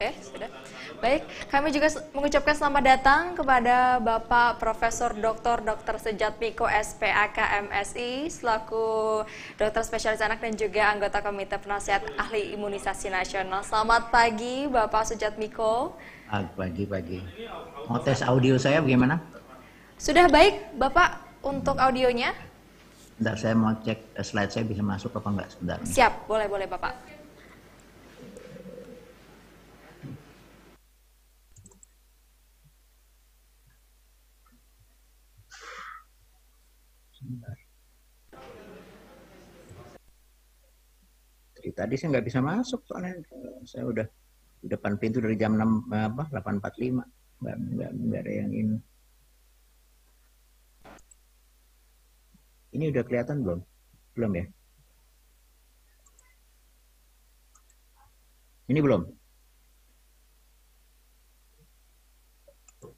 Oke, eh, okay, sudah. Baik, kami juga mengucapkan selamat datang kepada Bapak Profesor Dr. Dr. Sejat Miko SPAK MSI selaku dokter spesialis anak dan juga anggota Komite Penasihat Ahli Imunisasi Nasional. Selamat pagi Bapak Sejat Miko. Ah, pagi, pagi. Mau tes audio saya bagaimana? Sudah baik Bapak untuk audionya? Sebentar, saya mau cek eh, slide saya bisa masuk apa enggak sebentar. Siap, boleh-boleh Bapak. sebentar. Dari tadi saya nggak bisa masuk soalnya saya udah di depan pintu dari jam 6 eh, apa 8.45 nggak nggak nggak ada yang ini. Ini udah kelihatan belum? Belum ya? Ini belum?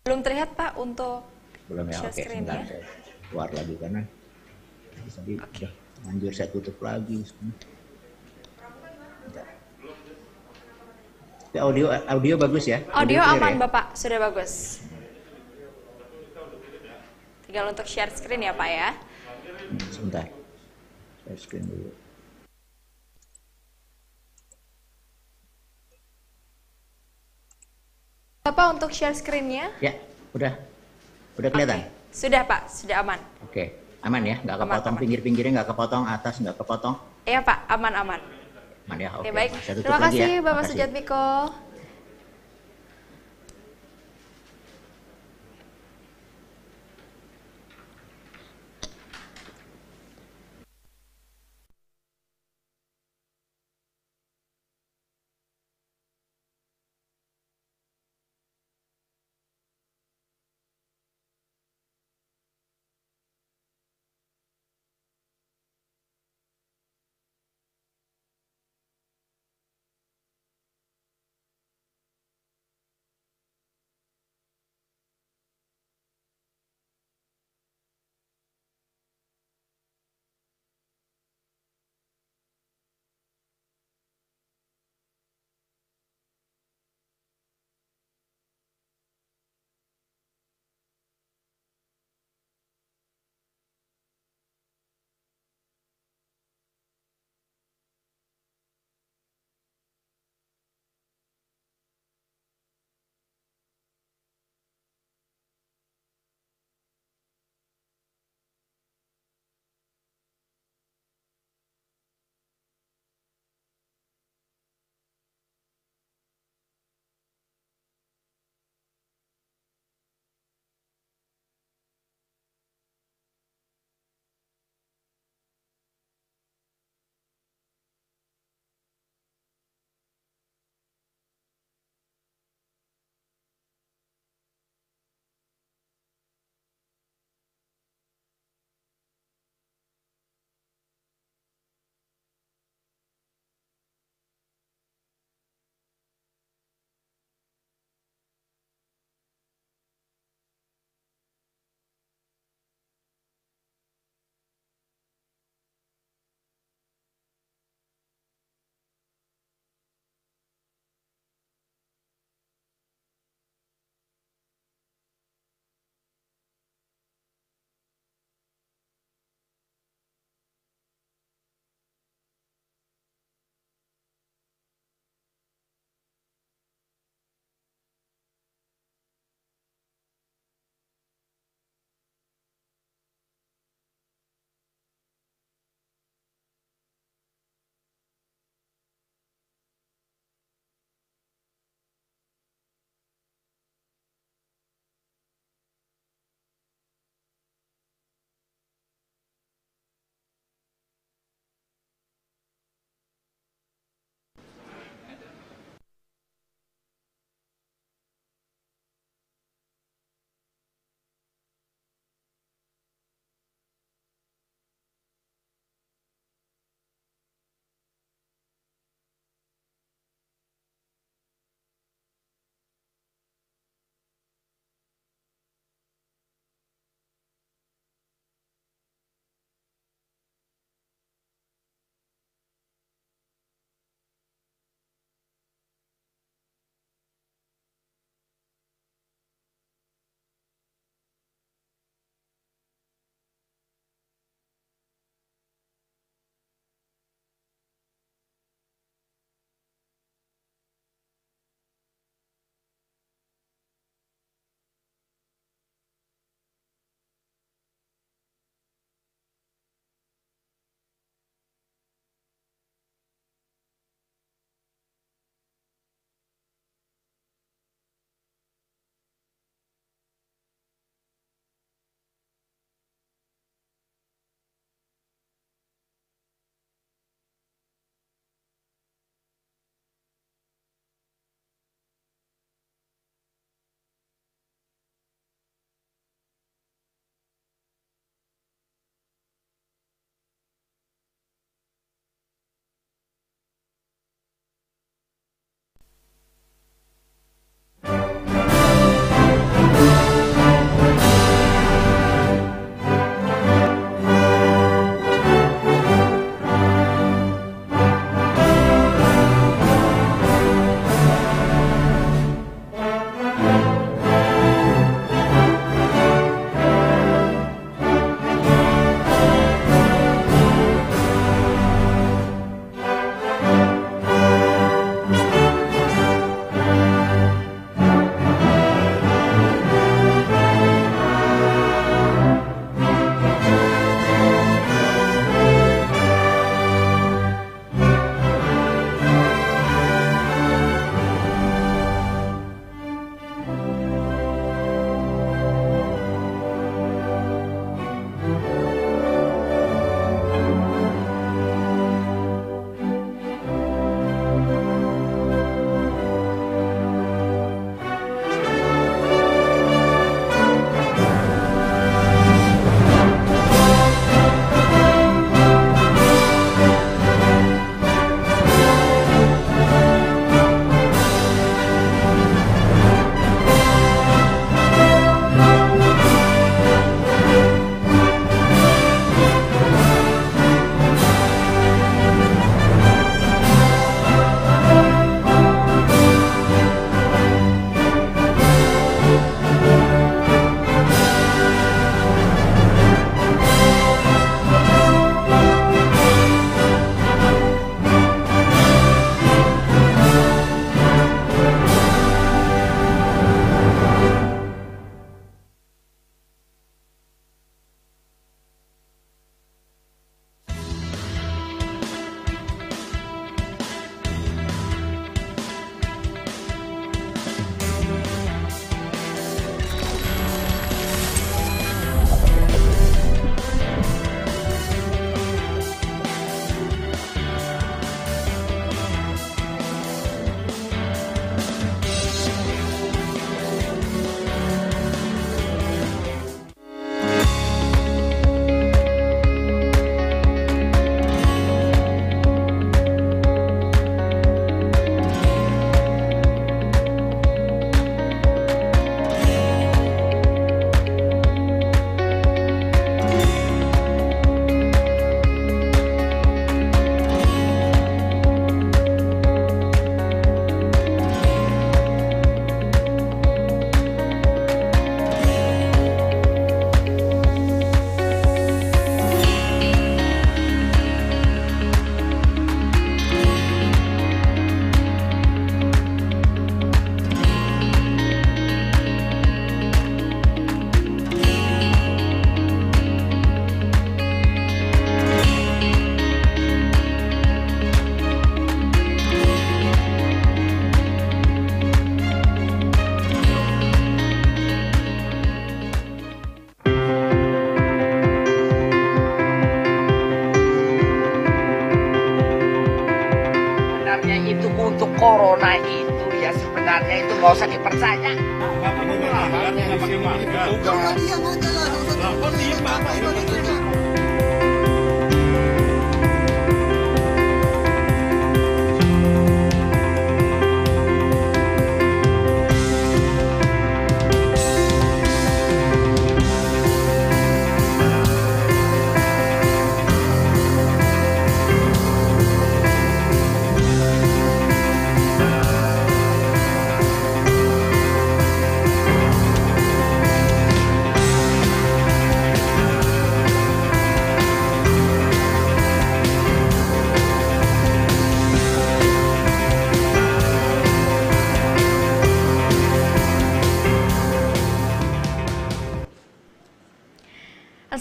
Belum terlihat Pak untuk belum ya? Oke, sebentar. Ya keluar lagi karena tadi okay. udah manjur saya tutup lagi ya, audio audio bagus ya audio, audio aman ya? bapak sudah bagus tinggal untuk share screen ya pak ya hmm, sebentar share screen dulu Bapak untuk share screennya? Ya, udah. Udah kelihatan. Okay. Sudah Pak, sudah aman. Oke, aman ya, nggak kepotong pinggir-pinggirnya, nggak kepotong atas, nggak kepotong. Iya Pak, aman-aman. Aman ya, oke. Okay, baik. Terima ya. kasih ya. Bapak Sujatmiko.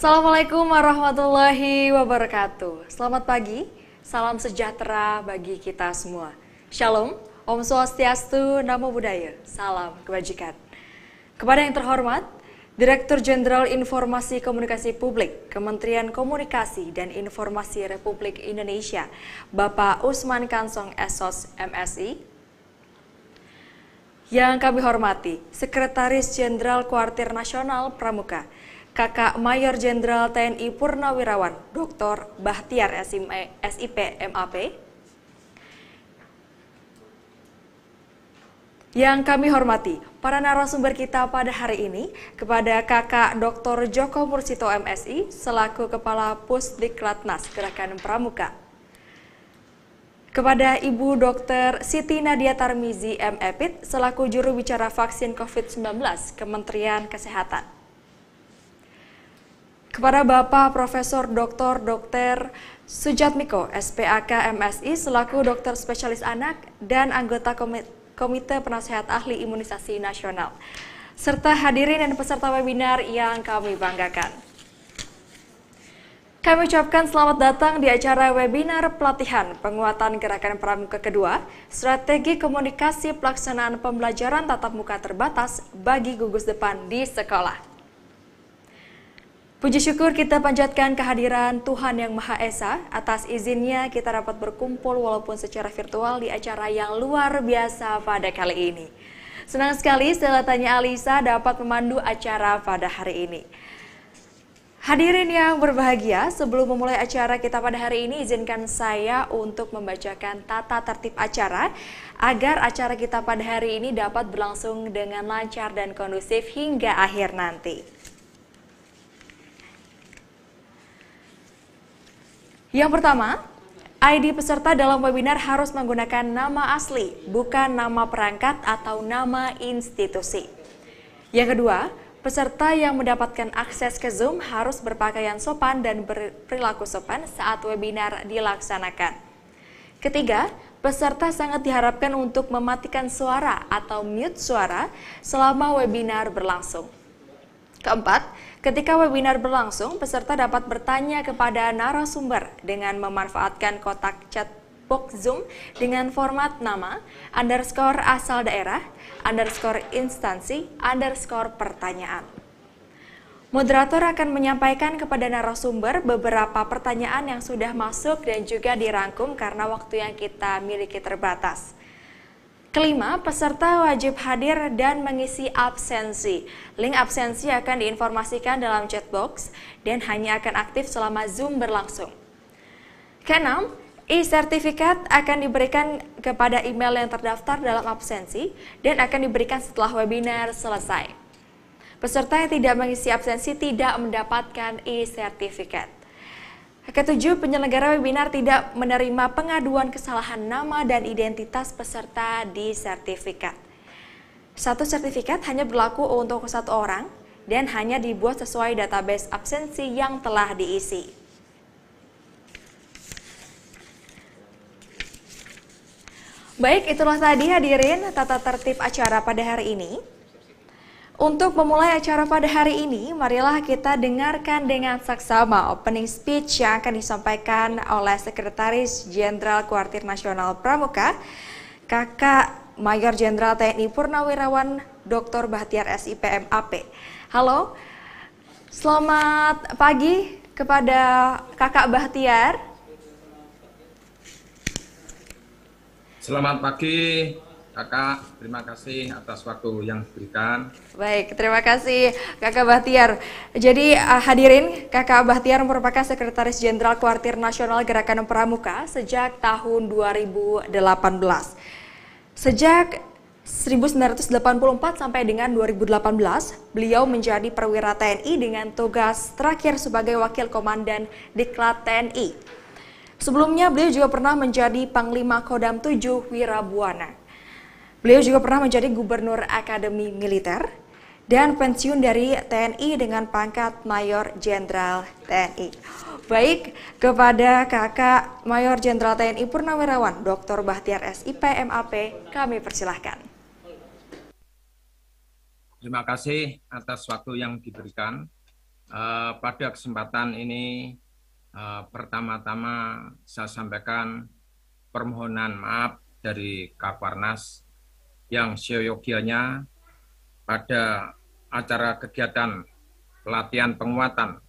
Assalamualaikum warahmatullahi wabarakatuh. Selamat pagi, salam sejahtera bagi kita semua. Shalom, Om Swastiastu, Namo Buddhaya, salam kebajikan. Kepada yang terhormat, Direktur Jenderal Informasi Komunikasi Publik Kementerian Komunikasi dan Informasi Republik Indonesia, Bapak Usman Kansong Esos MSI, yang kami hormati, Sekretaris Jenderal Kuartir Nasional Pramuka, Kakak Mayor Jenderal TNI Purnawirawan Dr. Bahtiar SIP e, MAP Yang kami hormati, para narasumber kita pada hari ini, kepada kakak Dr. Joko Mursito MSI, selaku Kepala Pusdiklatnas Gerakan Pramuka. Kepada Ibu Dr. Siti Nadia Tarmizi Mepit selaku Juru Bicara Vaksin COVID-19 Kementerian Kesehatan kepada Bapak Profesor Dr. Dr. Sujatmiko, SPAK MSI selaku dokter spesialis anak dan anggota Komite Penasehat Ahli Imunisasi Nasional serta hadirin dan peserta webinar yang kami banggakan. Kami ucapkan selamat datang di acara webinar pelatihan penguatan gerakan pramuka kedua, strategi komunikasi pelaksanaan pembelajaran tatap muka terbatas bagi gugus depan di sekolah. Puji syukur kita panjatkan kehadiran Tuhan Yang Maha Esa. Atas izinnya kita dapat berkumpul walaupun secara virtual di acara yang luar biasa pada kali ini. Senang sekali setelah tanya Alisa dapat memandu acara pada hari ini. Hadirin yang berbahagia, sebelum memulai acara kita pada hari ini, izinkan saya untuk membacakan tata tertib acara agar acara kita pada hari ini dapat berlangsung dengan lancar dan kondusif hingga akhir nanti. Yang pertama, ID peserta dalam webinar harus menggunakan nama asli, bukan nama perangkat atau nama institusi. Yang kedua, peserta yang mendapatkan akses ke Zoom harus berpakaian sopan dan berperilaku sopan saat webinar dilaksanakan. Ketiga, peserta sangat diharapkan untuk mematikan suara atau mute suara selama webinar berlangsung. Keempat, Ketika webinar berlangsung, peserta dapat bertanya kepada narasumber dengan memanfaatkan kotak chat box Zoom dengan format nama, underscore asal daerah, underscore instansi, underscore pertanyaan. Moderator akan menyampaikan kepada narasumber beberapa pertanyaan yang sudah masuk dan juga dirangkum karena waktu yang kita miliki terbatas. Kelima, peserta wajib hadir dan mengisi absensi. Link absensi akan diinformasikan dalam chatbox dan hanya akan aktif selama Zoom berlangsung. Keenam, e-sertifikat akan diberikan kepada email yang terdaftar dalam absensi dan akan diberikan setelah webinar selesai. Peserta yang tidak mengisi absensi tidak mendapatkan e-sertifikat. Ketujuh, penyelenggara webinar tidak menerima pengaduan kesalahan nama dan identitas peserta di sertifikat. Satu sertifikat hanya berlaku untuk satu orang dan hanya dibuat sesuai database absensi yang telah diisi. Baik, itulah tadi hadirin tata tertib acara pada hari ini. Untuk memulai acara pada hari ini, marilah kita dengarkan dengan saksama opening speech yang akan disampaikan oleh Sekretaris Jenderal Kuartir Nasional Pramuka, Kakak Mayor Jenderal TNI Purnawirawan Dr. Bahtiar SIPM AP. Halo, selamat pagi kepada Kakak Bahtiar. Selamat pagi Kakak, terima kasih atas waktu yang diberikan. Baik, terima kasih Kakak Bahtiar. Jadi uh, hadirin, Kakak Bahtiar merupakan Sekretaris Jenderal Kuartir Nasional Gerakan Pramuka sejak tahun 2018. Sejak 1984 sampai dengan 2018, beliau menjadi perwira TNI dengan tugas terakhir sebagai wakil komandan Diklat TNI. Sebelumnya beliau juga pernah menjadi Panglima Kodam 7 Wirabuana. Beliau juga pernah menjadi Gubernur Akademi Militer dan pensiun dari TNI dengan pangkat Mayor Jenderal TNI. Baik kepada kakak Mayor Jenderal TNI Purnawirawan, Dr. Bahtiar SIP MAP, kami persilahkan. Terima kasih atas waktu yang diberikan. Eh, pada kesempatan ini, eh, pertama-tama saya sampaikan permohonan maaf dari Kaparnas yang seyogianya pada acara kegiatan pelatihan penguatan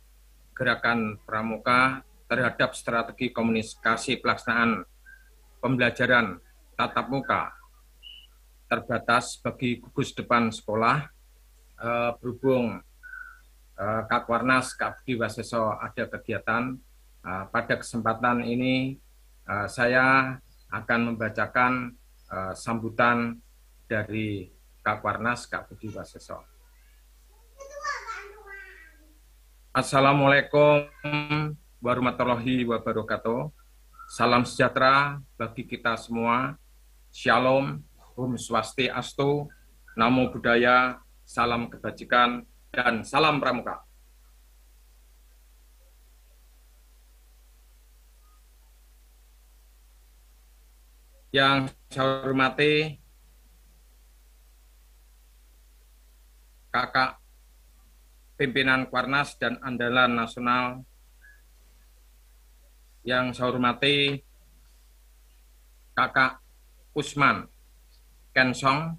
gerakan pramuka terhadap strategi komunikasi pelaksanaan pembelajaran tatap muka terbatas bagi gugus depan sekolah eh, berhubung eh, Kak Budi Waseso ada kegiatan eh, pada kesempatan ini eh, saya akan membacakan eh, sambutan dari Kakwarnas Kak Budi Waseso. Assalamualaikum warahmatullahi wabarakatuh. Salam sejahtera bagi kita semua. Shalom, Om Swasti Astu, Namo Buddhaya, Salam Kebajikan, dan Salam Pramuka. Yang saya hormati kakak pimpinan Kwarnas dan andalan nasional yang saya hormati kakak Usman Kensong,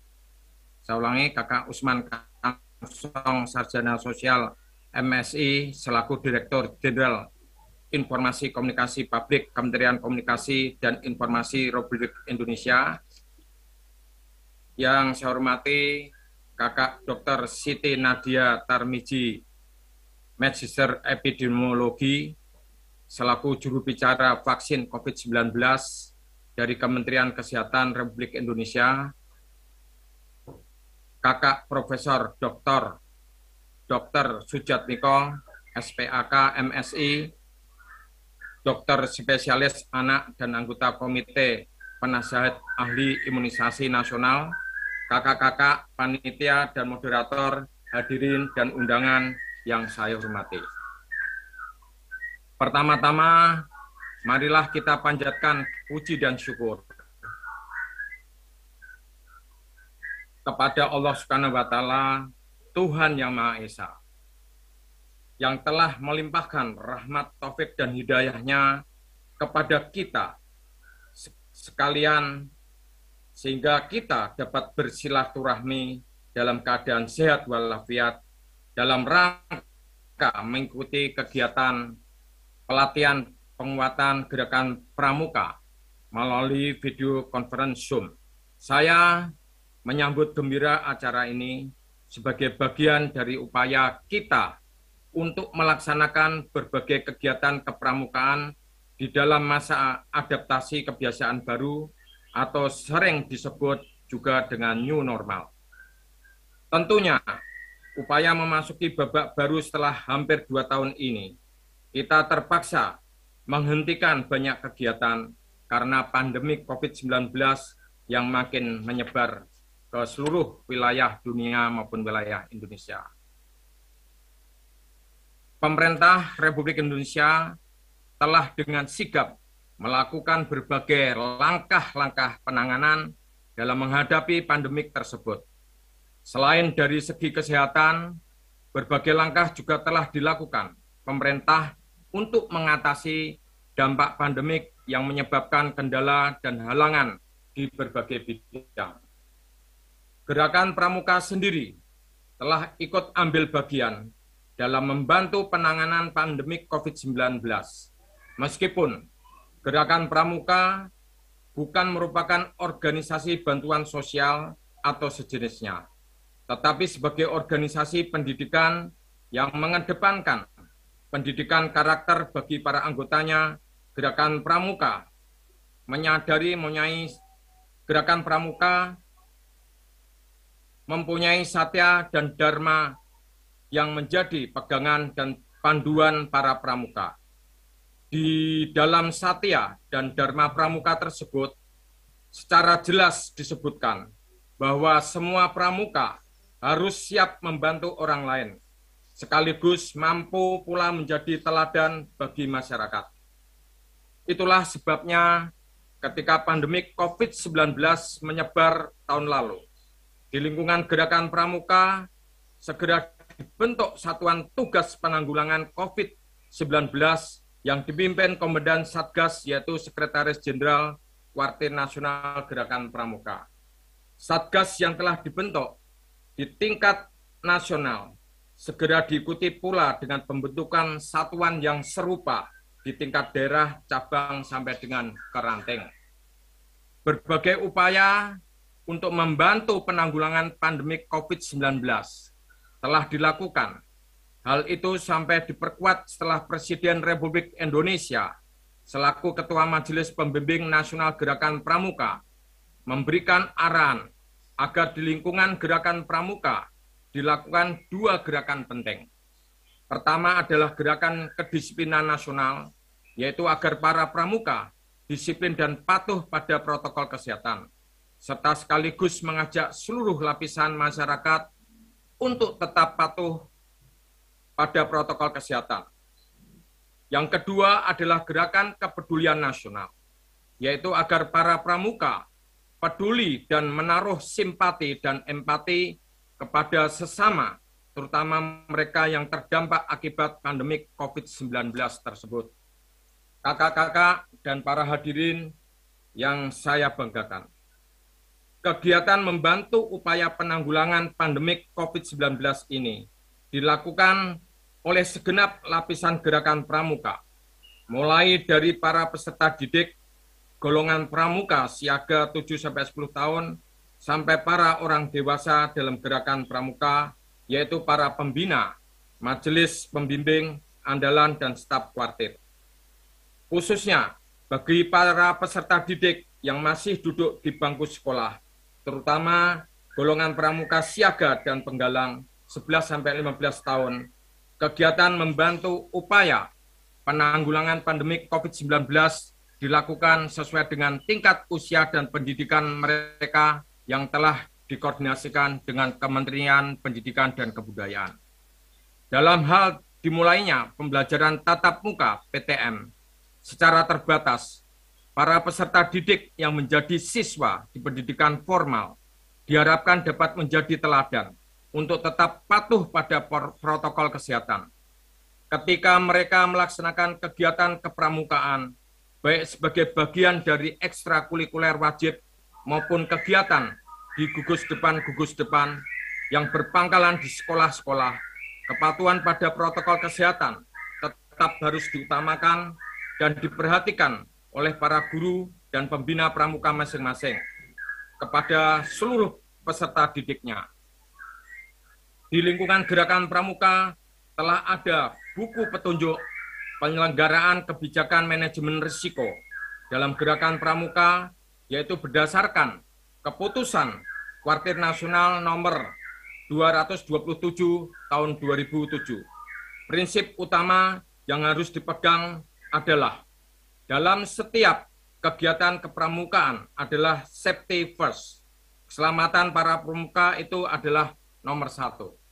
saya ulangi kakak Usman Kensong, sarjana sosial MSI selaku Direktur Jenderal Informasi Komunikasi Publik Kementerian Komunikasi dan Informasi Republik Indonesia. Yang saya hormati Kakak Dr. Siti Nadia Tarmiji, Magister Epidemiologi, selaku juru bicara vaksin COVID-19 dari Kementerian Kesehatan Republik Indonesia, Kakak Profesor Dr. Dr. Sujatmiko, SPAK MSI, dokter spesialis anak dan anggota Komite Penasihat Ahli Imunisasi Nasional, kakak-kakak, panitia, dan moderator, hadirin, dan undangan yang saya hormati. Pertama-tama, marilah kita panjatkan puji dan syukur kepada Allah Subhanahu wa taala, Tuhan yang Maha Esa, yang telah melimpahkan rahmat taufik dan hidayahnya kepada kita sekalian sehingga kita dapat bersilaturahmi dalam keadaan sehat walafiat dalam rangka mengikuti kegiatan pelatihan penguatan gerakan pramuka melalui video conference Zoom. Saya menyambut gembira acara ini sebagai bagian dari upaya kita untuk melaksanakan berbagai kegiatan kepramukaan di dalam masa adaptasi kebiasaan baru atau sering disebut juga dengan new normal. Tentunya upaya memasuki babak baru setelah hampir dua tahun ini, kita terpaksa menghentikan banyak kegiatan karena pandemi COVID-19 yang makin menyebar ke seluruh wilayah dunia maupun wilayah Indonesia. Pemerintah Republik Indonesia telah dengan sigap melakukan berbagai langkah-langkah penanganan dalam menghadapi pandemik tersebut. Selain dari segi kesehatan, berbagai langkah juga telah dilakukan pemerintah untuk mengatasi dampak pandemik yang menyebabkan kendala dan halangan di berbagai bidang. Gerakan Pramuka sendiri telah ikut ambil bagian dalam membantu penanganan pandemik COVID-19, meskipun Gerakan Pramuka bukan merupakan organisasi bantuan sosial atau sejenisnya, tetapi sebagai organisasi pendidikan yang mengedepankan pendidikan karakter bagi para anggotanya Gerakan Pramuka menyadari mempunyai Gerakan Pramuka mempunyai satya dan dharma yang menjadi pegangan dan panduan para pramuka di dalam Satya dan Dharma Pramuka tersebut secara jelas disebutkan bahwa semua pramuka harus siap membantu orang lain, sekaligus mampu pula menjadi teladan bagi masyarakat. Itulah sebabnya ketika pandemi COVID-19 menyebar tahun lalu, di lingkungan gerakan pramuka segera dibentuk satuan tugas penanggulangan COVID-19 yang dipimpin Komandan Satgas yaitu Sekretaris Jenderal Kuartir Nasional Gerakan Pramuka. Satgas yang telah dibentuk di tingkat nasional segera diikuti pula dengan pembentukan satuan yang serupa di tingkat daerah, cabang, sampai dengan keranting. Berbagai upaya untuk membantu penanggulangan pandemi COVID-19 telah dilakukan Hal itu sampai diperkuat setelah Presiden Republik Indonesia selaku Ketua Majelis Pembimbing Nasional Gerakan Pramuka memberikan arahan agar di lingkungan gerakan pramuka dilakukan dua gerakan penting. Pertama adalah gerakan kedisiplinan nasional, yaitu agar para pramuka disiplin dan patuh pada protokol kesehatan, serta sekaligus mengajak seluruh lapisan masyarakat untuk tetap patuh pada protokol kesehatan. Yang kedua adalah gerakan kepedulian nasional, yaitu agar para pramuka peduli dan menaruh simpati dan empati kepada sesama, terutama mereka yang terdampak akibat pandemik COVID-19 tersebut. Kakak-kakak dan para hadirin yang saya banggakan. Kegiatan membantu upaya penanggulangan pandemik COVID-19 ini dilakukan oleh segenap lapisan gerakan pramuka, mulai dari para peserta didik golongan pramuka siaga 7-10 tahun sampai para orang dewasa dalam gerakan pramuka, yaitu para pembina, majelis pembimbing, andalan, dan staf kuartir. Khususnya bagi para peserta didik yang masih duduk di bangku sekolah, terutama golongan pramuka siaga dan penggalang 11 sampai 15 tahun. Kegiatan membantu upaya penanggulangan pandemi COVID-19 dilakukan sesuai dengan tingkat usia dan pendidikan mereka yang telah dikoordinasikan dengan Kementerian Pendidikan dan Kebudayaan. Dalam hal dimulainya pembelajaran tatap muka PTM secara terbatas, para peserta didik yang menjadi siswa di pendidikan formal diharapkan dapat menjadi teladan untuk tetap patuh pada protokol kesehatan. Ketika mereka melaksanakan kegiatan kepramukaan, baik sebagai bagian dari ekstrakurikuler wajib maupun kegiatan di gugus depan gugus depan yang berpangkalan di sekolah-sekolah, kepatuhan pada protokol kesehatan tetap harus diutamakan dan diperhatikan oleh para guru dan pembina pramuka masing-masing kepada seluruh peserta didiknya di lingkungan gerakan pramuka telah ada buku petunjuk penyelenggaraan kebijakan manajemen risiko dalam gerakan pramuka yaitu berdasarkan keputusan Kuartir Nasional nomor 227 tahun 2007. Prinsip utama yang harus dipegang adalah dalam setiap kegiatan kepramukaan adalah safety first. Keselamatan para pramuka itu adalah nomor satu.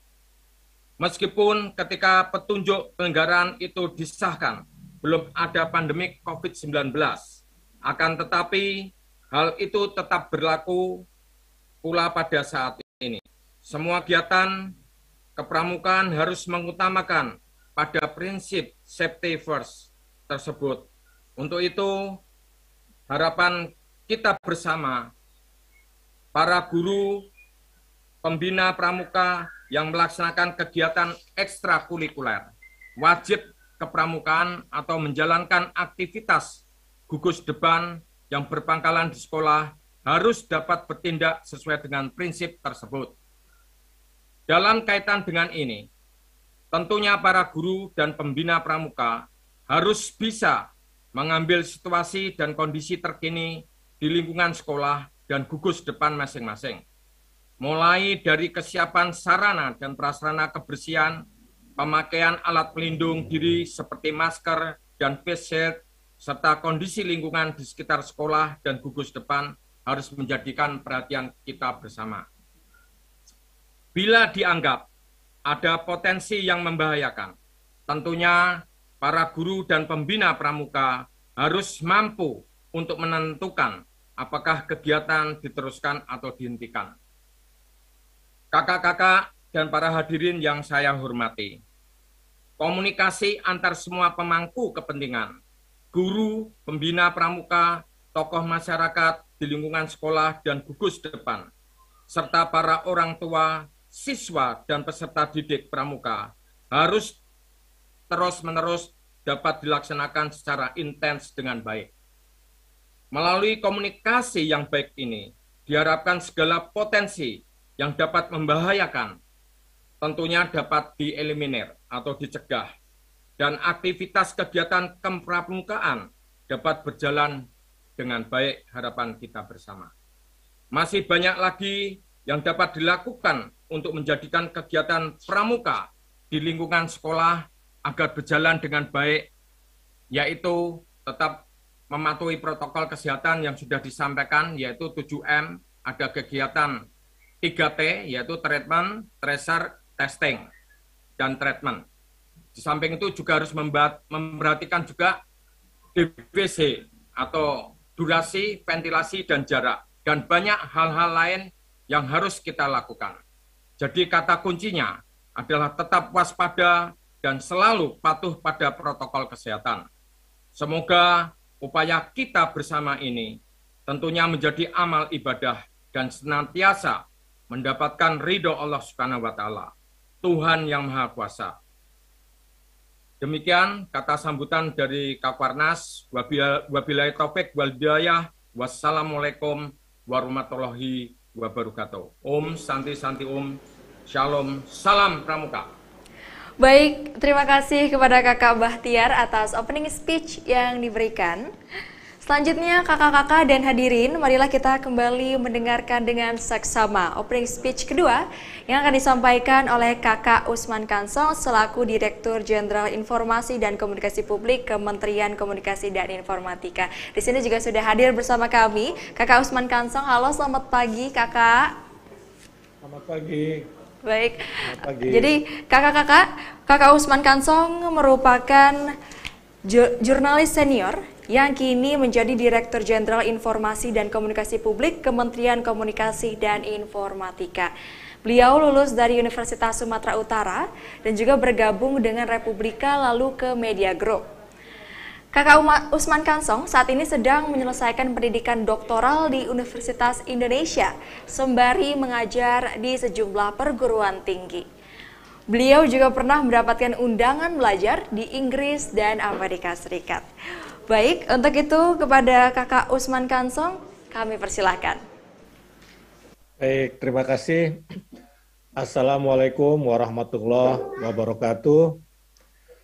Meskipun ketika petunjuk penyelenggaraan itu disahkan, belum ada pandemi COVID-19. Akan tetapi, hal itu tetap berlaku pula pada saat ini. Semua kegiatan kepramukaan harus mengutamakan pada prinsip safety first tersebut. Untuk itu, harapan kita bersama, para guru, pembina pramuka, yang melaksanakan kegiatan ekstrakurikuler wajib kepramukaan atau menjalankan aktivitas gugus depan yang berpangkalan di sekolah harus dapat bertindak sesuai dengan prinsip tersebut. Dalam kaitan dengan ini, tentunya para guru dan pembina pramuka harus bisa mengambil situasi dan kondisi terkini di lingkungan sekolah dan gugus depan masing-masing mulai dari kesiapan sarana dan prasarana kebersihan, pemakaian alat pelindung diri seperti masker dan face shield, serta kondisi lingkungan di sekitar sekolah dan gugus depan harus menjadikan perhatian kita bersama. Bila dianggap ada potensi yang membahayakan, tentunya para guru dan pembina pramuka harus mampu untuk menentukan apakah kegiatan diteruskan atau dihentikan kakak-kakak, dan para hadirin yang saya hormati. Komunikasi antar semua pemangku kepentingan, guru, pembina pramuka, tokoh masyarakat di lingkungan sekolah dan gugus depan, serta para orang tua, siswa, dan peserta didik pramuka harus terus-menerus dapat dilaksanakan secara intens dengan baik. Melalui komunikasi yang baik ini, diharapkan segala potensi yang dapat membahayakan tentunya dapat dieliminir atau dicegah dan aktivitas kegiatan kemprapungkaan dapat berjalan dengan baik harapan kita bersama. Masih banyak lagi yang dapat dilakukan untuk menjadikan kegiatan pramuka di lingkungan sekolah agar berjalan dengan baik, yaitu tetap mematuhi protokol kesehatan yang sudah disampaikan, yaitu 7M, ada kegiatan 3T yaitu treatment, tracer, testing dan treatment. Di samping itu juga harus memperhatikan juga DVC atau durasi, ventilasi dan jarak dan banyak hal-hal lain yang harus kita lakukan. Jadi kata kuncinya adalah tetap waspada dan selalu patuh pada protokol kesehatan. Semoga upaya kita bersama ini tentunya menjadi amal ibadah dan senantiasa mendapatkan ridho Allah Subhanahu wa taala, Tuhan yang Maha Kuasa. Demikian kata sambutan dari Kaparnas. Wabillahi taufik wal hidayah. Wassalamualaikum warahmatullahi wabarakatuh. Om Santi Santi Om. Shalom. Salam Pramuka. Baik, terima kasih kepada Kakak Bahtiar atas opening speech yang diberikan. Selanjutnya kakak-kakak dan hadirin, marilah kita kembali mendengarkan dengan seksama opening speech kedua yang akan disampaikan oleh kakak Usman Kansel selaku Direktur Jenderal Informasi dan Komunikasi Publik Kementerian Komunikasi dan Informatika. Di sini juga sudah hadir bersama kami kakak Usman Kansel. Halo, selamat pagi kakak. Selamat pagi. Baik. Selamat pagi. Jadi kakak-kakak, kakak Usman Kansong merupakan jurnalis senior yang kini menjadi Direktur Jenderal Informasi dan Komunikasi Publik Kementerian Komunikasi dan Informatika. Beliau lulus dari Universitas Sumatera Utara dan juga bergabung dengan Republika lalu ke Media Group. Kakak Usman Kansong saat ini sedang menyelesaikan pendidikan doktoral di Universitas Indonesia sembari mengajar di sejumlah perguruan tinggi. Beliau juga pernah mendapatkan undangan belajar di Inggris dan Amerika Serikat. Baik, untuk itu kepada Kakak Usman Kansong, kami persilahkan. Baik, terima kasih. Assalamualaikum warahmatullahi wabarakatuh.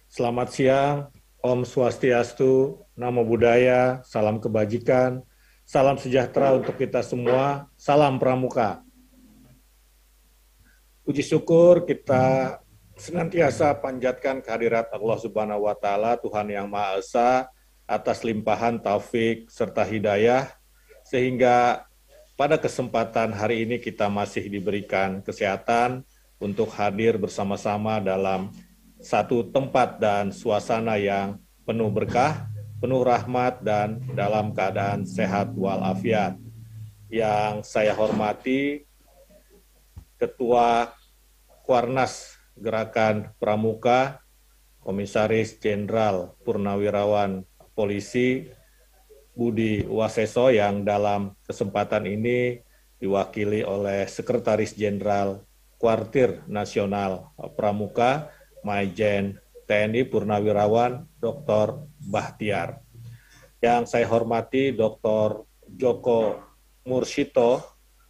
Selamat siang, Om Swastiastu, Namo Buddhaya, salam kebajikan, salam sejahtera untuk kita semua, salam pramuka. Puji syukur kita senantiasa panjatkan kehadirat Allah Subhanahu wa taala, Tuhan yang Maha Esa, atas limpahan taufik serta hidayah sehingga pada kesempatan hari ini kita masih diberikan kesehatan untuk hadir bersama-sama dalam satu tempat dan suasana yang penuh berkah, penuh rahmat dan dalam keadaan sehat walafiat. Yang saya hormati Ketua Kuarnas Gerakan Pramuka Komisaris Jenderal Purnawirawan polisi Budi Waseso yang dalam kesempatan ini diwakili oleh Sekretaris Jenderal Kuartir Nasional Pramuka, Majen TNI Purnawirawan Dr. Bahtiar. Yang saya hormati Dr. Joko Mursito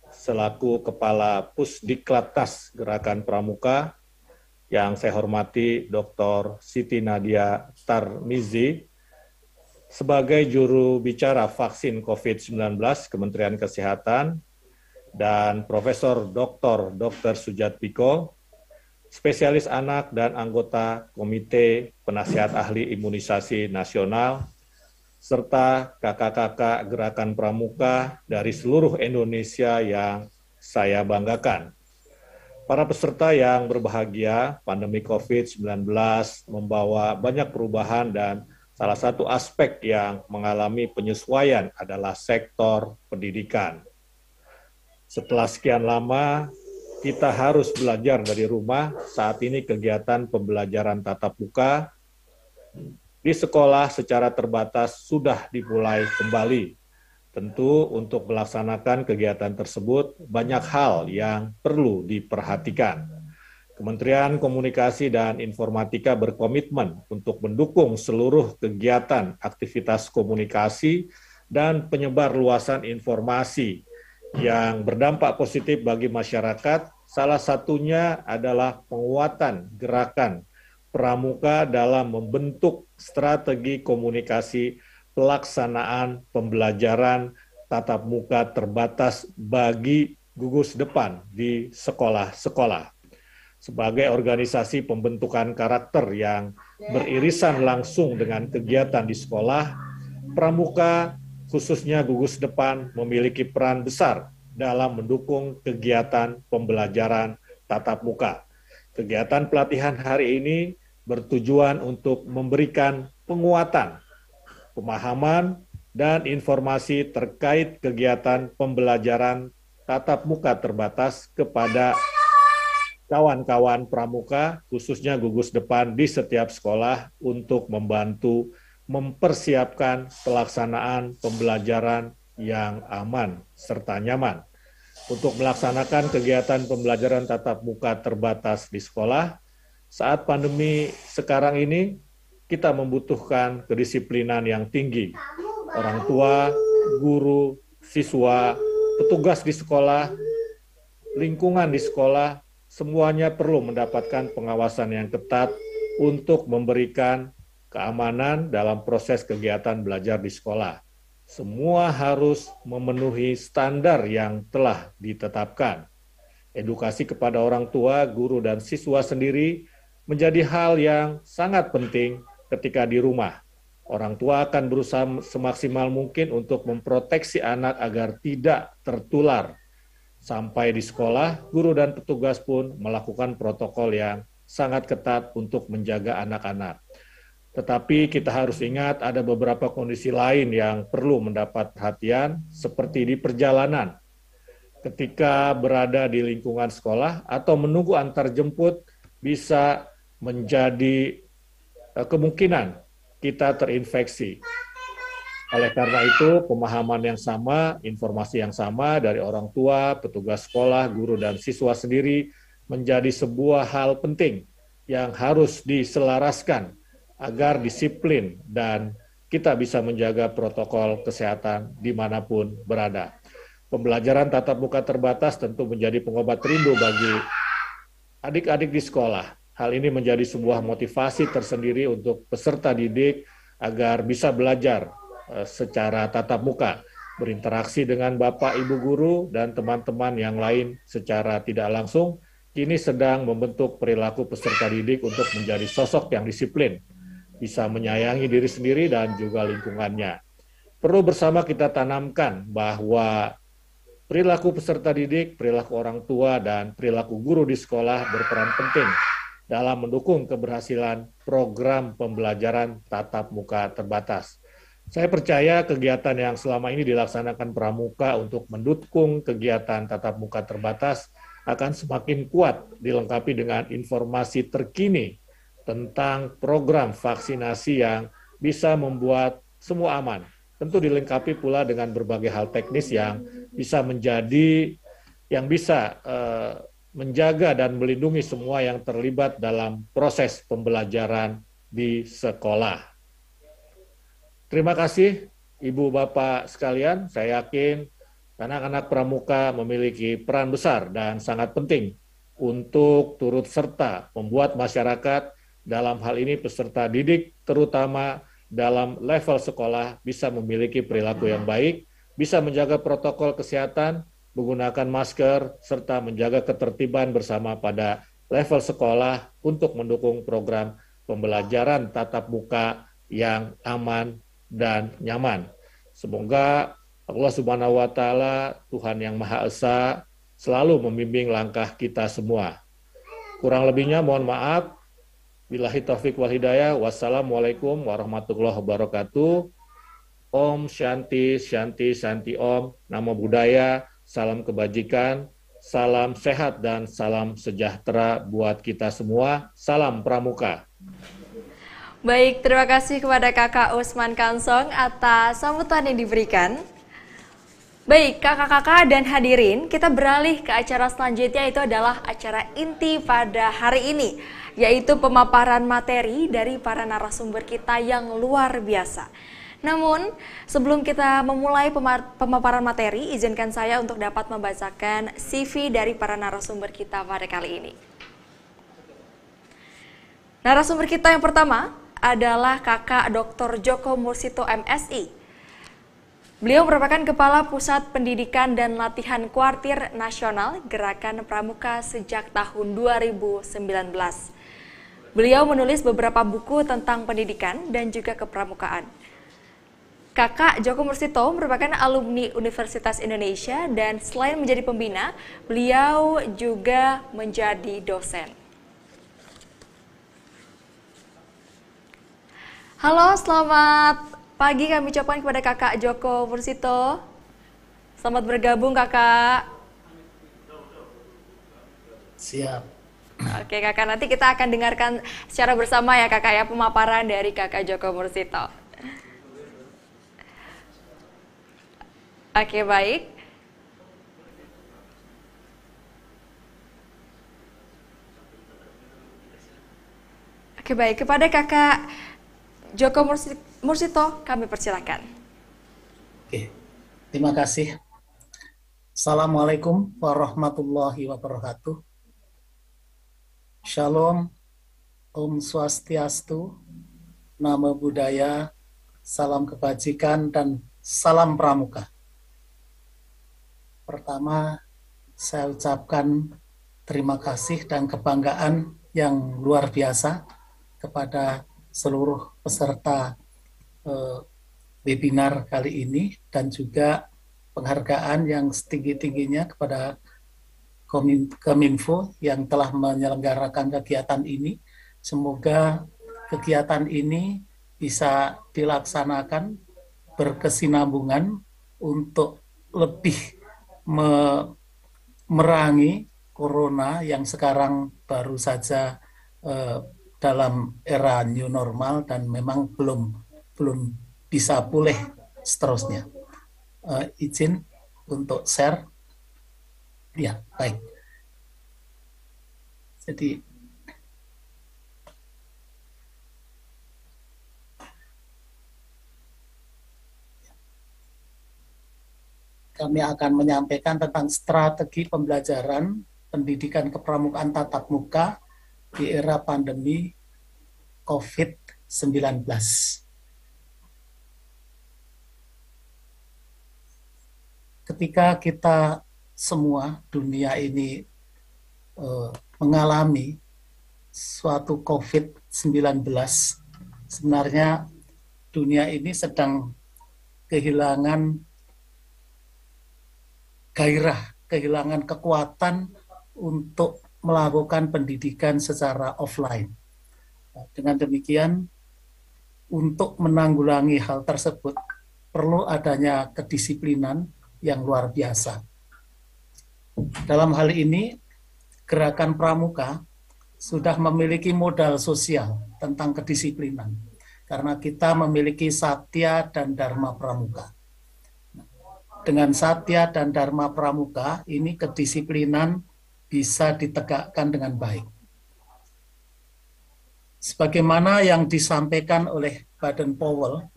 selaku Kepala Pusdiklatas Gerakan Pramuka, yang saya hormati Dr. Siti Nadia Tarmizi sebagai juru bicara vaksin COVID-19 Kementerian Kesehatan dan Profesor Dr. Dr. Sujat Piko, spesialis anak dan anggota Komite Penasihat Ahli Imunisasi Nasional, serta kakak-kakak gerakan pramuka dari seluruh Indonesia yang saya banggakan. Para peserta yang berbahagia, pandemi COVID-19 membawa banyak perubahan dan Salah satu aspek yang mengalami penyesuaian adalah sektor pendidikan. Setelah sekian lama, kita harus belajar dari rumah. Saat ini kegiatan pembelajaran tatap muka di sekolah secara terbatas sudah dimulai kembali. Tentu untuk melaksanakan kegiatan tersebut banyak hal yang perlu diperhatikan Kementerian Komunikasi dan Informatika berkomitmen untuk mendukung seluruh kegiatan aktivitas komunikasi dan penyebar luasan informasi yang berdampak positif bagi masyarakat. Salah satunya adalah penguatan gerakan pramuka dalam membentuk strategi komunikasi pelaksanaan pembelajaran tatap muka terbatas bagi gugus depan di sekolah-sekolah sebagai organisasi pembentukan karakter yang ya. beririsan langsung dengan kegiatan di sekolah, pramuka khususnya gugus depan memiliki peran besar dalam mendukung kegiatan pembelajaran tatap muka. Kegiatan pelatihan hari ini bertujuan untuk memberikan penguatan, pemahaman, dan informasi terkait kegiatan pembelajaran tatap muka terbatas kepada kawan-kawan pramuka, khususnya gugus depan di setiap sekolah untuk membantu mempersiapkan pelaksanaan pembelajaran yang aman serta nyaman. Untuk melaksanakan kegiatan pembelajaran tatap muka terbatas di sekolah, saat pandemi sekarang ini kita membutuhkan kedisiplinan yang tinggi. Orang tua, guru, siswa, petugas di sekolah, lingkungan di sekolah, semuanya perlu mendapatkan pengawasan yang ketat untuk memberikan keamanan dalam proses kegiatan belajar di sekolah. Semua harus memenuhi standar yang telah ditetapkan. Edukasi kepada orang tua, guru, dan siswa sendiri menjadi hal yang sangat penting ketika di rumah. Orang tua akan berusaha semaksimal mungkin untuk memproteksi anak agar tidak tertular Sampai di sekolah, guru dan petugas pun melakukan protokol yang sangat ketat untuk menjaga anak-anak. Tetapi kita harus ingat ada beberapa kondisi lain yang perlu mendapat perhatian, seperti di perjalanan. Ketika berada di lingkungan sekolah atau menunggu antar jemput, bisa menjadi eh, kemungkinan kita terinfeksi. Oleh karena itu, pemahaman yang sama, informasi yang sama dari orang tua, petugas sekolah, guru, dan siswa sendiri menjadi sebuah hal penting yang harus diselaraskan agar disiplin dan kita bisa menjaga protokol kesehatan dimanapun berada. Pembelajaran tatap muka terbatas tentu menjadi pengobat rindu bagi adik-adik di sekolah. Hal ini menjadi sebuah motivasi tersendiri untuk peserta didik agar bisa belajar Eh, secara tatap muka, berinteraksi dengan Bapak Ibu guru dan teman-teman yang lain secara tidak langsung, kini sedang membentuk perilaku peserta didik untuk menjadi sosok yang disiplin, bisa menyayangi diri sendiri dan juga lingkungannya. Perlu bersama kita tanamkan bahwa perilaku peserta didik, perilaku orang tua, dan perilaku guru di sekolah berperan penting dalam mendukung keberhasilan program pembelajaran tatap muka terbatas saya percaya kegiatan yang selama ini dilaksanakan Pramuka untuk mendukung kegiatan tatap muka terbatas akan semakin kuat dilengkapi dengan informasi terkini tentang program vaksinasi yang bisa membuat semua aman. Tentu dilengkapi pula dengan berbagai hal teknis yang bisa menjadi yang bisa eh, menjaga dan melindungi semua yang terlibat dalam proses pembelajaran di sekolah. Terima kasih Ibu Bapak sekalian, saya yakin anak-anak pramuka memiliki peran besar dan sangat penting untuk turut serta membuat masyarakat dalam hal ini peserta didik terutama dalam level sekolah bisa memiliki perilaku yang baik, bisa menjaga protokol kesehatan, menggunakan masker, serta menjaga ketertiban bersama pada level sekolah untuk mendukung program pembelajaran tatap muka yang aman dan nyaman. Semoga Allah Subhanahu wa taala, Tuhan yang Maha Esa selalu membimbing langkah kita semua. Kurang lebihnya mohon maaf. Bilahi taufik wal hidayah. Wassalamualaikum warahmatullahi wabarakatuh. Om Shanti, Shanti, Shanti Om, Namo Buddhaya, salam kebajikan, salam sehat dan salam sejahtera buat kita semua. Salam Pramuka. Baik, terima kasih kepada kakak Usman Kansong atas sambutan yang diberikan. Baik, kakak-kakak dan hadirin, kita beralih ke acara selanjutnya itu adalah acara inti pada hari ini, yaitu pemaparan materi dari para narasumber kita yang luar biasa. Namun, sebelum kita memulai pemaparan materi, izinkan saya untuk dapat membacakan CV dari para narasumber kita pada kali ini. Narasumber kita yang pertama adalah kakak Dr. Joko Mursito MSI. Beliau merupakan Kepala Pusat Pendidikan dan Latihan Kuartir Nasional Gerakan Pramuka sejak tahun 2019. Beliau menulis beberapa buku tentang pendidikan dan juga kepramukaan. Kakak Joko Mursito merupakan alumni Universitas Indonesia dan selain menjadi pembina, beliau juga menjadi dosen. Halo, selamat pagi kami ucapkan kepada Kakak Joko Bursito. Selamat bergabung Kakak. Siap. Oke Kakak, nanti kita akan dengarkan secara bersama ya Kakak ya pemaparan dari Kakak Joko Bursito. Oke, baik. Oke baik, kepada kakak Joko Mursito, kami persilakan. Oke, terima kasih. Assalamualaikum warahmatullahi wabarakatuh. Shalom, Om Swastiastu, Nama Budaya, Salam Kebajikan, dan Salam Pramuka. Pertama, saya ucapkan terima kasih dan kebanggaan yang luar biasa kepada seluruh peserta eh, webinar kali ini dan juga penghargaan yang setinggi-tingginya kepada Kominfo yang telah menyelenggarakan kegiatan ini. Semoga kegiatan ini bisa dilaksanakan berkesinambungan untuk lebih me merangi corona yang sekarang baru saja eh, dalam era new normal dan memang belum belum bisa pulih seterusnya. Uh, izin untuk share. Ya, baik. Jadi kami akan menyampaikan tentang strategi pembelajaran pendidikan kepramukaan tatap muka di era pandemi COVID-19. Ketika kita semua dunia ini eh, mengalami suatu COVID-19, sebenarnya dunia ini sedang kehilangan gairah, kehilangan kekuatan untuk melakukan pendidikan secara offline. Dengan demikian, untuk menanggulangi hal tersebut perlu adanya kedisiplinan yang luar biasa. Dalam hal ini, gerakan pramuka sudah memiliki modal sosial tentang kedisiplinan karena kita memiliki satya dan dharma pramuka. Dengan satya dan dharma pramuka ini kedisiplinan bisa ditegakkan dengan baik. Sebagaimana yang disampaikan oleh Baden Powell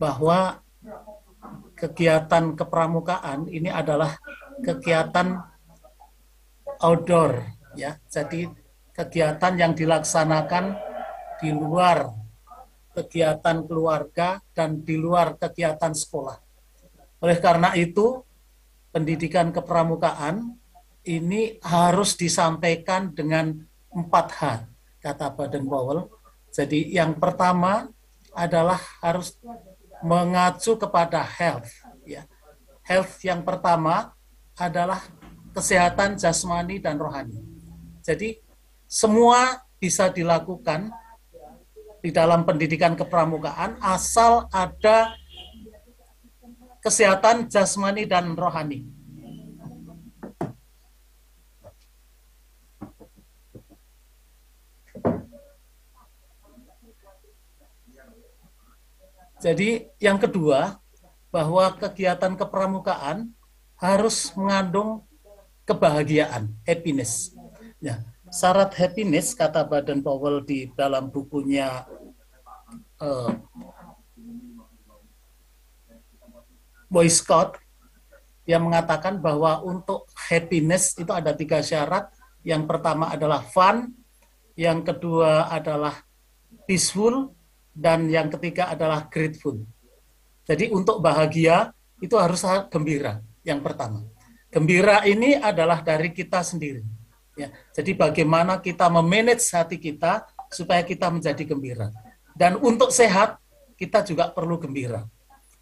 bahwa kegiatan kepramukaan ini adalah kegiatan outdoor ya. Jadi kegiatan yang dilaksanakan di luar kegiatan keluarga dan di luar kegiatan sekolah. Oleh karena itu, pendidikan kepramukaan ini harus disampaikan dengan empat hal, kata Baden Powell. Jadi yang pertama adalah harus mengacu kepada health. Ya. Health yang pertama adalah kesehatan jasmani dan rohani. Jadi semua bisa dilakukan di dalam pendidikan kepramukaan asal ada kesehatan jasmani dan rohani. Jadi yang kedua bahwa kegiatan kepramukaan harus mengandung kebahagiaan, happiness. Ya, syarat happiness kata Baden Powell di dalam bukunya uh, Boy Scott, yang mengatakan bahwa untuk happiness itu ada tiga syarat. Yang pertama adalah fun, yang kedua adalah peaceful, dan yang ketiga adalah grateful. Jadi untuk bahagia itu harus gembira yang pertama. Gembira ini adalah dari kita sendiri. Ya, jadi bagaimana kita memanage hati kita supaya kita menjadi gembira. Dan untuk sehat kita juga perlu gembira.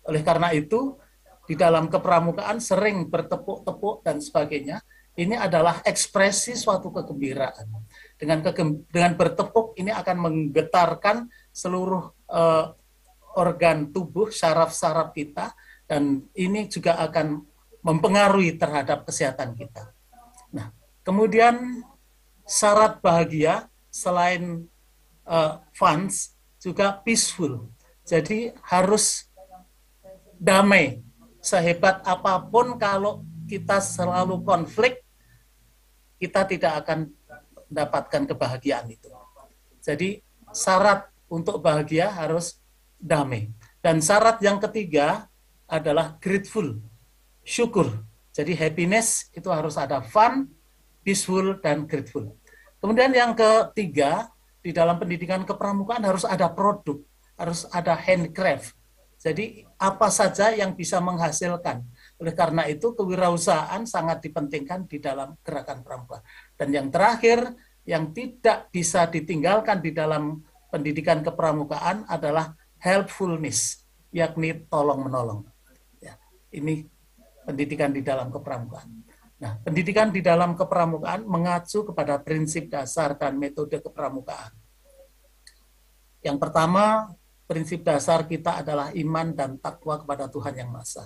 Oleh karena itu di dalam kepramukaan sering bertepuk-tepuk dan sebagainya. Ini adalah ekspresi suatu kegembiraan. Dengan kegem dengan bertepuk ini akan menggetarkan seluruh uh, organ tubuh, saraf-saraf kita, dan ini juga akan mempengaruhi terhadap kesehatan kita. Nah, kemudian syarat bahagia selain uh, funds juga peaceful. Jadi harus damai. Sehebat apapun kalau kita selalu konflik, kita tidak akan mendapatkan kebahagiaan itu. Jadi syarat untuk bahagia harus damai. Dan syarat yang ketiga adalah grateful, syukur. Jadi happiness itu harus ada fun, peaceful, dan grateful. Kemudian yang ketiga, di dalam pendidikan kepramukaan harus ada produk, harus ada handcraft. Jadi apa saja yang bisa menghasilkan. Oleh karena itu kewirausahaan sangat dipentingkan di dalam gerakan pramuka. Dan yang terakhir, yang tidak bisa ditinggalkan di dalam pendidikan kepramukaan adalah helpfulness, yakni tolong menolong. Ya, ini pendidikan di dalam kepramukaan. Nah, pendidikan di dalam kepramukaan mengacu kepada prinsip dasar dan metode kepramukaan. Yang pertama, prinsip dasar kita adalah iman dan takwa kepada Tuhan Yang Maha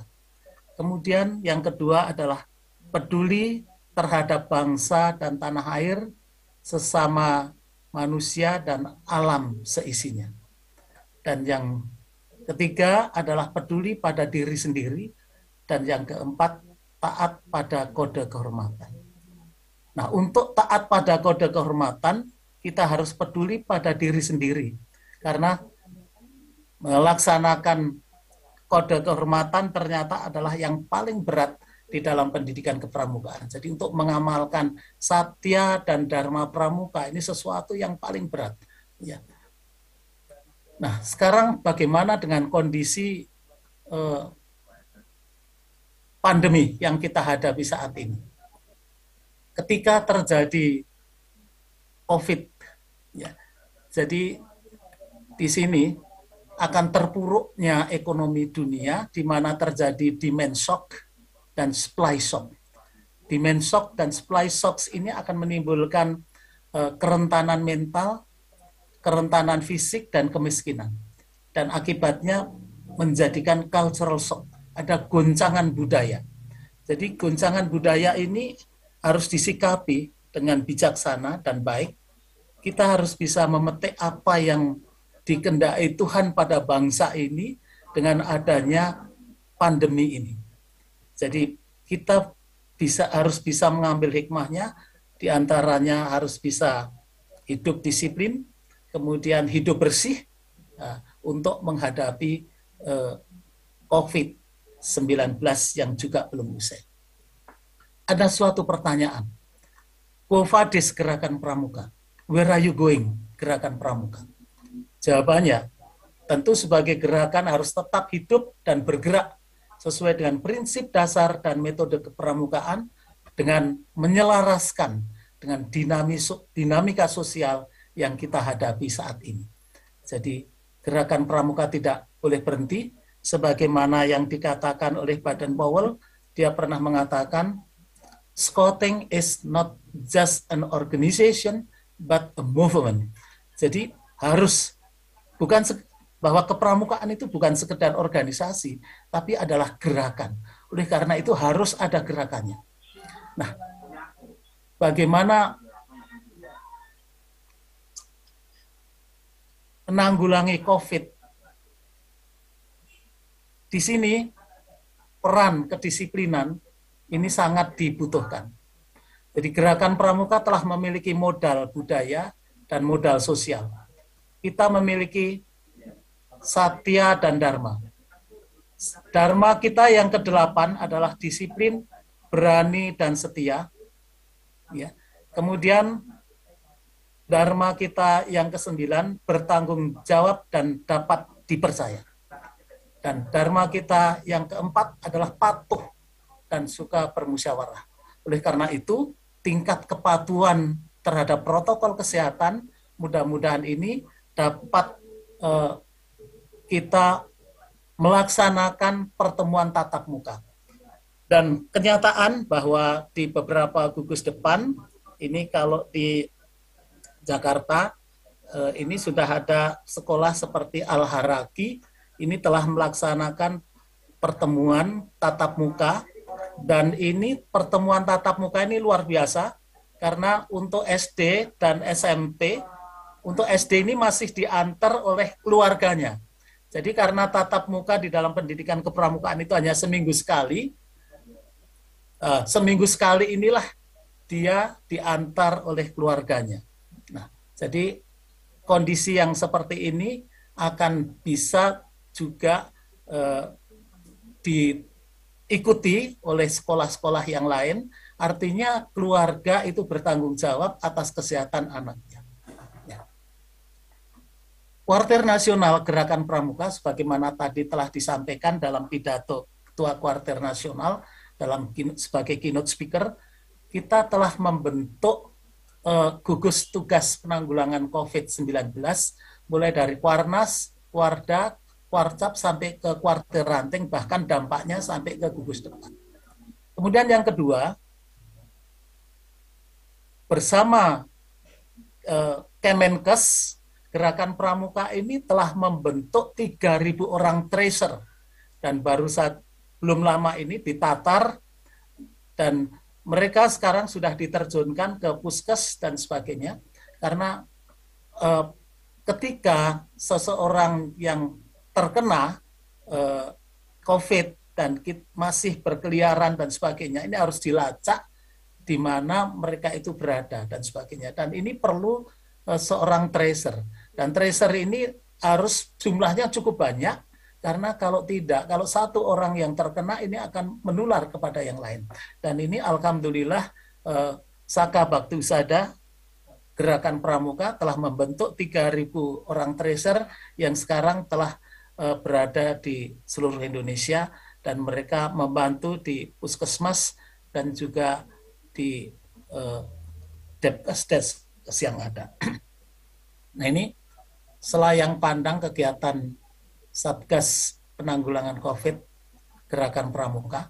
Kemudian yang kedua adalah peduli terhadap bangsa dan tanah air sesama manusia dan alam seisinya. Dan yang ketiga adalah peduli pada diri sendiri dan yang keempat taat pada kode kehormatan. Nah, untuk taat pada kode kehormatan kita harus peduli pada diri sendiri karena melaksanakan kode kehormatan ternyata adalah yang paling berat di dalam pendidikan kepramukaan. Jadi untuk mengamalkan satya dan dharma pramuka ini sesuatu yang paling berat. Ya. Nah, sekarang bagaimana dengan kondisi eh, pandemi yang kita hadapi saat ini? Ketika terjadi COVID, ya, jadi di sini akan terpuruknya ekonomi dunia, di mana terjadi demand shock, dan supply shock. Demand shock dan supply shocks ini akan menimbulkan uh, kerentanan mental, kerentanan fisik, dan kemiskinan. Dan akibatnya menjadikan cultural shock. Ada goncangan budaya. Jadi goncangan budaya ini harus disikapi dengan bijaksana dan baik. Kita harus bisa memetik apa yang dikendai Tuhan pada bangsa ini dengan adanya pandemi ini. Jadi kita bisa harus bisa mengambil hikmahnya, diantaranya harus bisa hidup disiplin, kemudian hidup bersih uh, untuk menghadapi uh, eh, COVID-19 yang juga belum usai. Ada suatu pertanyaan. Kofadis Gerakan Pramuka. Where are you going? Gerakan Pramuka. Jawabannya, tentu sebagai gerakan harus tetap hidup dan bergerak sesuai dengan prinsip dasar dan metode kepramukaan dengan menyelaraskan dengan dinamika sosial yang kita hadapi saat ini. Jadi gerakan pramuka tidak boleh berhenti sebagaimana yang dikatakan oleh Baden Powell, dia pernah mengatakan Scouting is not just an organization but a movement. Jadi harus bukan bahwa kepramukaan itu bukan sekedar organisasi, tapi adalah gerakan. Oleh karena itu harus ada gerakannya. Nah, bagaimana menanggulangi COVID? Di sini peran kedisiplinan ini sangat dibutuhkan. Jadi gerakan pramuka telah memiliki modal budaya dan modal sosial. Kita memiliki satya, dan dharma. Dharma kita yang kedelapan adalah disiplin, berani, dan setia. Ya. Kemudian dharma kita yang kesembilan bertanggung jawab dan dapat dipercaya. Dan dharma kita yang keempat adalah patuh dan suka bermusyawarah. Oleh karena itu, tingkat kepatuhan terhadap protokol kesehatan mudah-mudahan ini dapat eh, kita melaksanakan pertemuan tatap muka. Dan kenyataan bahwa di beberapa gugus depan, ini kalau di Jakarta, eh, ini sudah ada sekolah seperti Al-Haraki, ini telah melaksanakan pertemuan tatap muka, dan ini pertemuan tatap muka ini luar biasa, karena untuk SD dan SMP, untuk SD ini masih diantar oleh keluarganya jadi karena tatap muka di dalam pendidikan kepramukaan itu hanya seminggu sekali, uh, seminggu sekali inilah dia diantar oleh keluarganya. Nah, jadi kondisi yang seperti ini akan bisa juga uh, diikuti oleh sekolah-sekolah yang lain. Artinya keluarga itu bertanggung jawab atas kesehatan anak. Kuartir Nasional Gerakan Pramuka sebagaimana tadi telah disampaikan dalam pidato Ketua Kuartir Nasional dalam sebagai keynote speaker, kita telah membentuk uh, gugus tugas penanggulangan COVID-19 mulai dari Kuarnas, Kuarda, Kuarcap sampai ke kuartir ranting bahkan dampaknya sampai ke gugus depan. Kemudian yang kedua bersama uh, Kemenkes Gerakan Pramuka ini telah membentuk 3.000 orang tracer dan baru saat belum lama ini ditatar dan mereka sekarang sudah diterjunkan ke puskes dan sebagainya karena e, ketika seseorang yang terkena e, COVID dan masih berkeliaran dan sebagainya ini harus dilacak di mana mereka itu berada dan sebagainya dan ini perlu e, seorang tracer. Dan tracer ini harus jumlahnya cukup banyak karena kalau tidak, kalau satu orang yang terkena ini akan menular kepada yang lain. Dan ini alhamdulillah eh, Saka Bakti Usada Gerakan Pramuka telah membentuk 3.000 orang tracer yang sekarang telah eh, berada di seluruh Indonesia dan mereka membantu di puskesmas dan juga di eh, depkesdes yang ada. Nah ini selayang pandang kegiatan Satgas Penanggulangan COVID Gerakan Pramuka.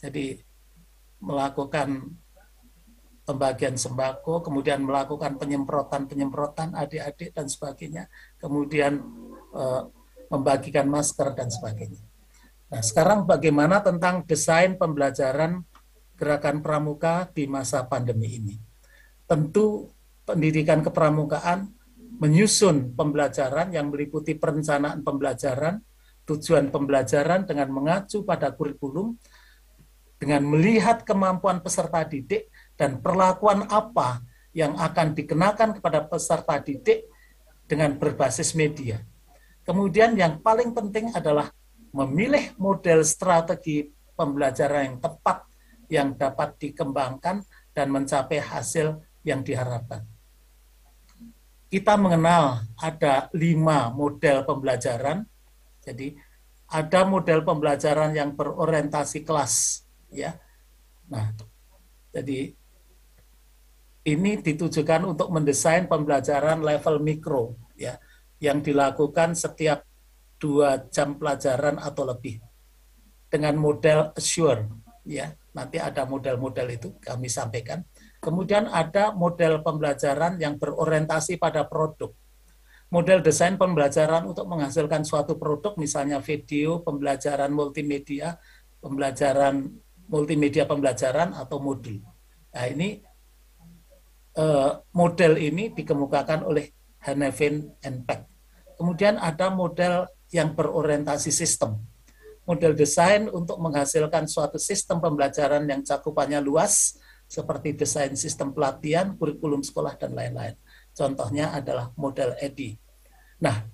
Jadi melakukan pembagian sembako, kemudian melakukan penyemprotan-penyemprotan adik-adik dan sebagainya, kemudian e, membagikan masker dan sebagainya. Nah, sekarang bagaimana tentang desain pembelajaran gerakan pramuka di masa pandemi ini? Tentu pendidikan kepramukaan menyusun pembelajaran yang meliputi perencanaan pembelajaran, tujuan pembelajaran dengan mengacu pada kurikulum, dengan melihat kemampuan peserta didik dan perlakuan apa yang akan dikenakan kepada peserta didik dengan berbasis media. Kemudian yang paling penting adalah memilih model strategi pembelajaran yang tepat yang dapat dikembangkan dan mencapai hasil yang diharapkan kita mengenal ada lima model pembelajaran. Jadi ada model pembelajaran yang berorientasi kelas, ya. Nah, jadi ini ditujukan untuk mendesain pembelajaran level mikro, ya, yang dilakukan setiap dua jam pelajaran atau lebih dengan model assure, ya. Nanti ada model-model itu kami sampaikan. Kemudian ada model pembelajaran yang berorientasi pada produk. Model desain pembelajaran untuk menghasilkan suatu produk, misalnya video, pembelajaran multimedia, pembelajaran multimedia pembelajaran atau modul. Nah ini eh, model ini dikemukakan oleh Hanevin and Peck. Kemudian ada model yang berorientasi sistem. Model desain untuk menghasilkan suatu sistem pembelajaran yang cakupannya luas, seperti desain sistem pelatihan, kurikulum sekolah, dan lain-lain. Contohnya adalah model EDI. Nah,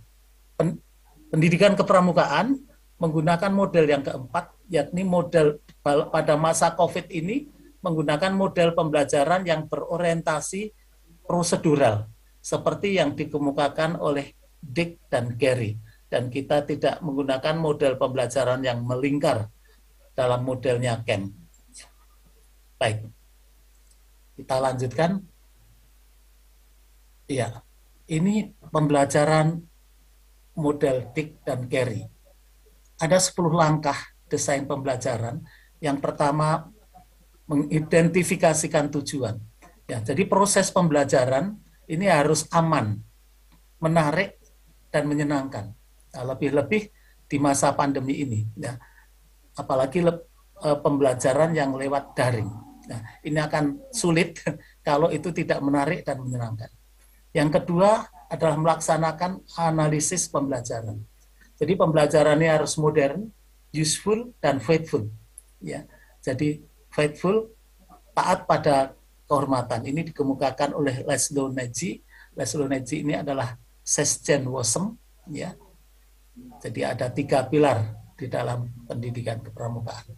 pendidikan kepramukaan menggunakan model yang keempat, yakni model pada masa COVID ini menggunakan model pembelajaran yang berorientasi prosedural, seperti yang dikemukakan oleh Dick dan Gary. Dan kita tidak menggunakan model pembelajaran yang melingkar dalam modelnya Ken. Baik kita lanjutkan. Iya, ini pembelajaran model TIK dan carry. Ada 10 langkah desain pembelajaran. Yang pertama, mengidentifikasikan tujuan. Ya, jadi proses pembelajaran ini harus aman, menarik, dan menyenangkan. Nah, lebih-lebih nah, di masa pandemi ini. Ya. Apalagi eh, pembelajaran yang lewat daring Nah, ini akan sulit kalau itu tidak menarik dan menyenangkan. Yang kedua adalah melaksanakan analisis pembelajaran. Jadi pembelajarannya harus modern, useful, dan faithful. Ya, jadi faithful taat pada kehormatan. Ini dikemukakan oleh Laszlo Neji. Laszlo Neji ini adalah Sesjen Wosem. Ya. Jadi ada tiga pilar di dalam pendidikan kepramukaan.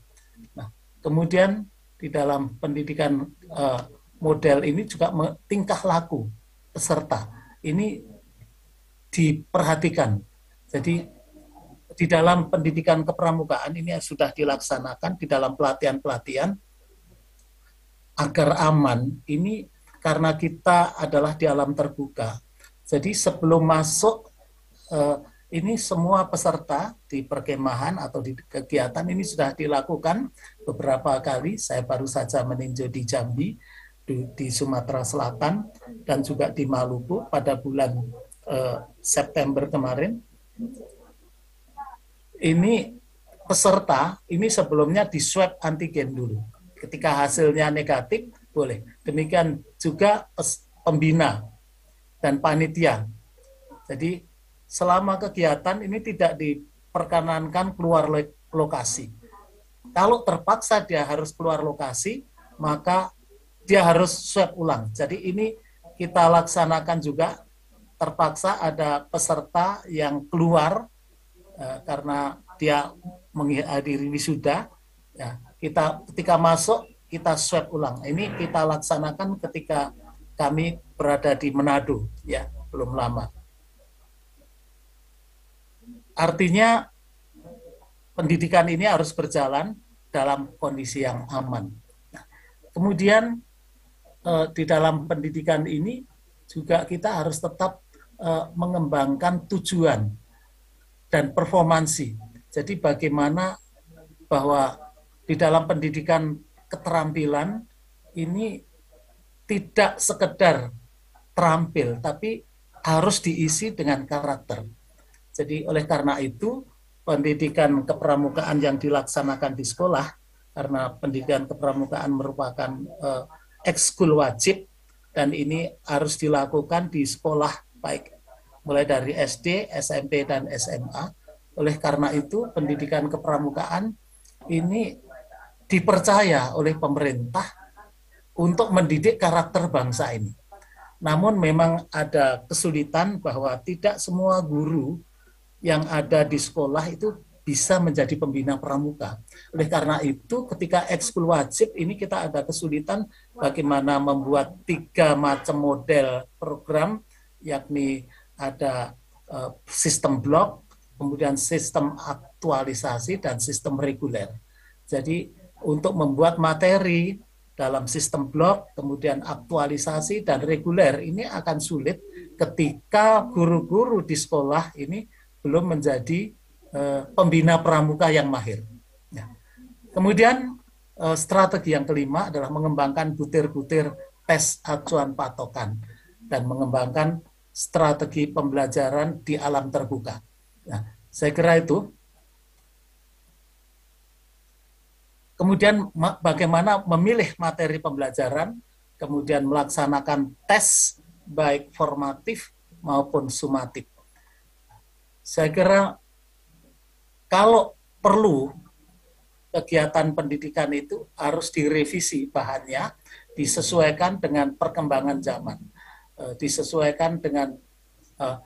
Nah, kemudian di dalam pendidikan uh, model ini juga tingkah laku peserta ini diperhatikan. Jadi di dalam pendidikan kepramukaan ini sudah dilaksanakan di dalam pelatihan-pelatihan agar aman ini karena kita adalah di alam terbuka. Jadi sebelum masuk eh, ini semua peserta di perkemahan atau di kegiatan ini sudah dilakukan beberapa kali. Saya baru saja meninjau di Jambi, di, di Sumatera Selatan, dan juga di Maluku pada bulan eh, September kemarin. Ini peserta, ini sebelumnya di swab antigen dulu. Ketika hasilnya negatif, boleh. Demikian juga pembina dan panitia. Jadi selama kegiatan ini tidak diperkenankan keluar lokasi. Kalau terpaksa dia harus keluar lokasi, maka dia harus swab ulang. Jadi ini kita laksanakan juga terpaksa ada peserta yang keluar eh, karena dia menghadiri wisuda ya kita ketika masuk kita swab ulang ini kita laksanakan ketika kami berada di Manado ya belum lama Artinya pendidikan ini harus berjalan dalam kondisi yang aman. kemudian eh, di dalam pendidikan ini juga kita harus tetap eh, mengembangkan tujuan dan performansi. Jadi bagaimana bahwa di dalam pendidikan keterampilan ini tidak sekedar terampil, tapi harus diisi dengan karakter jadi oleh karena itu pendidikan kepramukaan yang dilaksanakan di sekolah karena pendidikan kepramukaan merupakan uh, ekskul wajib dan ini harus dilakukan di sekolah baik mulai dari SD, SMP dan SMA. Oleh karena itu pendidikan kepramukaan ini dipercaya oleh pemerintah untuk mendidik karakter bangsa ini. Namun memang ada kesulitan bahwa tidak semua guru yang ada di sekolah itu bisa menjadi pembina pramuka. Oleh karena itu, ketika ekskul wajib ini kita ada kesulitan bagaimana membuat tiga macam model program, yakni ada eh, sistem blok, kemudian sistem aktualisasi, dan sistem reguler. Jadi untuk membuat materi dalam sistem blok, kemudian aktualisasi dan reguler ini akan sulit ketika guru-guru di sekolah ini belum menjadi uh, pembina pramuka yang mahir. Ya. Kemudian uh, strategi yang kelima adalah mengembangkan butir-butir tes acuan patokan dan mengembangkan strategi pembelajaran di alam terbuka. Nah, saya kira itu. Kemudian bagaimana memilih materi pembelajaran, kemudian melaksanakan tes baik formatif maupun sumatif saya kira kalau perlu kegiatan pendidikan itu harus direvisi bahannya, disesuaikan dengan perkembangan zaman, eh, disesuaikan dengan eh,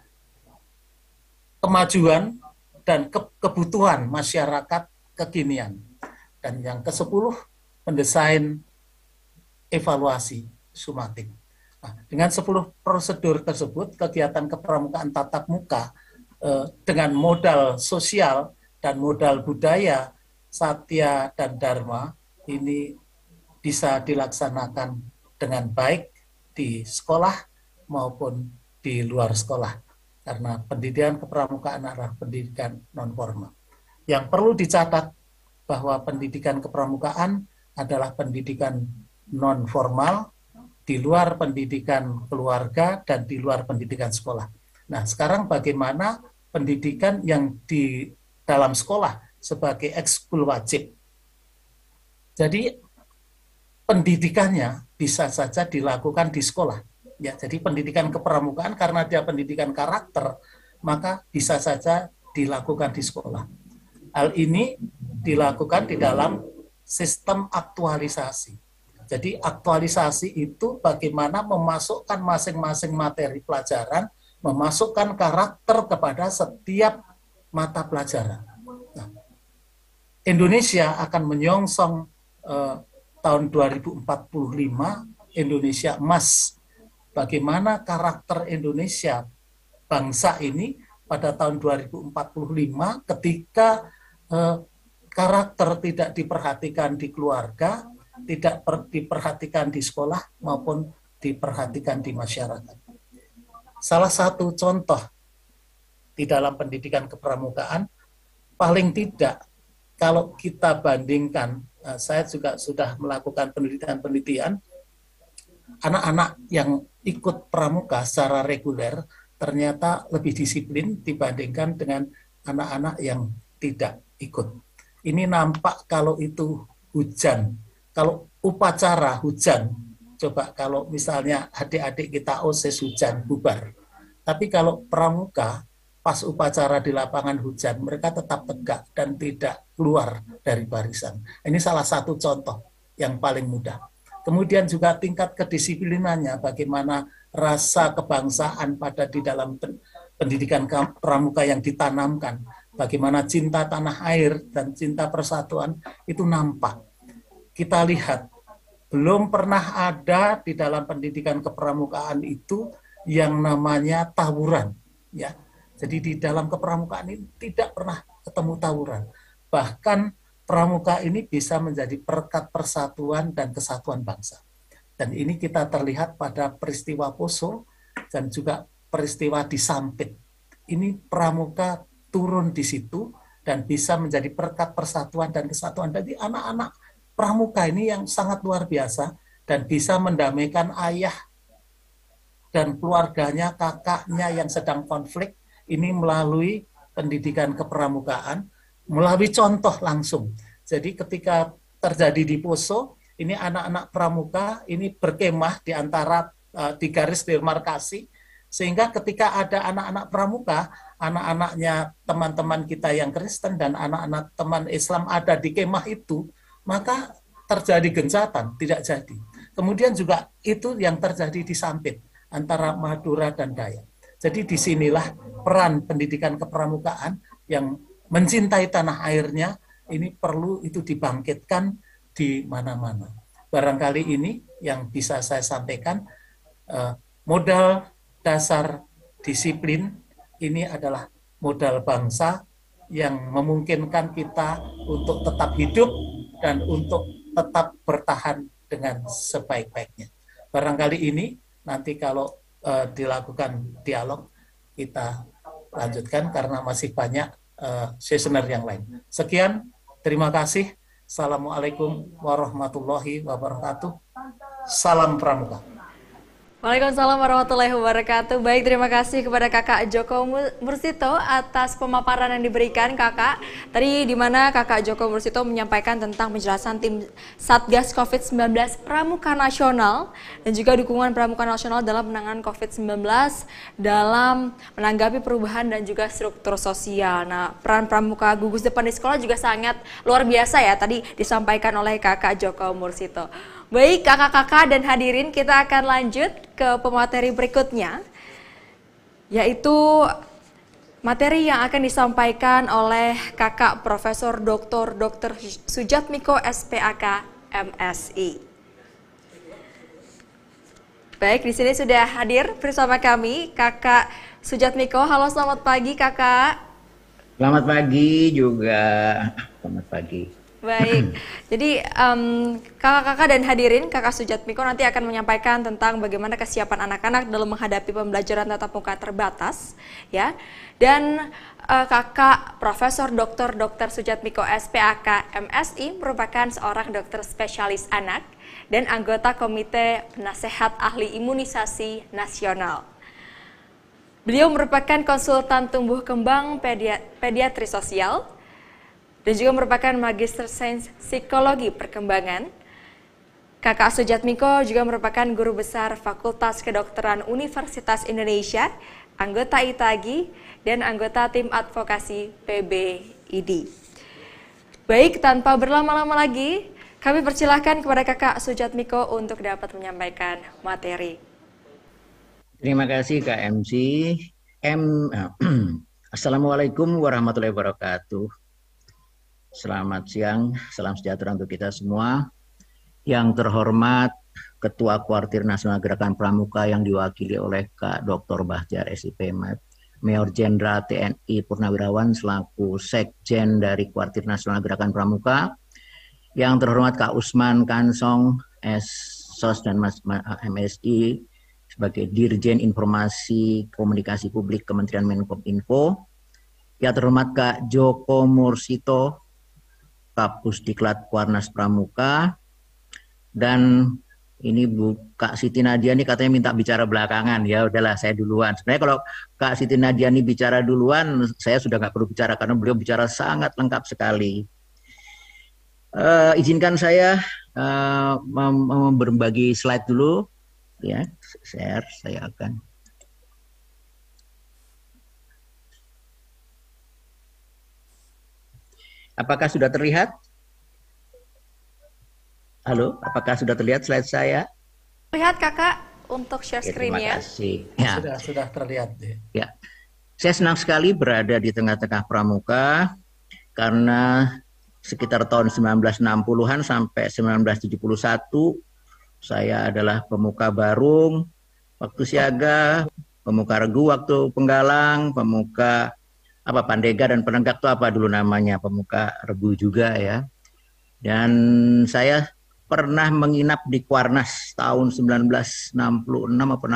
kemajuan dan kebutuhan masyarakat kekinian. Dan yang ke-10, mendesain evaluasi sumatik. Nah, dengan 10 prosedur tersebut, kegiatan kepramukaan tatap muka Eh, dengan modal sosial dan modal budaya satya dan dharma ini bisa dilaksanakan dengan baik di sekolah maupun di luar sekolah karena pendidikan kepramukaan adalah pendidikan non formal. Yang perlu dicatat bahwa pendidikan kepramukaan adalah pendidikan non formal di luar pendidikan keluarga dan di luar pendidikan sekolah. Nah, sekarang bagaimana pendidikan yang di dalam sekolah sebagai ekskul wajib. Jadi pendidikannya bisa saja dilakukan di sekolah. Ya, jadi pendidikan kepramukaan karena dia pendidikan karakter, maka bisa saja dilakukan di sekolah. Hal ini dilakukan di dalam sistem aktualisasi. Jadi aktualisasi itu bagaimana memasukkan masing-masing materi pelajaran memasukkan karakter kepada setiap mata pelajaran. Nah, Indonesia akan menyongsong eh, tahun 2045 Indonesia emas. Bagaimana karakter Indonesia bangsa ini pada tahun 2045 ketika eh, karakter tidak diperhatikan di keluarga, tidak diperhatikan di sekolah maupun diperhatikan di masyarakat. Salah satu contoh di dalam pendidikan kepramukaan, paling tidak kalau kita bandingkan, eh, saya juga sudah melakukan penelitian-penelitian, anak-anak yang ikut pramuka secara reguler ternyata lebih disiplin dibandingkan dengan anak-anak yang tidak ikut. Ini nampak kalau itu hujan, kalau upacara hujan coba kalau misalnya adik-adik kita OSIS oh, hujan bubar. Tapi kalau pramuka pas upacara di lapangan hujan mereka tetap tegak dan tidak keluar dari barisan. Ini salah satu contoh yang paling mudah. Kemudian juga tingkat kedisiplinannya bagaimana rasa kebangsaan pada di dalam pendidikan pramuka yang ditanamkan, bagaimana cinta tanah air dan cinta persatuan itu nampak. Kita lihat belum pernah ada di dalam pendidikan kepramukaan itu yang namanya tawuran ya jadi di dalam kepramukaan ini tidak pernah ketemu tawuran bahkan pramuka ini bisa menjadi perkat persatuan dan kesatuan bangsa dan ini kita terlihat pada peristiwa Poso dan juga peristiwa di Sampit ini pramuka turun di situ dan bisa menjadi perkat persatuan dan kesatuan dari anak-anak pramuka ini yang sangat luar biasa dan bisa mendamaikan ayah dan keluarganya, kakaknya yang sedang konflik ini melalui pendidikan kepramukaan, melalui contoh langsung. Jadi ketika terjadi di Poso, ini anak-anak pramuka ini berkemah di antara uh, eh, di garis demarkasi sehingga ketika ada anak-anak pramuka, anak-anaknya teman-teman kita yang Kristen dan anak-anak teman Islam ada di kemah itu, maka terjadi gencatan, tidak jadi. Kemudian juga itu yang terjadi di samping antara Madura dan Dayak. Jadi disinilah peran pendidikan kepramukaan yang mencintai tanah airnya ini perlu itu dibangkitkan di mana-mana. Barangkali ini yang bisa saya sampaikan eh, modal dasar disiplin ini adalah modal bangsa yang memungkinkan kita untuk tetap hidup dan untuk tetap bertahan dengan sebaik-baiknya. Barangkali ini nanti kalau e, dilakukan dialog kita lanjutkan karena masih banyak e, eh, sesioner yang lain. Sekian, terima kasih. Assalamualaikum warahmatullahi wabarakatuh. Salam pramuka. Waalaikumsalam warahmatullahi wabarakatuh. Baik, terima kasih kepada Kakak Joko Mursito atas pemaparan yang diberikan Kakak. Tadi di mana Kakak Joko Mursito menyampaikan tentang penjelasan tim Satgas COVID-19 Pramuka Nasional dan juga dukungan Pramuka Nasional dalam penanganan COVID-19 dalam menanggapi perubahan dan juga struktur sosial. Nah, peran Pramuka gugus depan di sekolah juga sangat luar biasa ya tadi disampaikan oleh Kakak Joko Mursito. Baik, kakak-kakak dan hadirin, kita akan lanjut ke pemateri berikutnya, yaitu Materi yang akan disampaikan oleh kakak Profesor Dr. Dr. Sujat Miko SPAK MSI. Baik, di sini sudah hadir bersama kami kakak Sujat Miko. Halo, selamat pagi kakak. Selamat pagi juga. Selamat pagi. Baik, hmm. jadi um, kakak-kakak dan hadirin kakak Sujat Miko nanti akan menyampaikan tentang bagaimana kesiapan anak-anak dalam menghadapi pembelajaran tatap muka terbatas, ya. Dan uh, kakak Profesor Dr. Dr. Sujat Miko SPAK MSI merupakan seorang dokter spesialis anak dan anggota Komite Penasehat Ahli Imunisasi Nasional. Beliau merupakan konsultan tumbuh kembang pedia pediatri sosial, dan juga merupakan Magister Sains Psikologi Perkembangan. Kakak Sujat Miko juga merupakan guru besar Fakultas Kedokteran Universitas Indonesia, anggota ITAGI, dan anggota tim advokasi PBID. Baik, tanpa berlama-lama lagi, kami persilahkan kepada kakak Sujat Miko untuk dapat menyampaikan materi. Terima kasih Kak MC. M Assalamualaikum warahmatullahi wabarakatuh. Selamat siang, salam sejahtera untuk kita semua. Yang terhormat Ketua Kuartir Nasional Gerakan Pramuka yang diwakili oleh Kak Dr. Bahjar SIP Mayor Jenderal TNI Purnawirawan selaku Sekjen dari Kuartir Nasional Gerakan Pramuka. Yang terhormat Kak Usman Kansong, S. SOS dan Mas, MSI sebagai Dirjen Informasi Komunikasi Publik Kementerian Menkom Info. Yang terhormat Kak Joko Mursito, Diklat Kuarnas Pramuka dan ini Bu Kak Siti Nadia nih katanya minta bicara belakangan ya udahlah saya duluan. Sebenarnya kalau Kak Siti Nadia nih bicara duluan saya sudah nggak perlu bicara karena beliau bicara sangat lengkap sekali. Uh, izinkan saya uh, mem- mem- berbagi slide dulu ya share saya akan Apakah sudah terlihat? Halo, apakah sudah terlihat slide saya? Lihat kakak untuk share ya, screen ya. Terima kasih. Ya, ya. Sudah, sudah terlihat. Ya. Saya senang sekali berada di tengah-tengah pramuka karena sekitar tahun 1960-an sampai 1971 saya adalah pemuka Barung waktu Siaga, pemuka Regu waktu Penggalang, pemuka apa Pandega dan Penegak itu apa dulu namanya pemuka Rebu juga ya. Dan saya pernah menginap di Kwarnas tahun 1966 atau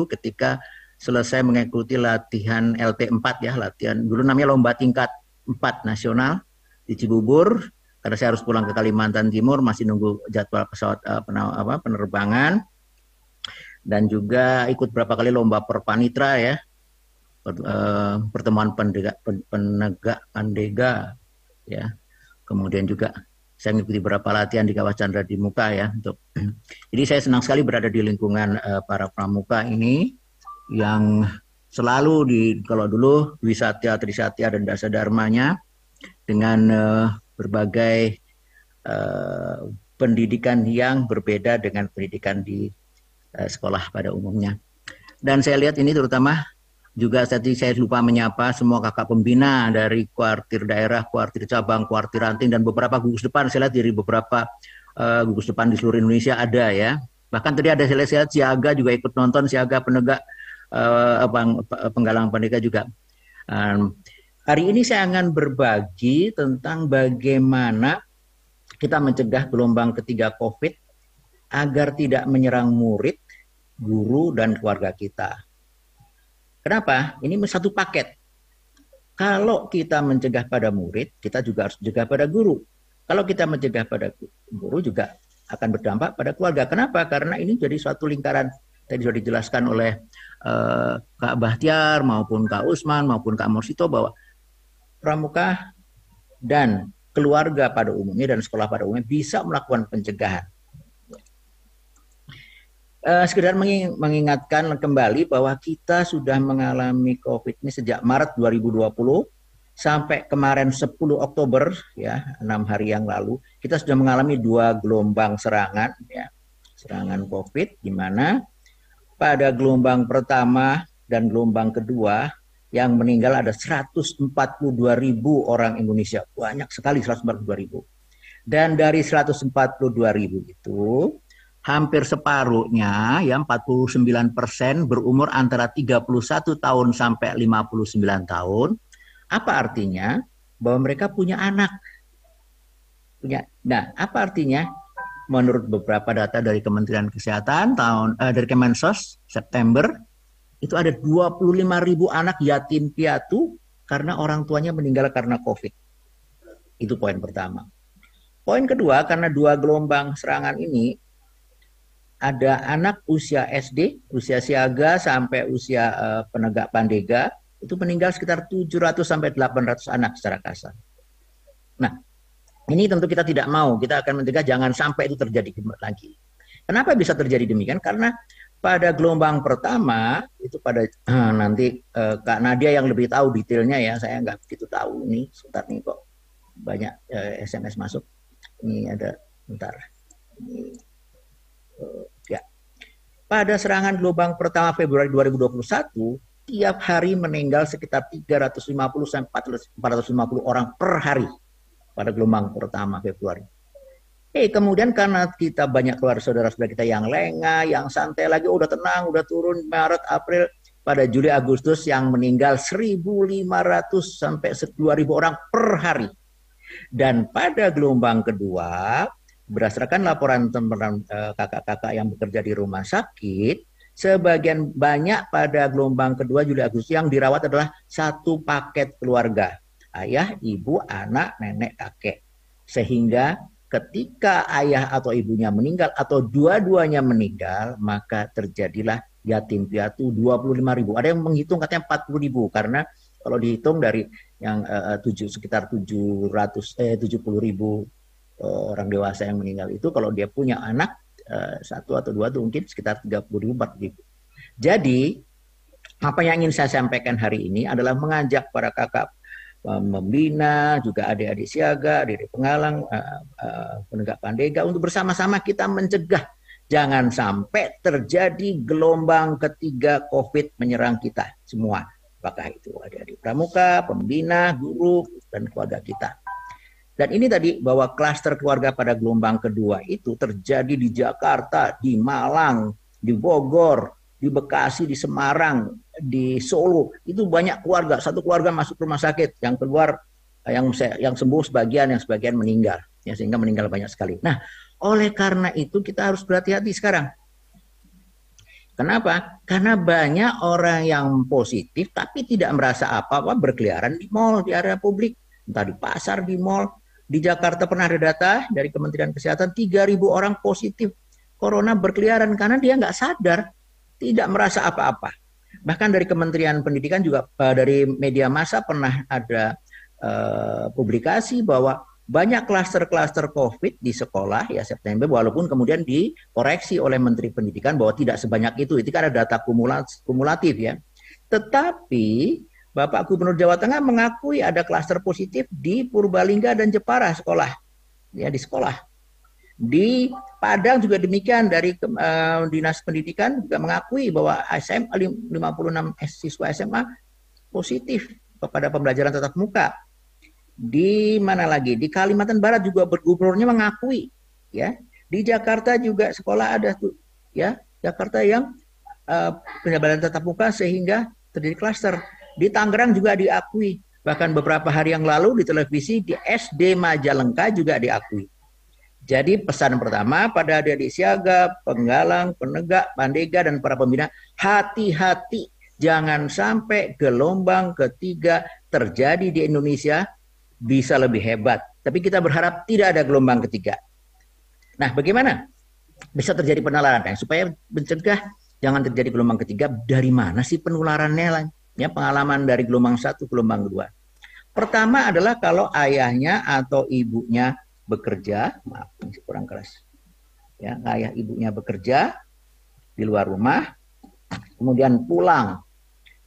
67 ketika selesai mengikuti latihan LT4 ya, latihan dulu namanya lomba tingkat 4 nasional di Cibubur karena saya harus pulang ke Kalimantan Timur masih nunggu jadwal pesawat eh, apa, penerbangan dan juga ikut berapa kali lomba perpanitra ya Eh, pertemuan penegak penegak pandega ya kemudian juga saya mengikuti beberapa latihan di kawasan di muka ya untuk jadi saya senang sekali berada di lingkungan uh, para pramuka ini yang selalu di kalau dulu wisata trisatya dan dasa dharmanya dengan uh, berbagai uh, pendidikan yang berbeda dengan pendidikan di uh, sekolah pada umumnya dan saya lihat ini terutama juga tadi saya lupa menyapa semua kakak pembina dari kuartir daerah, kuartir cabang, kuartir ranting, dan beberapa gugus depan. Saya lihat dari beberapa uh, gugus depan di seluruh Indonesia ada ya. Bahkan tadi ada saya lihat siaga juga ikut nonton, siaga penegak, uh, apa, penggalang pendeka juga. Um, hari ini saya akan berbagi tentang bagaimana kita mencegah gelombang ketiga COVID agar tidak menyerang murid, guru, dan keluarga kita. Kenapa? Ini satu paket. Kalau kita mencegah pada murid, kita juga harus mencegah pada guru. Kalau kita mencegah pada guru juga akan berdampak pada keluarga. Kenapa? Karena ini jadi suatu lingkaran. Tadi sudah dijelaskan oleh uh, Kak Bahtiar maupun Kak Usman maupun Kak Morsito bahwa pramuka dan keluarga pada umumnya dan sekolah pada umumnya bisa melakukan pencegahan. Uh, sekedar mengingatkan kembali bahwa kita sudah mengalami COVID ini sejak Maret 2020 sampai kemarin 10 Oktober ya enam hari yang lalu kita sudah mengalami dua gelombang serangan ya serangan COVID di mana pada gelombang pertama dan gelombang kedua yang meninggal ada 142 ribu orang Indonesia banyak sekali 142 ribu dan dari 142 ribu itu hampir separuhnya ya 49 persen berumur antara 31 tahun sampai 59 tahun. Apa artinya? Bahwa mereka punya anak. Punya. Nah, apa artinya? Menurut beberapa data dari Kementerian Kesehatan tahun eh, dari Kemensos September itu ada 25 ribu anak yatim piatu karena orang tuanya meninggal karena COVID. Itu poin pertama. Poin kedua, karena dua gelombang serangan ini ada anak usia SD, usia siaga sampai usia uh, penegak pandega itu meninggal sekitar 700 sampai 800 anak secara kasar. Nah, ini tentu kita tidak mau, kita akan mencegah jangan sampai itu terjadi lagi. Kenapa bisa terjadi demikian? Karena pada gelombang pertama itu pada uh, nanti uh, Kak Nadia yang lebih tahu detailnya ya, saya nggak begitu tahu ini. Sebentar nih kok banyak uh, SMS masuk. Ini ada bentar. Ini, pada serangan gelombang pertama Februari 2021, tiap hari meninggal sekitar 350 sampai 450 orang per hari pada gelombang pertama Februari. Eh, kemudian karena kita banyak keluar saudara-saudara kita yang lengah, yang santai lagi, udah tenang, udah turun Maret, April, pada Juli Agustus yang meninggal 1.500 sampai 2.000 orang per hari. Dan pada gelombang kedua, berdasarkan laporan teman eh, kakak-kakak yang bekerja di rumah sakit, sebagian banyak pada gelombang kedua Juli Agustus yang dirawat adalah satu paket keluarga, ayah, ibu, anak, nenek, kakek. Sehingga ketika ayah atau ibunya meninggal atau dua-duanya meninggal, maka terjadilah yatim piatu 25 ribu. Ada yang menghitung katanya 40 ribu karena kalau dihitung dari yang eh, eh tujuh, sekitar 700 eh, 70 ribu Eh, orang dewasa yang meninggal itu kalau dia punya anak eh, satu atau dua itu mungkin sekitar 34 ribu, ribu. Jadi apa yang ingin saya sampaikan hari ini adalah mengajak para kakak eh, membina, juga adik-adik siaga, adik-adik pengalang, penegak pandega untuk bersama-sama kita mencegah jangan sampai terjadi gelombang ketiga COVID menyerang kita semua. Apakah itu adik-adik pramuka, pembina, guru, dan keluarga kita. Dan ini tadi bahwa klaster keluarga pada gelombang kedua itu terjadi di Jakarta, di Malang, di Bogor, di Bekasi, di Semarang, di Solo. Itu banyak keluarga, satu keluarga masuk rumah sakit, yang keluar yang yang sembuh sebagian, yang sebagian meninggal, ya sehingga meninggal banyak sekali. Nah, oleh karena itu kita harus berhati-hati sekarang. Kenapa? Karena banyak orang yang positif tapi tidak merasa apa-apa berkeliaran di mall, di area publik, entah di pasar, di mall, di Jakarta pernah ada data dari Kementerian Kesehatan 3.000 orang positif corona berkeliaran karena dia nggak sadar, tidak merasa apa-apa. Bahkan dari Kementerian Pendidikan juga eh, dari media massa pernah ada uh, publikasi bahwa banyak klaster-klaster COVID di sekolah ya September walaupun kemudian dikoreksi oleh Menteri Pendidikan bahwa tidak sebanyak itu itu karena data kumulatif ya. Tetapi Bapak Gubernur Jawa Tengah mengakui ada klaster positif di Purbalingga dan Jepara sekolah. Ya di sekolah. Di Padang juga demikian dari uh, Dinas Pendidikan juga mengakui bahwa SMA 56 siswa SMA positif kepada pembelajaran tatap muka. Di mana lagi? Di Kalimantan Barat juga bergubernurnya mengakui ya. Di Jakarta juga sekolah ada tuh ya, Jakarta yang uh, eh, pembelajaran tatap muka sehingga terjadi klaster di Tangerang juga diakui. Bahkan beberapa hari yang lalu di televisi di SD Majalengka juga diakui. Jadi pesan pertama pada adik-adik siaga, penggalang, penegak, pandega, dan para pembina, hati-hati jangan sampai gelombang ketiga terjadi di Indonesia bisa lebih hebat. Tapi kita berharap tidak ada gelombang ketiga. Nah, bagaimana bisa terjadi penularan? Eh, supaya mencegah jangan terjadi gelombang ketiga, dari mana sih penularannya? ya pengalaman dari gelombang satu gelombang dua. Pertama adalah kalau ayahnya atau ibunya bekerja, maaf ini kurang keras. Ya, ayah ibunya bekerja di luar rumah, kemudian pulang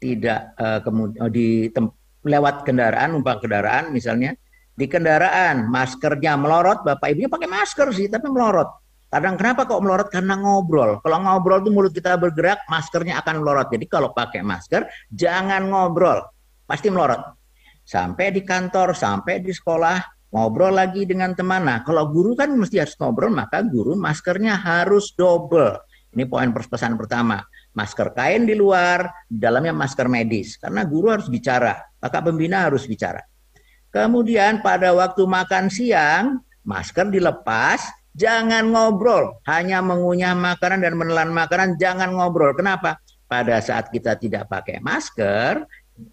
tidak uh, eh, kemudian eh, di tem, lewat kendaraan, numpang kendaraan misalnya, di kendaraan maskernya melorot, bapak ibunya pakai masker sih tapi melorot. Kadang kenapa kok melorot? Karena ngobrol. Kalau ngobrol tuh mulut kita bergerak, maskernya akan melorot. Jadi kalau pakai masker, jangan ngobrol. Pasti melorot. Sampai di kantor, sampai di sekolah, ngobrol lagi dengan teman. Nah, kalau guru kan mesti harus ngobrol, maka guru maskernya harus double. Ini poin pesan pertama. Masker kain di luar, dalamnya masker medis. Karena guru harus bicara, maka pembina harus bicara. Kemudian pada waktu makan siang, masker dilepas, Jangan ngobrol, hanya mengunyah makanan dan menelan makanan, jangan ngobrol. Kenapa? Pada saat kita tidak pakai masker,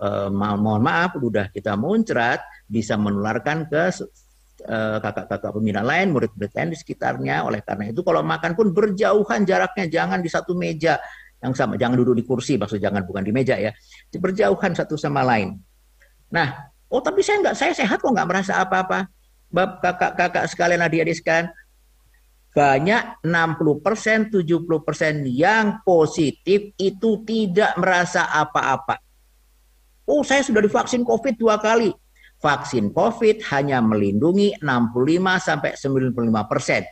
eh, mohon maaf, udah kita muncrat, bisa menularkan ke eh, kakak-kakak eh, pembina lain, murid-murid lain di sekitarnya. Oleh karena itu, kalau makan pun berjauhan jaraknya, jangan di satu meja yang sama, jangan duduk di kursi, maksud jangan bukan di meja ya, berjauhan satu sama lain. Nah, oh tapi saya nggak, saya sehat kok nggak merasa apa-apa. Bab kakak-kakak sekalian adik-adik sekalian, banyak 60%, 70% yang positif itu tidak merasa apa-apa. Oh, saya sudah divaksin COVID dua kali. Vaksin COVID hanya melindungi 65 sampai 95 persen.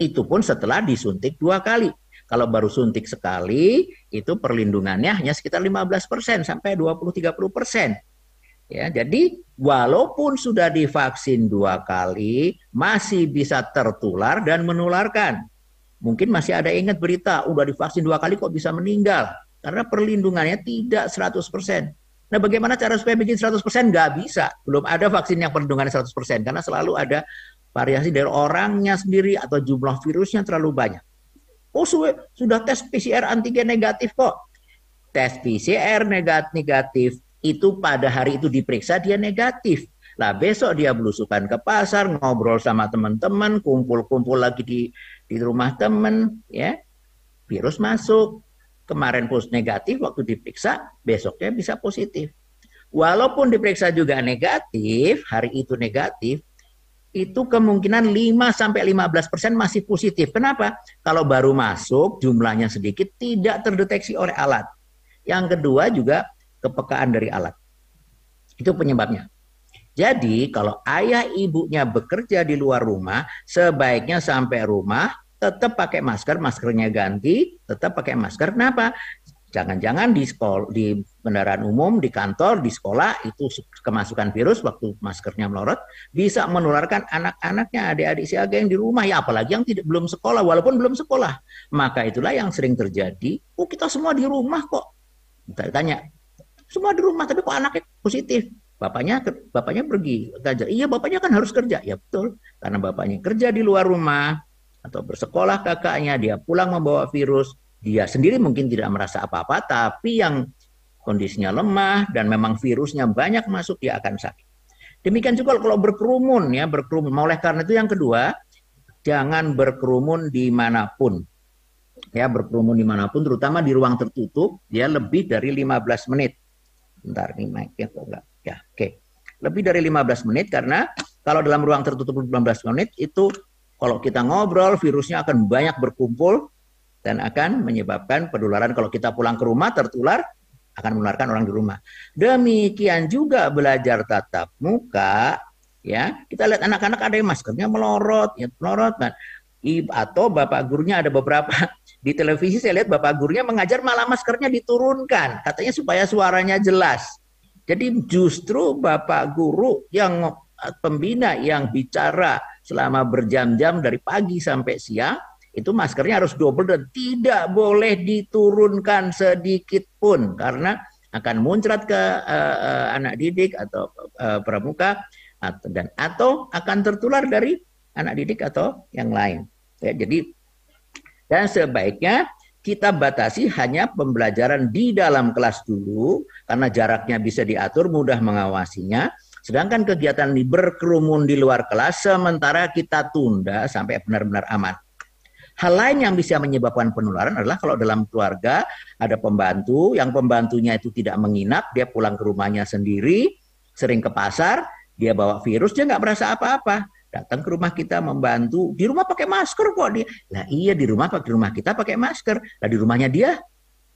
Itu pun setelah disuntik dua kali. Kalau baru suntik sekali, itu perlindungannya hanya sekitar 15 persen sampai 20-30 persen. Ya, jadi walaupun sudah divaksin dua kali masih bisa tertular dan menularkan. Mungkin masih ada ingat berita, udah divaksin dua kali kok bisa meninggal. Karena perlindungannya tidak 100%. Nah bagaimana cara supaya bikin 100% nggak bisa. Belum ada vaksin yang perlindungannya 100%. Karena selalu ada variasi dari orangnya sendiri atau jumlah virusnya terlalu banyak. Oh sudah tes PCR antigen negatif kok. Tes PCR negatif, negatif itu pada hari itu diperiksa dia negatif. Lah besok dia belusukan ke pasar, ngobrol sama teman-teman, kumpul-kumpul lagi di di rumah teman, ya. Virus masuk. Kemarin pos negatif, waktu diperiksa besoknya bisa positif. Walaupun diperiksa juga negatif, hari itu negatif, itu kemungkinan 5 sampai 15% masih positif. Kenapa? Kalau baru masuk jumlahnya sedikit tidak terdeteksi oleh alat. Yang kedua juga kepekaan dari alat. Itu penyebabnya. Jadi kalau ayah ibunya bekerja di luar rumah, sebaiknya sampai rumah tetap pakai masker, maskernya ganti, tetap pakai masker. Kenapa? Jangan-jangan di sekolah, di kendaraan umum, di kantor, di sekolah itu kemasukan virus waktu maskernya melorot bisa menularkan anak-anaknya, adik-adik siaga yang di rumah ya apalagi yang tidak belum sekolah walaupun belum sekolah. Maka itulah yang sering terjadi. Oh, kita semua di rumah kok. Kita tanya, semua di rumah tapi kok anaknya positif bapaknya bapaknya pergi kerja iya bapaknya kan harus kerja ya betul karena bapaknya kerja di luar rumah atau bersekolah kakaknya dia pulang membawa virus dia sendiri mungkin tidak merasa apa-apa tapi yang kondisinya lemah dan memang virusnya banyak masuk dia akan sakit demikian juga kalau berkerumun ya berkerumun nah, oleh karena itu yang kedua jangan berkerumun dimanapun ya berkerumun dimanapun terutama di ruang tertutup ya lebih dari 15 menit Bentar, nih mic-nya kok enggak. Ya, oke. Okay. Lebih dari 15 menit karena kalau dalam ruang tertutup 15 menit itu kalau kita ngobrol virusnya akan banyak berkumpul dan akan menyebabkan penularan kalau kita pulang ke rumah tertular akan menularkan orang di rumah. Demikian juga belajar tatap muka ya. Kita lihat anak-anak ada yang maskernya melorot, ya melorot kan. Atau bapak gurunya ada beberapa di televisi saya lihat Bapak gurunya mengajar malah maskernya diturunkan, katanya supaya suaranya jelas. Jadi justru Bapak guru yang pembina yang bicara selama berjam-jam dari pagi sampai siang itu maskernya harus double dan tidak boleh diturunkan sedikit pun karena akan muncrat ke uh, uh, anak didik atau uh, pramuka atau dan atau akan tertular dari anak didik atau yang lain. Ya, jadi dan sebaiknya kita batasi hanya pembelajaran di dalam kelas dulu karena jaraknya bisa diatur, mudah mengawasinya. Sedangkan kegiatan ini berkerumun di luar kelas sementara kita tunda sampai benar-benar aman. Hal lain yang bisa menyebabkan penularan adalah kalau dalam keluarga ada pembantu, yang pembantunya itu tidak menginap, dia pulang ke rumahnya sendiri, sering ke pasar, dia bawa virus, dia nggak merasa apa-apa datang ke rumah kita membantu di rumah pakai masker kok dia lah iya di rumah pakai rumah kita pakai masker lah di rumahnya dia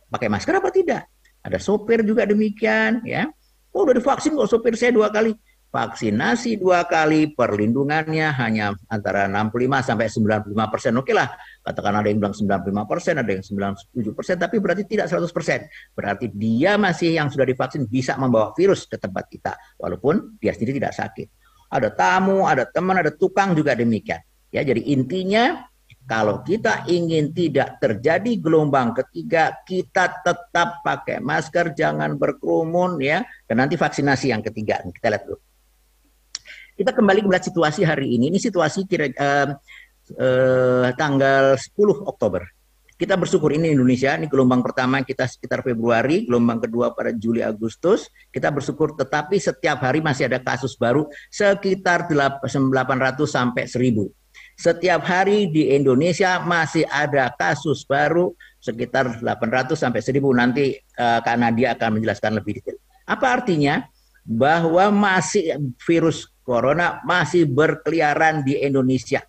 pakai masker apa tidak ada sopir juga demikian ya oh udah divaksin kok sopir saya dua kali vaksinasi dua kali perlindungannya hanya antara 65 sampai 95 persen oke lah katakan ada yang bilang 95 persen ada yang 97 persen tapi berarti tidak 100 persen berarti dia masih yang sudah divaksin bisa membawa virus ke tempat kita walaupun dia sendiri tidak sakit ada tamu, ada teman, ada tukang juga demikian. Ya, jadi intinya kalau kita ingin tidak terjadi gelombang ketiga, kita tetap pakai masker, jangan berkerumun ya. Dan nanti vaksinasi yang ketiga kita lihat dulu. Kita kembali melihat situasi hari ini. Ini situasi kira eh, eh, tanggal 10 Oktober kita bersyukur ini Indonesia ini gelombang pertama kita sekitar Februari, gelombang kedua pada Juli Agustus. Kita bersyukur tetapi setiap hari masih ada kasus baru sekitar 800 sampai 1000. Setiap hari di Indonesia masih ada kasus baru sekitar 800 sampai 1000 nanti uh, Kak dia akan menjelaskan lebih detail. Apa artinya? Bahwa masih virus corona masih berkeliaran di Indonesia.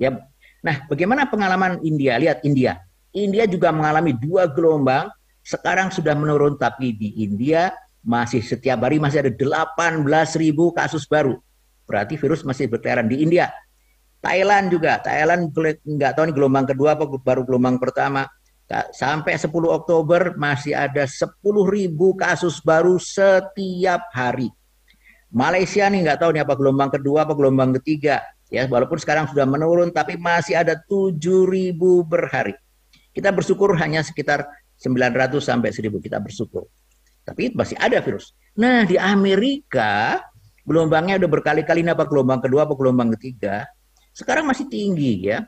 Ya Nah, bagaimana pengalaman India? Lihat India. India juga mengalami dua gelombang. Sekarang sudah menurun, tapi di India masih setiap hari masih ada 18 ribu kasus baru. Berarti virus masih berkeliaran di India. Thailand juga, Thailand nggak tahu ini gelombang kedua apa baru gelombang pertama. Sampai 10 Oktober masih ada 10 ribu kasus baru setiap hari. Malaysia nih nggak tahu nih apa gelombang kedua apa gelombang ketiga. Ya, walaupun sekarang sudah menurun tapi masih ada 7.000 per hari. Kita bersyukur hanya sekitar 900 sampai 1.000 kita bersyukur. Tapi masih ada virus. Nah, di Amerika gelombangnya udah berkali-kali apa gelombang kedua apa gelombang ketiga. Sekarang masih tinggi ya.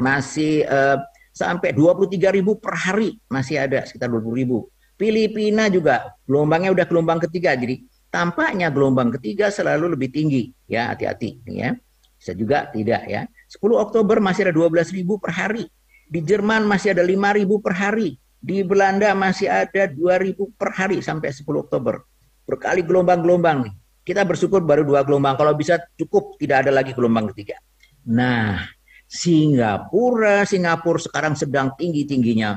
Masih uh, sampai 23.000 per hari masih ada sekitar 20.000. Filipina juga gelombangnya udah gelombang ketiga jadi tampaknya gelombang ketiga selalu lebih tinggi ya hati-hati ya bisa juga tidak ya. 10 Oktober masih ada ribu per hari. Di Jerman masih ada ribu per hari. Di Belanda masih ada ribu per hari sampai 10 Oktober. Berkali gelombang-gelombang nih. Kita bersyukur baru dua gelombang. Kalau bisa cukup tidak ada lagi gelombang ketiga. Nah, Singapura, Singapura sekarang sedang tinggi-tingginya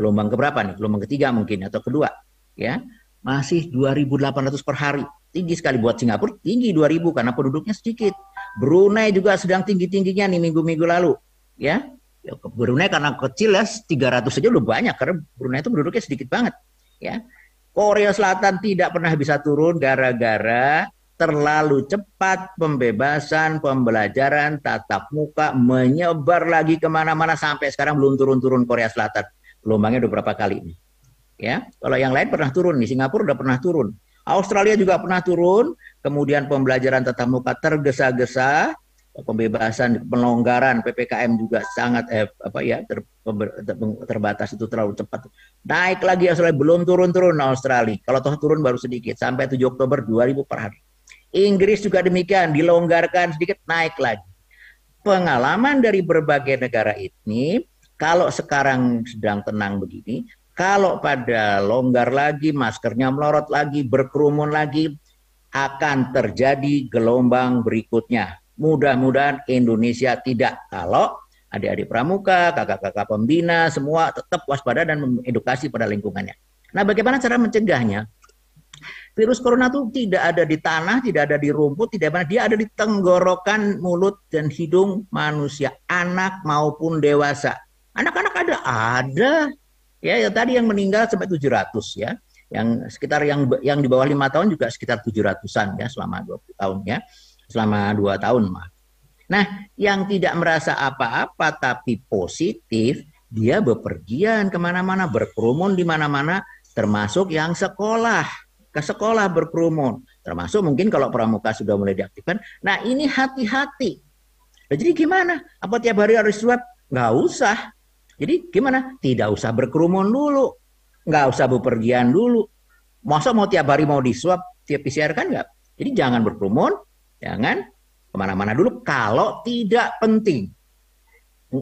gelombang keberapa nih? Gelombang ketiga mungkin atau kedua, ya. Masih 2.800 per hari. Tinggi sekali buat Singapura, tinggi 2.000 karena penduduknya sedikit. Brunei juga sedang tinggi-tingginya nih minggu-minggu lalu, ya. ya Brunei karena kecil ya 300 saja udah banyak karena Brunei itu penduduknya sedikit banget, ya. Korea Selatan tidak pernah bisa turun gara-gara terlalu cepat pembebasan pembelajaran tatap muka menyebar lagi kemana-mana sampai sekarang belum turun-turun Korea Selatan gelombangnya udah berapa kali ini ya kalau yang lain pernah turun nih, Singapura udah pernah turun Australia juga pernah turun, kemudian pembelajaran tatap muka tergesa-gesa, pembebasan pelonggaran PPKM juga sangat eh, apa ya ter, ter, terbatas itu terlalu cepat. Naik lagi Australia belum turun-turun Australia. Kalau toh turun baru sedikit sampai 7 Oktober 2000 per hari. Inggris juga demikian dilonggarkan sedikit naik lagi. Pengalaman dari berbagai negara ini kalau sekarang sedang tenang begini, kalau pada longgar lagi, maskernya melorot lagi, berkerumun lagi, akan terjadi gelombang berikutnya. Mudah-mudahan Indonesia tidak kalau adik-adik pramuka, kakak-kakak pembina, semua tetap waspada dan mengedukasi pada lingkungannya. Nah, bagaimana cara mencegahnya? Virus corona itu tidak ada di tanah, tidak ada di rumput, tidak ada. Dia ada di tenggorokan, mulut, dan hidung manusia, anak maupun dewasa. Anak-anak ada, ada. Ya, ya tadi yang meninggal sampai 700 ya. Yang sekitar yang yang di bawah lima tahun juga sekitar 700-an ya selama 20 tahun ya. Selama dua tahun mah. Nah, yang tidak merasa apa-apa tapi positif, dia bepergian kemana-mana, berkerumun di mana-mana, termasuk yang sekolah. Ke sekolah berkerumun. Termasuk mungkin kalau pramuka sudah mulai diaktifkan. Nah, ini hati-hati. Nah, jadi gimana? Apa tiap hari harus swab? Nggak usah. Jadi gimana? Tidak usah berkerumun dulu, nggak usah bepergian dulu. Masa mau tiap hari mau disuap, tiap PCR kan nggak? Jadi jangan berkerumun, jangan kemana-mana dulu kalau tidak penting.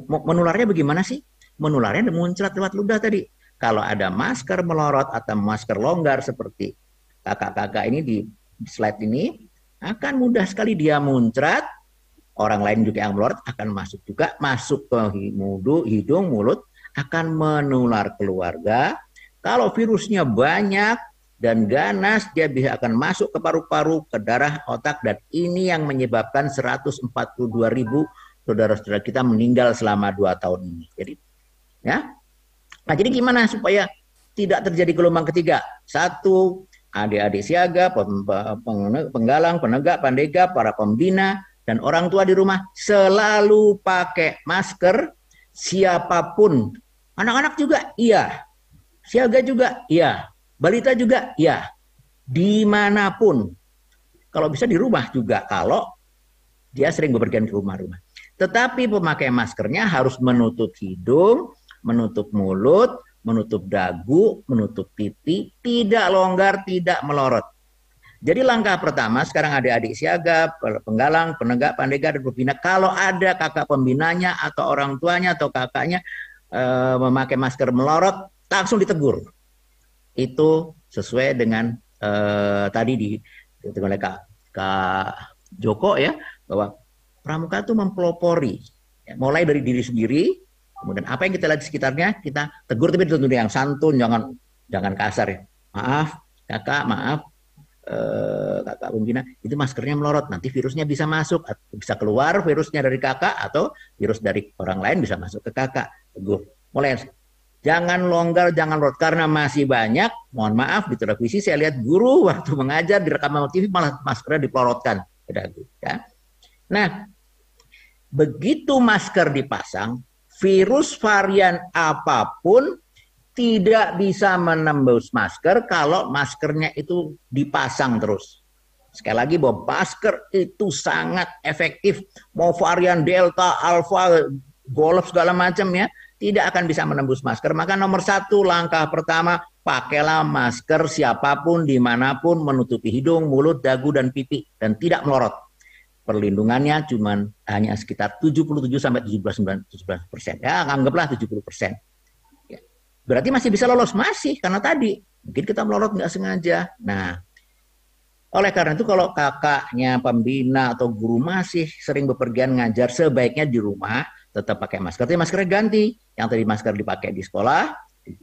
Menularnya bagaimana sih? Menularnya muncrat lewat ludah tadi. Kalau ada masker melorot atau masker longgar seperti kakak-kakak ini di slide ini, akan mudah sekali dia muncrat orang lain juga yang melorot akan masuk juga masuk ke mudu, hidung, mulut akan menular keluarga. Kalau virusnya banyak dan ganas dia bisa akan masuk ke paru-paru, ke darah, otak dan ini yang menyebabkan 142 ribu saudara-saudara kita meninggal selama dua tahun ini. Jadi ya. Nah, jadi gimana supaya tidak terjadi gelombang ketiga? Satu, adik-adik siaga, penggalang, penegak, pandega, para pembina, dan orang tua di rumah selalu pakai masker siapapun. Anak-anak juga iya. Siaga juga iya. Balita juga iya. Dimanapun. Kalau bisa di rumah juga. Kalau dia sering bepergian ke rumah-rumah. Tetapi pemakai maskernya harus menutup hidung, menutup mulut, menutup dagu, menutup pipi, tidak longgar, tidak melorot. Jadi langkah pertama sekarang ada adik siaga, penggalang, penegak, pandega, dan pembina. Kalau ada kakak pembinanya atau orang tuanya atau kakaknya e, memakai masker melorot, langsung ditegur. Itu sesuai dengan e, tadi di oleh Kak, Kak Joko ya bahwa pramuka itu mempelopori ya, mulai dari diri sendiri kemudian apa yang kita lihat di sekitarnya kita tegur tapi tentunya yang santun jangan jangan kasar ya maaf kakak maaf kakak eh, mungkin itu maskernya melorot nanti virusnya bisa masuk bisa keluar virusnya dari kakak atau virus dari orang lain bisa masuk ke kakak teguh mulai jangan longgar jangan lorot karena masih banyak mohon maaf di televisi saya lihat guru waktu mengajar di rekaman TV malah maskernya dipelorotkan gitu, ya nah begitu masker dipasang virus varian apapun tidak bisa menembus masker kalau maskernya itu dipasang terus. Sekali lagi bahwa masker itu sangat efektif. Mau varian Delta, Alpha, Golf segala macam ya. Tidak akan bisa menembus masker. Maka nomor satu langkah pertama pakailah masker siapapun dimanapun menutupi hidung, mulut, dagu, dan pipi. Dan tidak melorot. Perlindungannya cuma hanya sekitar 77 sampai 17 persen. Ya, anggaplah 70 persen. Berarti masih bisa lolos? Masih, karena tadi mungkin kita melorot nggak sengaja. Nah, oleh karena itu kalau kakaknya pembina atau guru masih sering bepergian ngajar sebaiknya di rumah tetap pakai masker. Tapi maskernya ganti. Yang tadi masker dipakai di sekolah,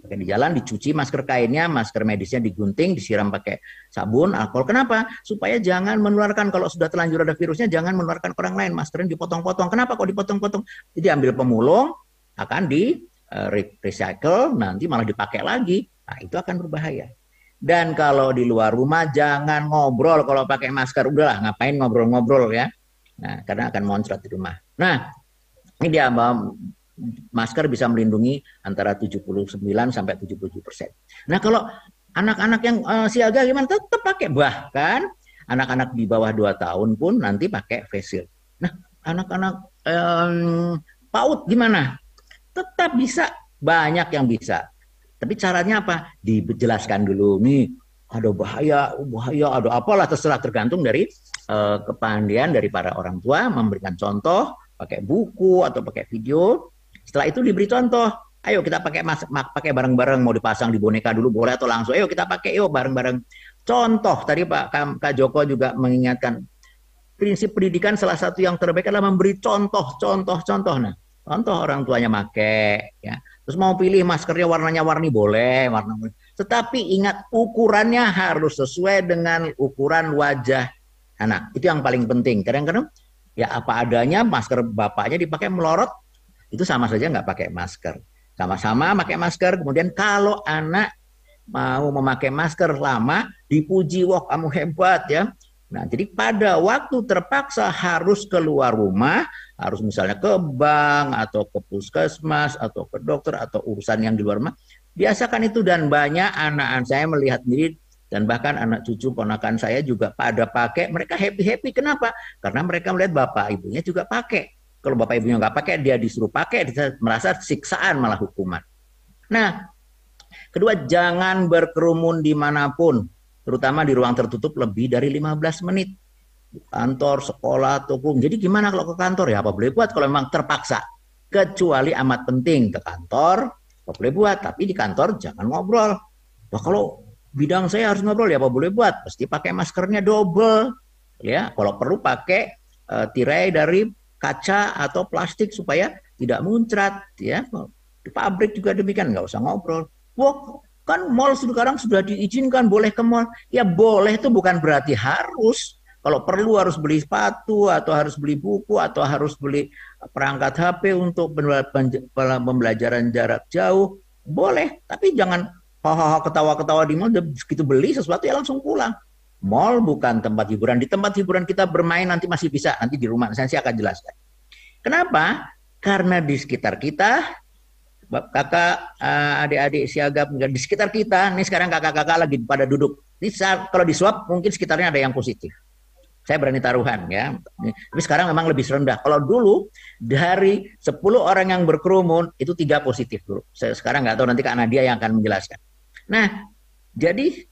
pakai di jalan, dicuci masker kainnya, masker medisnya digunting, disiram pakai sabun, alkohol. Kenapa? Supaya jangan menularkan. Kalau sudah terlanjur ada virusnya, jangan menularkan orang lain. Maskernya dipotong-potong. Kenapa kok dipotong-potong? Jadi ambil pemulung, akan di Eh, recycle nanti malah dipakai lagi. Nah, itu akan berbahaya. Dan kalau di luar rumah jangan ngobrol kalau pakai masker. Udahlah, ngapain ngobrol-ngobrol ya. Nah, karena akan moncrot di rumah. Nah, ini dia masker bisa melindungi antara 79 sampai 77 persen. Nah, kalau anak-anak yang uh, siaga gimana? Tetap pakai. Bahkan anak-anak di bawah 2 tahun pun nanti pakai face shield. Nah, anak-anak um, PAUD gimana? tetap bisa banyak yang bisa tapi caranya apa dijelaskan dulu nih ada bahaya bahaya ada apalah terserah tergantung dari uh, kepandian dari para orang tua memberikan contoh pakai buku atau pakai video setelah itu diberi contoh ayo kita pakai mas pakai bareng-bareng mau dipasang di boneka dulu boleh atau langsung ayo kita pakai yuk bareng-bareng contoh tadi Pak Kak Joko juga mengingatkan prinsip pendidikan salah satu yang terbaik adalah memberi contoh contoh contoh nah Contoh orang tuanya make, ya. Terus mau pilih maskernya warnanya warni boleh, warna boleh, Tetapi ingat ukurannya harus sesuai dengan ukuran wajah anak. Itu yang paling penting. Kadang-kadang ya apa adanya masker bapaknya dipakai melorot, itu sama saja nggak pakai masker. Sama-sama pakai masker. Kemudian kalau anak mau memakai masker lama, dipuji, wah kamu hebat ya. Nah, jadi pada waktu terpaksa harus keluar rumah, harus misalnya ke bank atau ke puskesmas atau ke dokter atau urusan yang di luar rumah. Biasakan itu dan banyak anak-anak saya melihat diri dan bahkan anak cucu ponakan saya juga pada pakai mereka happy happy kenapa karena mereka melihat bapak ibunya juga pakai kalau bapak ibunya nggak pakai dia disuruh pakai dia merasa siksaan malah hukuman nah kedua jangan berkerumun dimanapun terutama di ruang tertutup lebih dari 15 menit kantor, sekolah, toko. Jadi gimana kalau ke kantor ya? Apa boleh buat kalau memang terpaksa? Kecuali amat penting ke kantor, apa boleh buat. Tapi di kantor jangan ngobrol. Wah kalau bidang saya harus ngobrol ya apa boleh buat? Pasti pakai maskernya double. Ya, kalau perlu pakai uh, tirai dari kaca atau plastik supaya tidak muncrat ya. Di pabrik juga demikian, nggak usah ngobrol. Wah, kan mall sekarang sudah diizinkan boleh ke mall. Ya boleh itu bukan berarti harus kalau perlu harus beli sepatu atau harus beli buku atau harus beli perangkat HP untuk pembelajaran jarak jauh, boleh. Tapi jangan hahaha ketawa-ketawa di mall, begitu beli sesuatu ya langsung pulang. Mall bukan tempat hiburan. Di tempat hiburan kita bermain nanti masih bisa, nanti di rumah saya akan jelaskan. Kenapa? Karena di sekitar kita kakak, eh, adik-adik siagap di sekitar kita. Ini sekarang kakak-kakak lagi pada duduk. Ini saat, kalau disuap mungkin sekitarnya ada yang positif. Saya berani taruhan ya. Tapi sekarang memang lebih rendah. Kalau dulu dari 10 orang yang berkerumun itu tiga positif dulu. Saya sekarang nggak tahu nanti Kak Nadia yang akan menjelaskan. Nah, jadi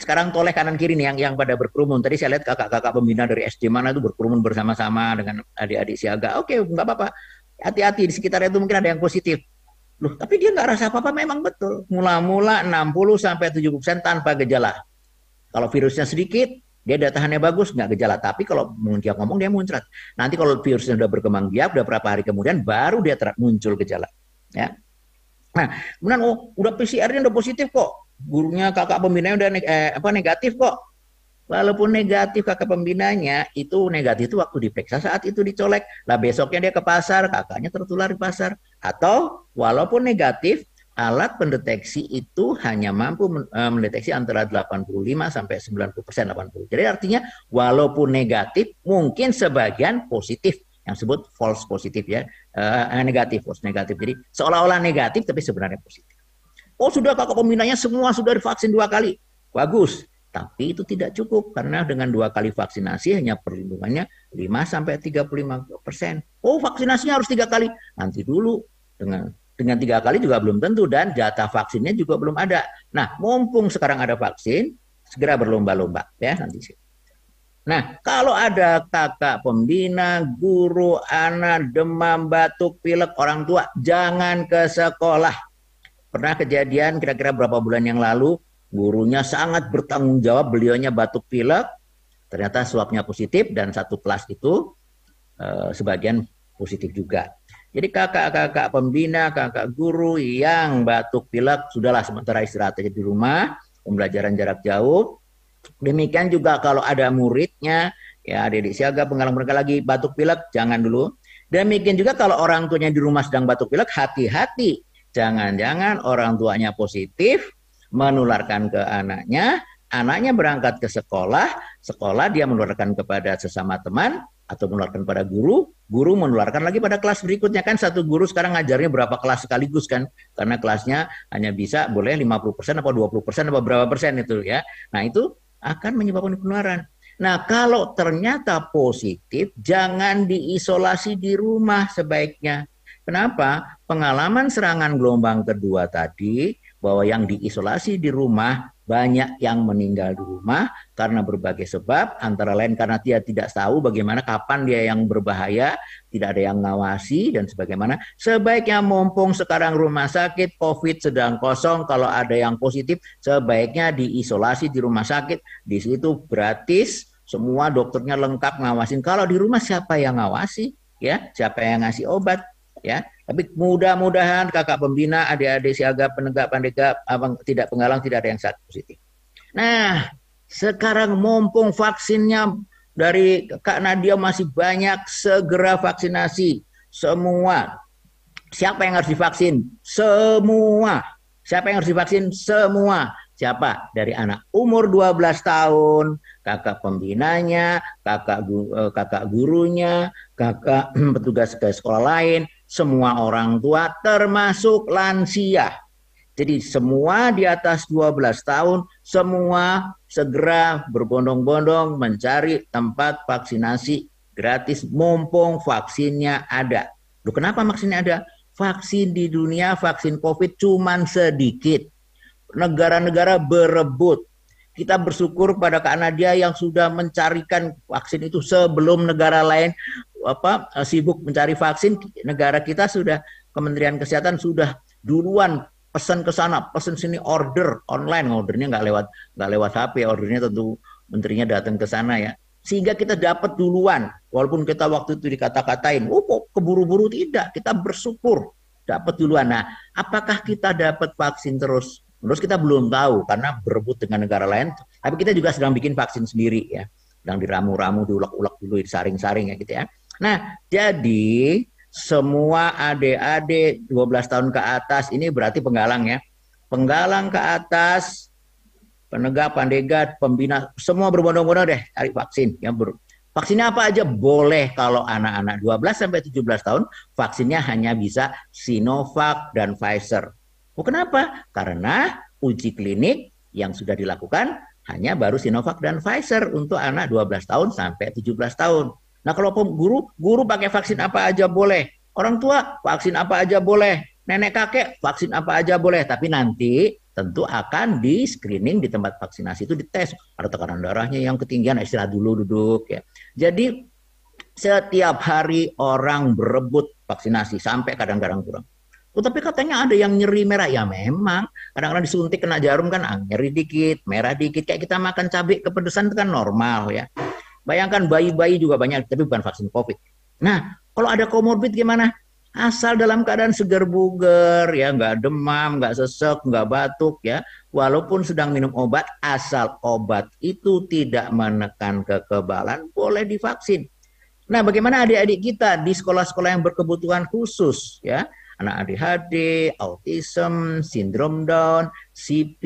sekarang toleh kanan kiri nih yang yang pada berkerumun. Tadi saya lihat kakak-kakak pembina dari SD mana itu berkerumun bersama-sama dengan adik-adik siaga. Oke, nggak apa-apa. Hati-hati di sekitar itu mungkin ada yang positif. Loh, tapi dia nggak rasa apa-apa memang betul. Mula-mula 60 sampai 70 persen tanpa gejala. Kalau virusnya sedikit, dia daya tahannya bagus, nggak gejala. Tapi kalau dia ngomong dia muncrat. Nanti kalau virusnya sudah berkembang biak, udah berapa hari kemudian baru dia muncul gejala. Ya. Nah, kemudian oh udah PCR-nya udah positif kok, gurunya kakak pembinanya udah neg eh, apa negatif kok. Walaupun negatif kakak pembinanya itu negatif itu waktu diperiksa saat itu dicolek. Lah besoknya dia ke pasar, kakaknya tertular di pasar. Atau walaupun negatif alat pendeteksi itu hanya mampu e, mendeteksi antara 85 sampai 90 persen 80. Jadi artinya walaupun negatif mungkin sebagian positif yang disebut false positif ya uh, negatif false negatif. Jadi seolah-olah negatif tapi sebenarnya positif. Oh sudah kakak pembinanya semua sudah divaksin dua kali bagus. Tapi itu tidak cukup karena dengan dua kali vaksinasi hanya perlindungannya 5 sampai 35 persen. Oh vaksinasinya harus tiga kali nanti dulu dengan dengan tiga kali juga belum tentu dan jatah vaksinnya juga belum ada. Nah, mumpung sekarang ada vaksin, segera berlomba-lomba ya nanti. sih. Nah, kalau ada kakak pembina, guru, anak, demam, batuk, pilek, orang tua, jangan ke sekolah. Pernah kejadian kira-kira berapa bulan yang lalu, gurunya sangat bertanggung jawab, beliaunya batuk pilek, ternyata swabnya positif dan satu kelas itu eh, sebagian positif juga. Jadi kakak-kakak pembina, kakak guru yang batuk pilek sudahlah sementara istirahat aja di rumah, pembelajaran jarak jauh. Demikian juga kalau ada muridnya, ya adik-adik siaga Pengalaman mereka lagi batuk pilek jangan dulu. Demikian juga kalau orang tuanya di rumah sedang batuk pilek hati-hati. Jangan-jangan orang tuanya positif menularkan ke anaknya anaknya berangkat ke sekolah, sekolah dia menularkan kepada sesama teman atau menularkan pada guru, guru menularkan lagi pada kelas berikutnya kan satu guru sekarang ngajarnya berapa kelas sekaligus kan karena kelasnya hanya bisa boleh 50% apa 20% apa berapa persen itu ya. Nah, itu akan menyebabkan penularan. Nah, kalau ternyata positif jangan diisolasi di rumah sebaiknya. Kenapa? Pengalaman serangan gelombang kedua tadi bahwa yang diisolasi di rumah banyak yang meninggal di rumah karena berbagai sebab, antara lain karena dia tidak tahu bagaimana kapan dia yang berbahaya, tidak ada yang ngawasi dan sebagaimana. Sebaiknya mumpung sekarang rumah sakit COVID sedang kosong, kalau ada yang positif sebaiknya diisolasi di rumah sakit. Di situ gratis, semua dokternya lengkap ngawasin. Kalau di rumah siapa yang ngawasi? Ya, siapa yang ngasih obat? ya. Tapi mudah-mudahan kakak pembina, adik-adik siaga penegak pandega abang tidak penggalang tidak ada yang satu positif. Nah, sekarang mumpung vaksinnya dari Kak Nadia masih banyak, segera vaksinasi semua. Siapa yang harus divaksin? Semua. Siapa yang harus divaksin? Semua. Siapa? Dari anak umur 12 tahun, kakak pembinanya, kakak eh, kakak gurunya, kakak petugas ke sekolah lain, semua orang tua termasuk lansia. Jadi semua di atas 12 tahun semua segera berbondong-bondong mencari tempat vaksinasi gratis mumpung vaksinnya ada. Loh kenapa vaksinnya ada? Vaksin di dunia vaksin Covid cuman sedikit. Negara-negara berebut. Kita bersyukur pada Kak yang sudah mencarikan vaksin itu sebelum negara lain apa eh, sibuk mencari vaksin negara kita sudah Kementerian Kesehatan sudah duluan pesan ke sana pesan sini order online ordernya nggak lewat nggak lewat HP ordernya tentu menterinya datang ke sana ya sehingga kita dapat duluan walaupun kita waktu itu dikata-katain oh keburu-buru tidak kita bersyukur dapat duluan nah apakah kita dapat vaksin terus terus kita belum tahu karena berebut dengan negara lain tapi kita juga sedang bikin vaksin sendiri ya sedang diramu-ramu diulak-ulak dulu disaring-saring ya gitu ya Nah, jadi semua adik-adik 12 tahun ke atas ini berarti penggalang ya. Penggalang ke atas, penegak, pandegat, pembina, semua berbondong-bondong deh cari vaksin yang ber Vaksinnya apa aja boleh kalau anak-anak 12 sampai 17 tahun vaksinnya hanya bisa Sinovac dan Pfizer. Oh, kenapa? Karena uji klinik yang sudah dilakukan hanya baru Sinovac dan Pfizer untuk anak 12 tahun sampai 17 tahun. Nah kalau guru, guru pakai vaksin apa aja boleh. Orang tua vaksin apa aja boleh. Nenek kakek vaksin apa aja boleh. Tapi nanti tentu akan di screening di tempat vaksinasi itu dites ada tekanan darahnya yang ketinggian istirahat dulu duduk ya jadi setiap hari orang berebut vaksinasi sampai kadang-kadang kurang oh, tapi katanya ada yang nyeri merah ya memang kadang-kadang disuntik kena jarum kan nyeri dikit merah dikit kayak kita makan cabai kepedesan itu kan normal ya Bayangkan bayi-bayi juga banyak, tapi bukan vaksin COVID. Nah, kalau ada komorbid gimana? Asal dalam keadaan segar buger, ya nggak demam, nggak sesek, nggak batuk ya. Walaupun sedang minum obat, asal obat itu tidak menekan kekebalan, boleh divaksin. Nah, bagaimana adik-adik kita di sekolah-sekolah yang berkebutuhan khusus ya? anak ADHD, autism, sindrom Down, CP,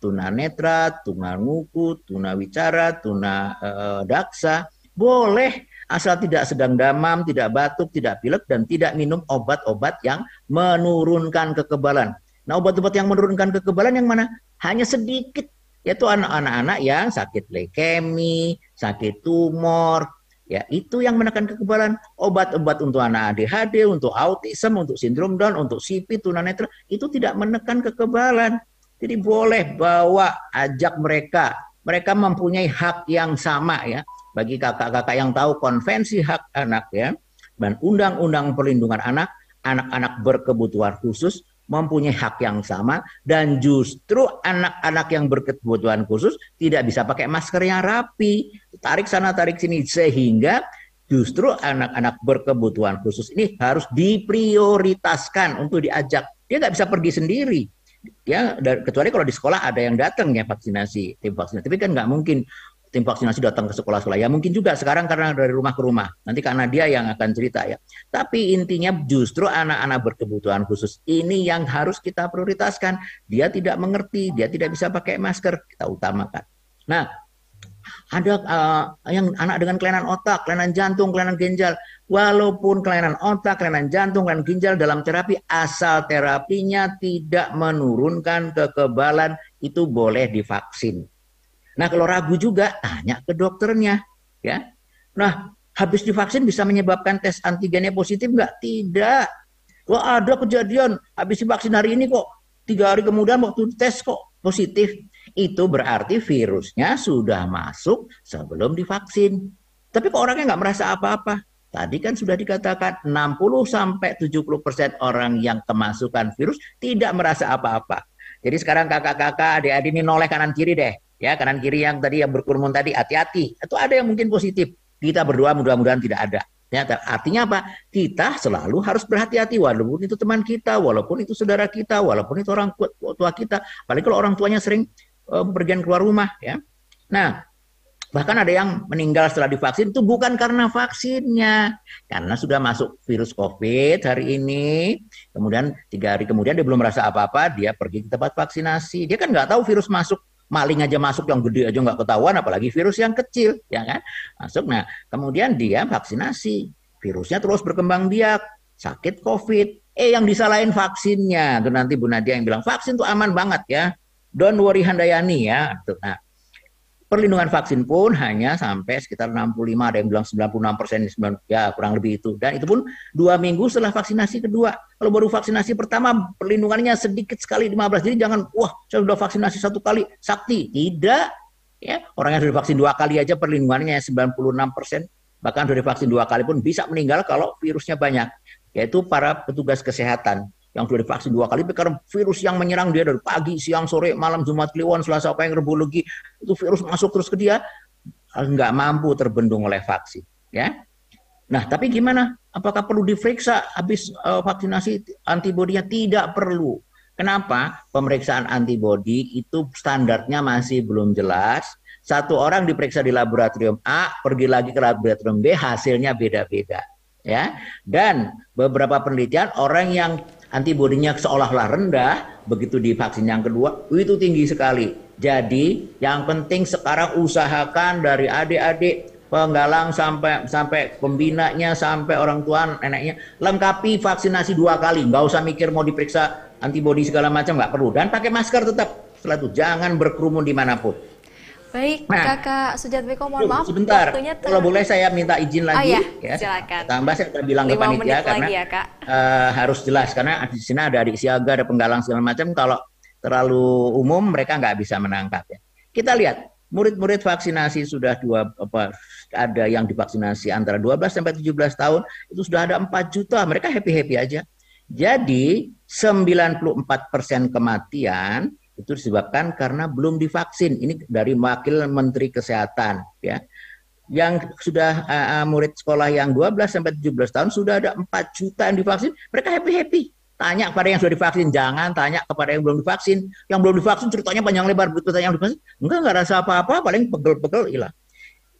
tunanetra, tuna nguku, tuna wicara, uh, daksa, boleh asal tidak sedang damam, tidak batuk, tidak pilek dan tidak minum obat-obat yang menurunkan kekebalan. Nah, obat-obat yang menurunkan kekebalan yang mana? Hanya sedikit yaitu anak-anak yang sakit leukemi, sakit tumor, Ya, itu yang menekan kekebalan. Obat-obat untuk anak ADHD, untuk autism, untuk sindrom Down, untuk CP, tunanetra itu tidak menekan kekebalan. Jadi boleh bawa ajak mereka. Mereka mempunyai hak yang sama ya. Bagi kakak-kakak yang tahu konvensi hak anak ya dan undang-undang perlindungan anak, anak-anak berkebutuhan khusus mempunyai hak yang sama dan justru anak-anak yang berkebutuhan khusus tidak bisa pakai masker yang rapi, tarik sana tarik sini sehingga justru anak-anak berkebutuhan khusus ini harus diprioritaskan untuk diajak. Dia nggak bisa pergi sendiri. Ya, kecuali kalau di sekolah ada yang datang ya vaksinasi, tim vaksinasi. Tapi kan nggak mungkin tim vaksinasi datang ke sekolah-sekolah. Ya mungkin juga sekarang karena dari rumah ke rumah. Nanti karena dia yang akan cerita ya. Tapi intinya justru anak-anak berkebutuhan khusus ini yang harus kita prioritaskan. Dia tidak mengerti, dia tidak bisa pakai masker, kita utamakan. Nah, ada uh, yang anak dengan kelainan otak, kelainan jantung, kelainan ginjal. Walaupun kelainan otak, kelainan jantung, kelainan ginjal dalam terapi asal terapinya tidak menurunkan kekebalan itu boleh divaksin. Nah, kalau ragu juga tanya ke dokternya, ya. Nah, habis divaksin bisa menyebabkan tes antigennya positif nggak? Tidak. Kok ada kejadian habis divaksin hari ini kok tiga hari kemudian waktu tes kok positif? Itu berarti virusnya sudah masuk sebelum divaksin. Tapi kok orangnya nggak merasa apa-apa? Tadi kan sudah dikatakan 60 sampai 70 persen orang yang kemasukan virus tidak merasa apa-apa. Jadi sekarang kakak-kakak, adik-adik ini noleh kanan kiri deh ya kanan kiri yang tadi yang berkerumun tadi hati-hati itu ada yang mungkin positif kita berdua mudah-mudahan tidak ada ya artinya apa kita selalu harus berhati-hati walaupun itu teman kita walaupun itu saudara kita walaupun itu orang tua kita paling kalau orang tuanya sering uh, keluar rumah ya nah bahkan ada yang meninggal setelah divaksin itu bukan karena vaksinnya karena sudah masuk virus covid hari ini kemudian tiga hari kemudian dia belum merasa apa-apa dia pergi ke tempat vaksinasi dia kan nggak tahu virus masuk maling aja masuk yang gede aja nggak ketahuan apalagi virus yang kecil ya kan masuk nah kemudian dia vaksinasi virusnya terus berkembang biak sakit covid eh yang disalahin vaksinnya tuh nanti Bu Nadia yang bilang vaksin tuh aman banget ya Don't worry Handayani ya. Nah, Perlindungan vaksin pun hanya sampai sekitar 65, ada yang bilang 96 persen, ya kurang lebih itu. Dan itu pun dua minggu setelah vaksinasi kedua. Kalau baru vaksinasi pertama, perlindungannya sedikit sekali 15. Jadi jangan, wah saya sudah vaksinasi satu kali, sakti. Tidak. Ya, orang yang sudah vaksin dua kali aja perlindungannya 96 persen. Bahkan sudah vaksin dua kali pun bisa meninggal kalau virusnya banyak. Yaitu para petugas kesehatan yang sudah divaksin dua kali, karena virus yang menyerang dia dari pagi, siang, sore, malam, Jumat, Kliwon, Selasa, apa yang Rebu, itu virus masuk terus ke dia, nggak mampu terbendung oleh vaksin. Ya, Nah, tapi gimana? Apakah perlu diperiksa habis uh, vaksinasi antibodinya? Tidak perlu. Kenapa? Pemeriksaan antibodi itu standarnya masih belum jelas. Satu orang diperiksa di laboratorium A, pergi lagi ke laboratorium B, hasilnya beda-beda. Ya, dan beberapa penelitian orang yang antibodinya seolah-olah rendah, begitu divaksin yang kedua itu tinggi sekali. Jadi yang penting sekarang usahakan dari adik-adik penggalang sampai sampai pembinanya sampai orang tua neneknya lengkapi vaksinasi dua kali nggak usah mikir mau diperiksa antibodi segala macam nggak perlu dan pakai masker tetap setelah itu jangan berkerumun dimanapun Baik, nah, Kakak Beko, mohon maaf. Sebentar. ter... Kalau boleh saya minta izin lagi oh, iya. ya. Silakan. Tambah saya sudah bilang ke panitia karena ya, Kak. Uh, harus jelas karena di sini ada adik siaga, ada penggalang segala macam. Kalau terlalu umum mereka nggak bisa menangkap ya. Kita lihat murid-murid vaksinasi sudah dua apa ada yang divaksinasi antara 12 sampai 17 tahun itu sudah ada 4 juta mereka happy happy aja jadi 94 persen kematian itu disebabkan karena belum divaksin. Ini dari Wakil Menteri Kesehatan ya. Yang sudah uh, murid sekolah yang 12 sampai 17 tahun sudah ada 4 juta yang divaksin, mereka happy-happy. Tanya kepada yang sudah divaksin, jangan tanya kepada yang belum divaksin. Yang belum divaksin ceritanya panjang lebar, tanya yang divaksin enggak enggak rasa apa-apa, paling pegel-pegel hilang.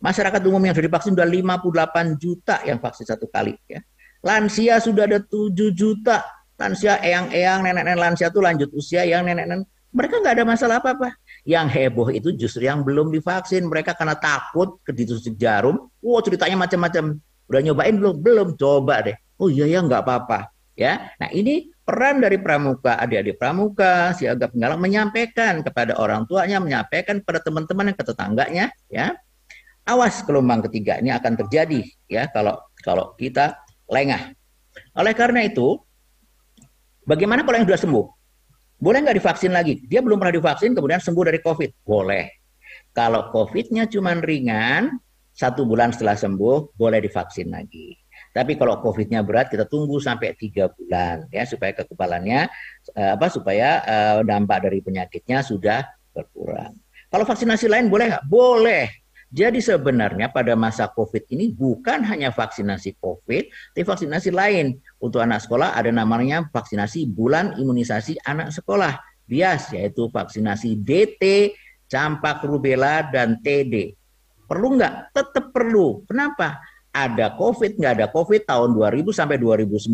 Masyarakat umum yang sudah divaksin sudah 58 juta yang vaksin satu kali ya. Lansia sudah ada 7 juta. Lansia eyang-eyang nenek-nenek lansia itu lanjut usia yang nenek-nenek mereka nggak ada masalah apa-apa. Yang heboh itu justru yang belum divaksin. Mereka karena takut ke ditusuk jarum. Wow, ceritanya macam-macam. Udah nyobain belum? Belum. Coba deh. Oh iya ya nggak apa-apa. Ya. Nah ini peran dari pramuka, adik-adik pramuka, si agak penggalang menyampaikan kepada orang tuanya, menyampaikan kepada teman-teman yang ke tetangganya. Ya. Awas gelombang ketiga ini akan terjadi ya kalau kalau kita lengah. Oleh karena itu, bagaimana kalau yang sudah sembuh? Boleh nggak divaksin lagi? Dia belum pernah divaksin, kemudian sembuh dari COVID. Boleh. Kalau COVID-nya cuma ringan, satu bulan setelah sembuh, boleh divaksin lagi. Tapi kalau COVID-nya berat, kita tunggu sampai tiga bulan ya supaya kekebalannya eh, apa supaya eh, dampak dari penyakitnya sudah berkurang. Kalau vaksinasi lain boleh nggak? Boleh. Jadi sebenarnya pada masa COVID ini bukan hanya vaksinasi COVID, tapi vaksinasi lain untuk anak sekolah ada namanya vaksinasi bulan imunisasi anak sekolah bias yaitu vaksinasi DT, campak rubella dan TD. Perlu nggak? Tetap perlu. Kenapa? Ada COVID, nggak ada COVID tahun 2000 sampai 2019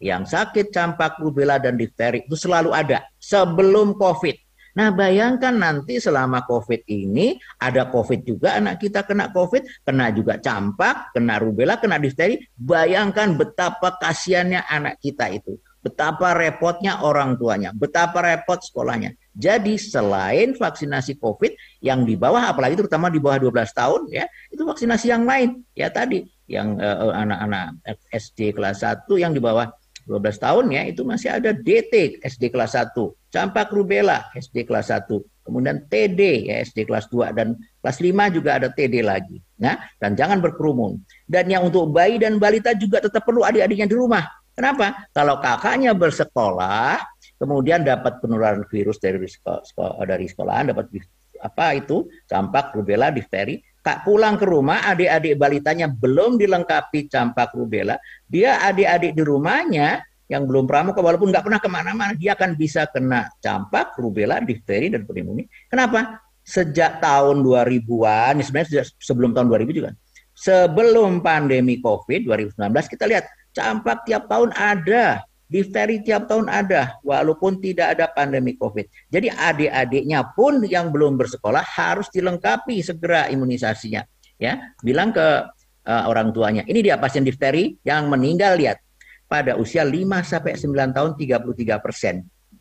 yang sakit campak rubella dan difteri itu selalu ada sebelum COVID. Nah, bayangkan nanti selama COVID ini ada COVID juga anak kita kena COVID, kena juga campak, kena rubella, kena difteri. Bayangkan betapa kasihannya anak kita itu, betapa repotnya orang tuanya, betapa repot sekolahnya. Jadi selain vaksinasi COVID yang di bawah, apalagi terutama di bawah 12 tahun ya, itu vaksinasi yang lain ya tadi yang eh, eh, anak-anak uh, SD kelas 1 yang di bawah 12 tahun ya itu masih ada DT SD kelas 1 campak rubella SD kelas 1, kemudian TD ya SD kelas 2 dan kelas 5 juga ada TD lagi. Nah, dan jangan berkerumun. Dan yang untuk bayi dan balita juga tetap perlu adik-adiknya di rumah. Kenapa? Kalau kakaknya bersekolah, kemudian dapat penularan virus dari sekolah, dari sekolah, dapat apa itu campak rubella difteri, kak pulang ke rumah adik-adik balitanya belum dilengkapi campak rubella, dia adik-adik di rumahnya yang belum pramuka walaupun nggak pernah kemana-mana dia akan bisa kena campak, rubella, difteri dan pneumonia. Kenapa? Sejak tahun 2000-an, sebenarnya sebelum tahun 2000 juga. Sebelum pandemi COVID 2019 kita lihat campak tiap tahun ada, difteri tiap tahun ada walaupun tidak ada pandemi COVID. Jadi adik-adiknya pun yang belum bersekolah harus dilengkapi segera imunisasinya ya. Bilang ke uh, orang tuanya, ini dia pasien difteri yang meninggal lihat pada usia 5 sampai 9 tahun 33 persen.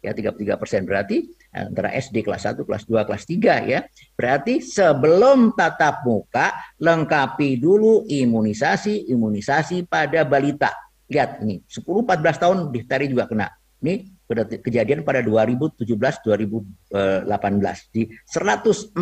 Ya, 33 persen berarti eh, antara SD kelas 1, kelas 2, kelas 3 ya. Berarti sebelum tatap muka, lengkapi dulu imunisasi, imunisasi pada balita. Lihat ini, 10 14 tahun difteri juga kena. Ini kejadian pada 2017 2018 eh, di 144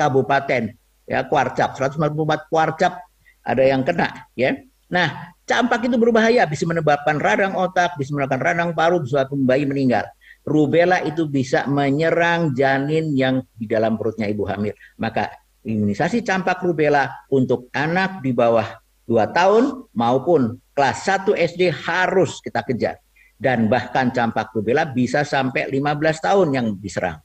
kabupaten ya kuarcap 144 kuarcap ada yang kena ya. Nah, Campak itu berbahaya, bisa menyebabkan radang otak, bisa menyebabkan radang paru, bisa bayi meninggal. Rubella itu bisa menyerang janin yang di dalam perutnya ibu hamil. Maka imunisasi campak rubella untuk anak di bawah 2 tahun maupun kelas 1 SD harus kita kejar. Dan bahkan campak rubella bisa sampai 15 tahun yang diserang.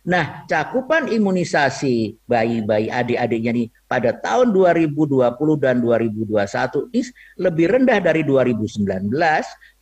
Nah, cakupan imunisasi bayi-bayi adik-adiknya nih pada tahun 2020 dan 2021 ini lebih rendah dari 2019.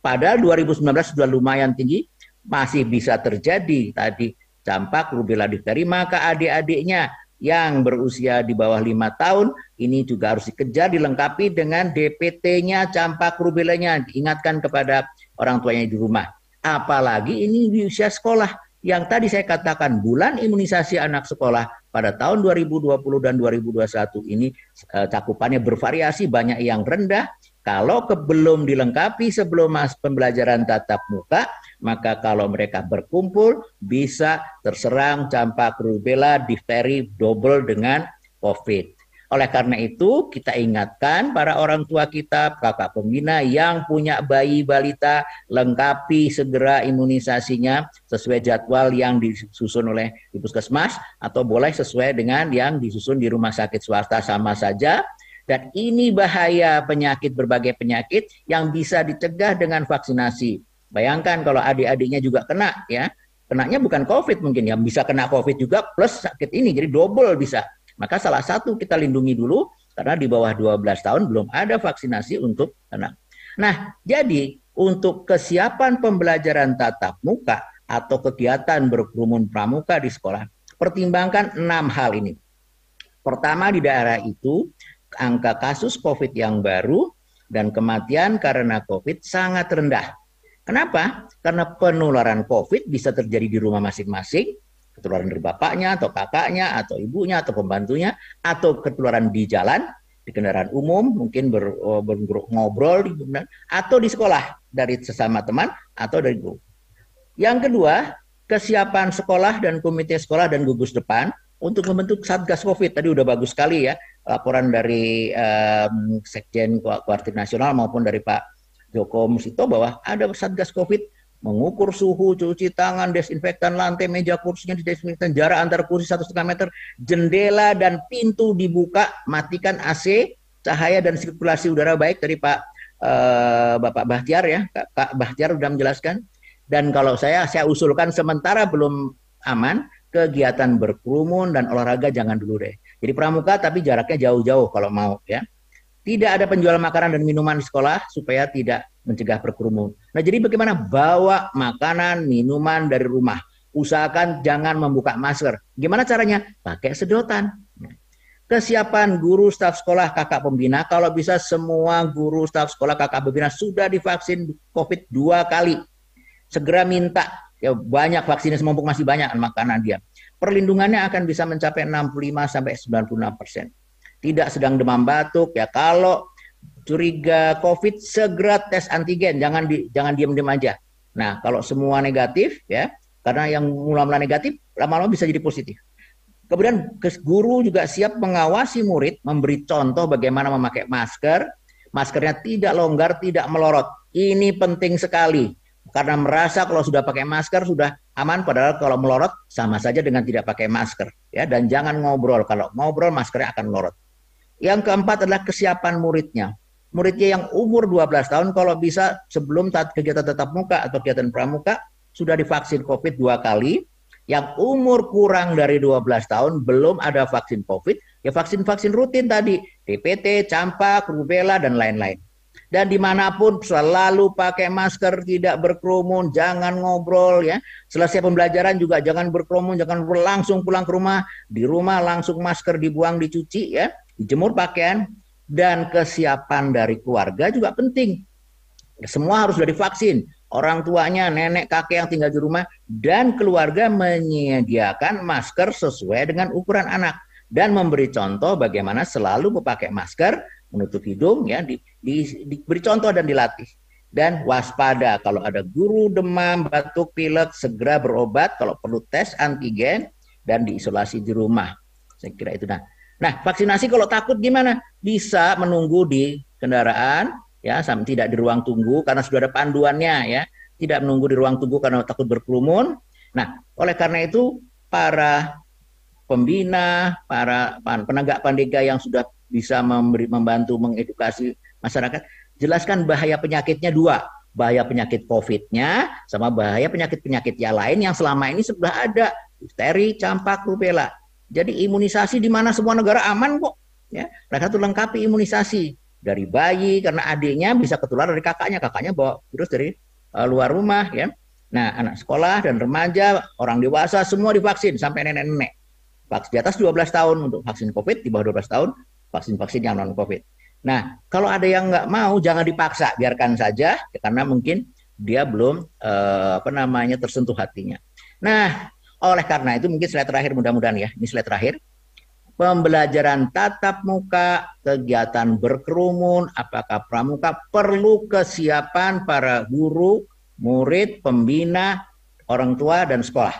Padahal 2019 sudah lumayan tinggi, masih bisa terjadi tadi campak rubella difteri maka adik-adiknya yang berusia di bawah lima tahun ini juga harus dikejar dilengkapi dengan DPT-nya campak rubellanya diingatkan kepada orang tuanya di rumah apalagi ini di usia sekolah yang tadi saya katakan bulan imunisasi anak sekolah pada tahun 2020 dan 2021 ini eh, cakupannya bervariasi banyak yang rendah kalau belum dilengkapi sebelum pembelajaran tatap muka maka kalau mereka berkumpul bisa terserang campak rubella difteri double dengan COVID. Oleh karena itu, kita ingatkan para orang tua kita, kakak pembina yang punya bayi balita, lengkapi segera imunisasinya sesuai jadwal yang disusun oleh di puskesmas atau boleh sesuai dengan yang disusun di rumah sakit swasta sama saja. Dan ini bahaya penyakit berbagai penyakit yang bisa dicegah dengan vaksinasi. Bayangkan kalau adik-adiknya juga kena ya, kenanya bukan COVID mungkin ya, bisa kena COVID juga plus sakit ini, jadi double bisa maka salah satu kita lindungi dulu karena di bawah 12 tahun belum ada vaksinasi untuk anak. Nah, jadi untuk kesiapan pembelajaran tatap muka atau kegiatan berkerumun pramuka di sekolah, pertimbangkan enam hal ini. Pertama di daerah itu angka kasus COVID yang baru dan kematian karena COVID sangat rendah. Kenapa? Karena penularan COVID bisa terjadi di rumah masing-masing, ketularan dari bapaknya atau kakaknya atau ibunya atau pembantunya atau ketularan di jalan di kendaraan umum mungkin ber, e, ber, ngobrol di atau di sekolah dari sesama teman atau dari guru. Yang kedua, kesiapan sekolah dan komite sekolah dan gugus depan untuk membentuk satgas Covid. Tadi udah bagus sekali ya laporan dari um, Sekjen Koordinasi Nasional maupun dari Pak Joko Musito bahwa ada satgas Covid mengukur suhu, cuci tangan, desinfektan lantai, meja kursinya didesinfektan, jarak antar kursi satu setengah meter, jendela dan pintu dibuka, matikan AC, cahaya dan sirkulasi udara baik dari Pak eh, Bapak Bahtiar ya, Pak Bahtiar sudah menjelaskan. Dan kalau saya, saya usulkan sementara belum aman, kegiatan berkerumun dan olahraga jangan dulu deh. Jadi pramuka tapi jaraknya jauh-jauh kalau mau ya. Tidak ada penjual makanan dan minuman di sekolah supaya tidak mencegah berkerumun. Nah, jadi bagaimana bawa makanan, minuman dari rumah. Usahakan jangan membuka masker. Gimana caranya? Pakai sedotan. Kesiapan guru, staf sekolah, kakak pembina, kalau bisa semua guru, staf sekolah, kakak pembina sudah divaksin COVID dua kali. Segera minta ya banyak vaksinnya semumpung masih banyak makanan dia. Perlindungannya akan bisa mencapai 65 sampai 96 persen. Tidak sedang demam batuk ya kalau curiga COVID segera tes antigen, jangan di, jangan diam-diam aja. Nah, kalau semua negatif ya, karena yang mula-mula negatif lama-lama bisa jadi positif. Kemudian guru juga siap mengawasi murid, memberi contoh bagaimana memakai masker, maskernya tidak longgar, tidak melorot. Ini penting sekali karena merasa kalau sudah pakai masker sudah aman padahal kalau melorot sama saja dengan tidak pakai masker ya dan jangan ngobrol kalau ngobrol maskernya akan melorot. Yang keempat adalah kesiapan muridnya muridnya yang umur 12 tahun kalau bisa sebelum kegiatan tetap muka atau kegiatan pramuka sudah divaksin COVID dua kali. Yang umur kurang dari 12 tahun belum ada vaksin COVID, ya vaksin-vaksin rutin tadi, TPT, campak, rubella, dan lain-lain. Dan dimanapun selalu pakai masker, tidak berkerumun, jangan ngobrol ya. Selesai pembelajaran juga jangan berkerumun, jangan langsung pulang ke rumah. Di rumah langsung masker dibuang, dicuci ya, dijemur pakaian, dan kesiapan dari keluarga juga penting. Semua harus sudah divaksin. Orang tuanya, nenek, kakek yang tinggal di rumah, dan keluarga menyediakan masker sesuai dengan ukuran anak dan memberi contoh bagaimana selalu memakai masker, menutup hidung, ya, di, di, diberi contoh dan dilatih. Dan waspada kalau ada guru demam, batuk, pilek, segera berobat. Kalau perlu tes antigen dan diisolasi di rumah. Saya kira itu. Nah, nah vaksinasi kalau takut gimana? bisa menunggu di kendaraan ya sampai tidak di ruang tunggu karena sudah ada panduannya ya tidak menunggu di ruang tunggu karena takut berkerumun nah oleh karena itu para pembina para penegak pandega yang sudah bisa memberi membantu mengedukasi masyarakat jelaskan bahaya penyakitnya dua bahaya penyakit COVID-nya sama bahaya penyakit-penyakit yang lain yang selama ini sudah ada difteri, campak, rubella. Jadi imunisasi di mana semua negara aman kok ya mereka tuh lengkapi imunisasi dari bayi karena adiknya bisa ketular dari kakaknya kakaknya bawa virus dari uh, luar rumah ya nah anak sekolah dan remaja orang dewasa semua divaksin sampai nenek-nenek vaksin di atas 12 tahun untuk vaksin covid di bawah 12 tahun vaksin vaksin yang non covid nah kalau ada yang nggak mau jangan dipaksa biarkan saja ya, karena mungkin dia belum uh, apa namanya tersentuh hatinya nah oleh karena itu mungkin slide terakhir mudah-mudahan ya ini slide terakhir pembelajaran tatap muka, kegiatan berkerumun, apakah pramuka, perlu kesiapan para guru, murid, pembina, orang tua, dan sekolah.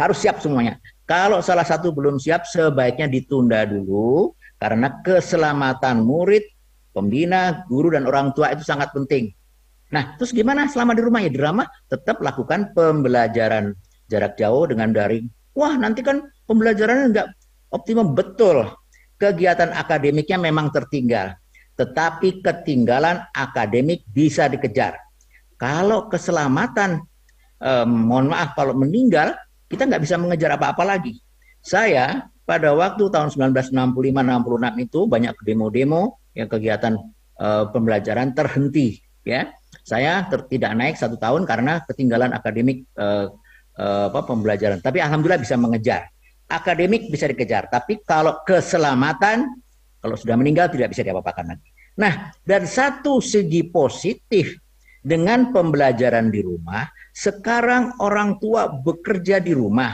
Harus siap semuanya. Kalau salah satu belum siap, sebaiknya ditunda dulu, karena keselamatan murid, pembina, guru, dan orang tua itu sangat penting. Nah, terus gimana selama di rumah? Ya di tetap lakukan pembelajaran jarak jauh dengan daring. Wah, nanti kan pembelajarannya nggak optimum betul kegiatan akademiknya memang tertinggal, tetapi ketinggalan akademik bisa dikejar. Kalau keselamatan, eh, mohon maaf kalau meninggal, kita nggak bisa mengejar apa-apa lagi. Saya pada waktu tahun 1965-66 itu banyak demo-demo, yang kegiatan eh, pembelajaran terhenti, ya. Saya ter tidak naik satu tahun karena ketinggalan akademik eh, eh, apa, pembelajaran. Tapi alhamdulillah bisa mengejar akademik bisa dikejar, tapi kalau keselamatan kalau sudah meninggal tidak bisa diapa lagi. Nah, dan satu segi positif dengan pembelajaran di rumah, sekarang orang tua bekerja di rumah,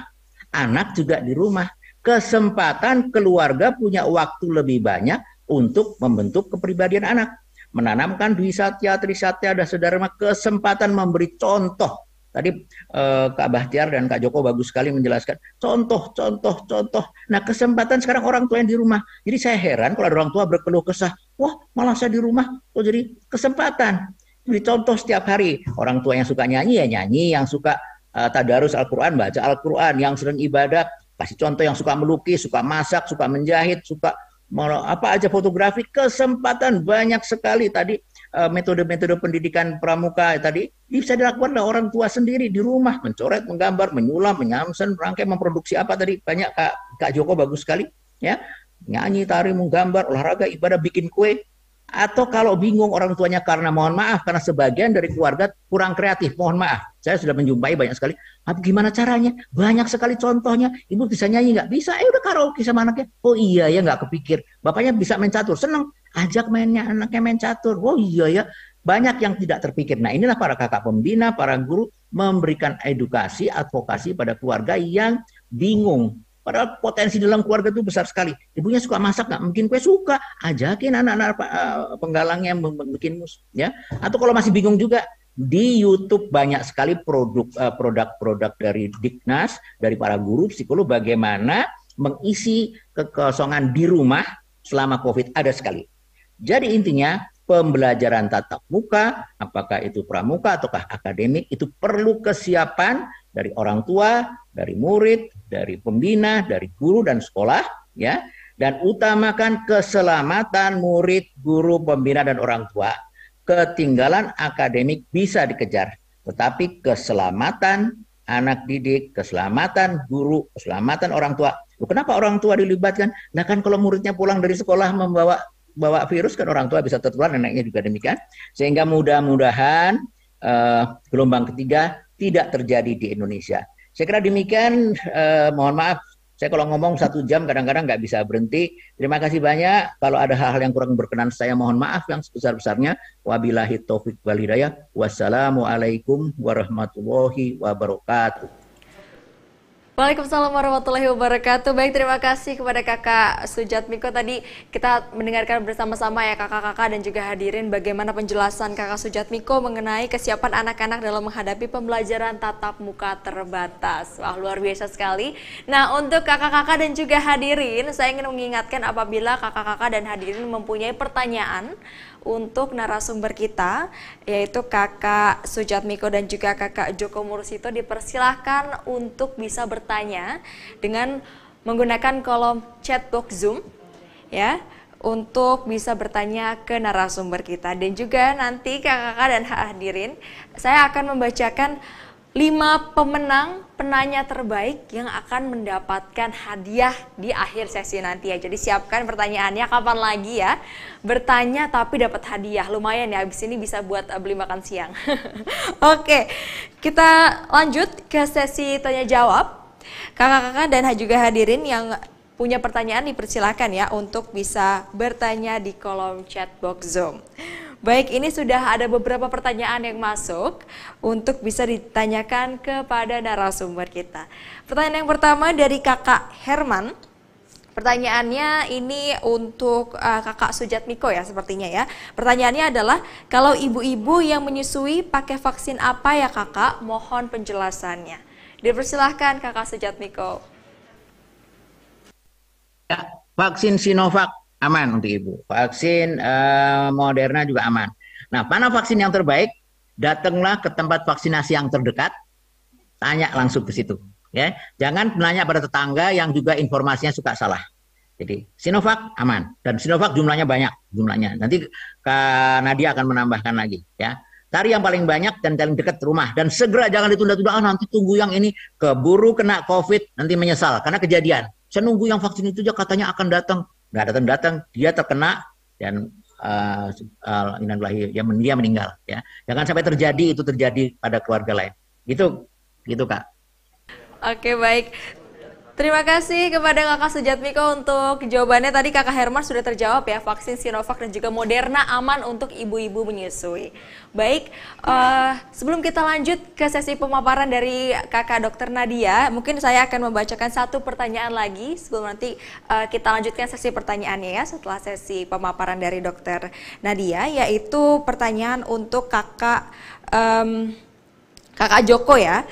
anak juga di rumah. Kesempatan keluarga punya waktu lebih banyak untuk membentuk kepribadian anak. Menanamkan duisatya, trisatya, dan saudara kesempatan memberi contoh Tadi eh, Kak Bahtiar dan Kak Joko bagus sekali menjelaskan contoh, contoh, contoh. Nah kesempatan sekarang orang tua yang di rumah. Jadi saya heran kalau ada orang tua berkeluh kesah, wah malah saya di rumah kok oh, jadi kesempatan. Jadi contoh setiap hari orang tua yang suka nyanyi ya nyanyi, yang suka eh, tadarus Al-Quran baca Al-Quran, yang sering ibadah kasih contoh yang suka melukis, suka masak, suka menjahit, suka apa aja fotografi kesempatan banyak sekali tadi Eh, metode-metode pendidikan pramuka tadi bisa dilakukan oleh orang tua sendiri di rumah mencoret, menggambar, menyulam, menyamsen, merangkai, memproduksi apa tadi banyak Kak, Kak Joko bagus sekali ya nyanyi, tari, menggambar, olahraga, ibadah, bikin kue atau kalau bingung orang tuanya karena mohon maaf karena sebagian dari keluarga kurang kreatif mohon maaf saya sudah menjumpai banyak sekali apa gimana caranya banyak sekali contohnya ibu bisa nyanyi nggak bisa eh udah karaoke sama anaknya oh iya ya nggak kepikir bapaknya bisa main catur seneng ajak mainnya anaknya main catur oh iya ya banyak yang tidak terpikir nah inilah para kakak pembina para guru memberikan edukasi advokasi pada keluarga yang bingung Padahal potensi dalam keluarga itu besar sekali. Ibunya suka masak nggak? Mungkin kue suka. Ajakin anak-anak eh, penggalangnya bikin mus, ya. Atau kalau masih bingung juga, di YouTube banyak sekali produk eh, produk-produk dari Diknas, dari para guru psikolog bagaimana mengisi kekosongan di rumah selama COVID ada sekali. Jadi intinya pembelajaran tatap muka, apakah itu pramuka ataukah akademik, itu perlu kesiapan dari orang tua, dari murid, dari pembina, dari guru dan sekolah, ya. Dan utamakan keselamatan murid, guru, pembina dan orang tua. Ketinggalan akademik bisa dikejar, tetapi keselamatan anak didik, keselamatan guru, keselamatan orang tua. Loh, kenapa orang tua dilibatkan? Nah kan kalau muridnya pulang dari sekolah membawa bawa virus kan orang tua bisa tertular, anaknya juga demikian. Sehingga mudah-mudahan uh, gelombang ketiga tidak terjadi di Indonesia. Saya kira demikian. Eh, mohon maaf, saya kalau ngomong satu jam kadang-kadang nggak bisa berhenti. Terima kasih banyak. Kalau ada hal-hal yang kurang berkenan, saya mohon maaf yang sebesar-besarnya. Wabillahi taufik wal hidayah. Wassalamualaikum warahmatullahi wabarakatuh. Waalaikumsalam warahmatullahi wabarakatuh. Baik, terima kasih kepada Kakak Sujat Miko. Tadi kita mendengarkan bersama-sama ya kakak-kakak dan juga hadirin bagaimana penjelasan Kakak Sujat Miko mengenai kesiapan anak-anak dalam menghadapi pembelajaran tatap muka terbatas. Wah, luar biasa sekali. Nah, untuk kakak-kakak dan juga hadirin, saya ingin mengingatkan apabila kakak-kakak dan hadirin mempunyai pertanyaan untuk narasumber kita yaitu Kakak Sujat Miko dan juga Kakak Joko Mursito dipersilahkan untuk bisa bertanya dengan menggunakan kolom chatbox Zoom ya untuk bisa bertanya ke narasumber kita dan juga nanti kakak-kakak dan hadirin saya akan membacakan lima pemenang penanya terbaik yang akan mendapatkan hadiah di akhir sesi nanti ya. Jadi siapkan pertanyaannya kapan lagi ya. Bertanya tapi dapat hadiah. Lumayan ya abis ini bisa buat eh, beli makan siang. Oke, kita lanjut ke sesi tanya jawab. Kakak-kakak dan juga hadirin yang punya pertanyaan dipersilakan ya untuk bisa bertanya di kolom chat box Zoom. Baik, ini sudah ada beberapa pertanyaan yang masuk untuk bisa ditanyakan kepada narasumber kita. Pertanyaan yang pertama dari Kakak Herman. Pertanyaannya ini untuk uh, Kakak Miko ya sepertinya ya. Pertanyaannya adalah kalau ibu-ibu yang menyusui pakai vaksin apa ya Kakak? Mohon penjelasannya. Dipersilahkan Kakak Sujatmiko. Ya, vaksin Sinovac aman untuk ibu. Vaksin uh, Moderna juga aman. Nah, mana vaksin yang terbaik? Datanglah ke tempat vaksinasi yang terdekat, tanya langsung ke situ. Ya, jangan menanya pada tetangga yang juga informasinya suka salah. Jadi Sinovac aman dan Sinovac jumlahnya banyak jumlahnya. Nanti Kak Nadia akan menambahkan lagi ya. Cari yang paling banyak dan paling dekat rumah dan segera jangan ditunda-tunda oh, nanti tunggu yang ini keburu kena COVID nanti menyesal karena kejadian. Saya nunggu yang vaksin itu aja katanya akan datang datang datang dia terkena dan uh, ya dia meninggal ya jangan sampai terjadi itu terjadi pada keluarga lain gitu gitu kak oke baik Terima kasih kepada Kakak Sejatmiko untuk jawabannya tadi Kakak Herman sudah terjawab ya vaksin Sinovac dan juga Moderna aman untuk ibu-ibu menyusui. Baik, uh, sebelum kita lanjut ke sesi pemaparan dari Kakak Dokter Nadia, mungkin saya akan membacakan satu pertanyaan lagi sebelum nanti uh, kita lanjutkan sesi pertanyaannya ya setelah sesi pemaparan dari Dokter Nadia, yaitu pertanyaan untuk Kakak um, Kakak Joko ya.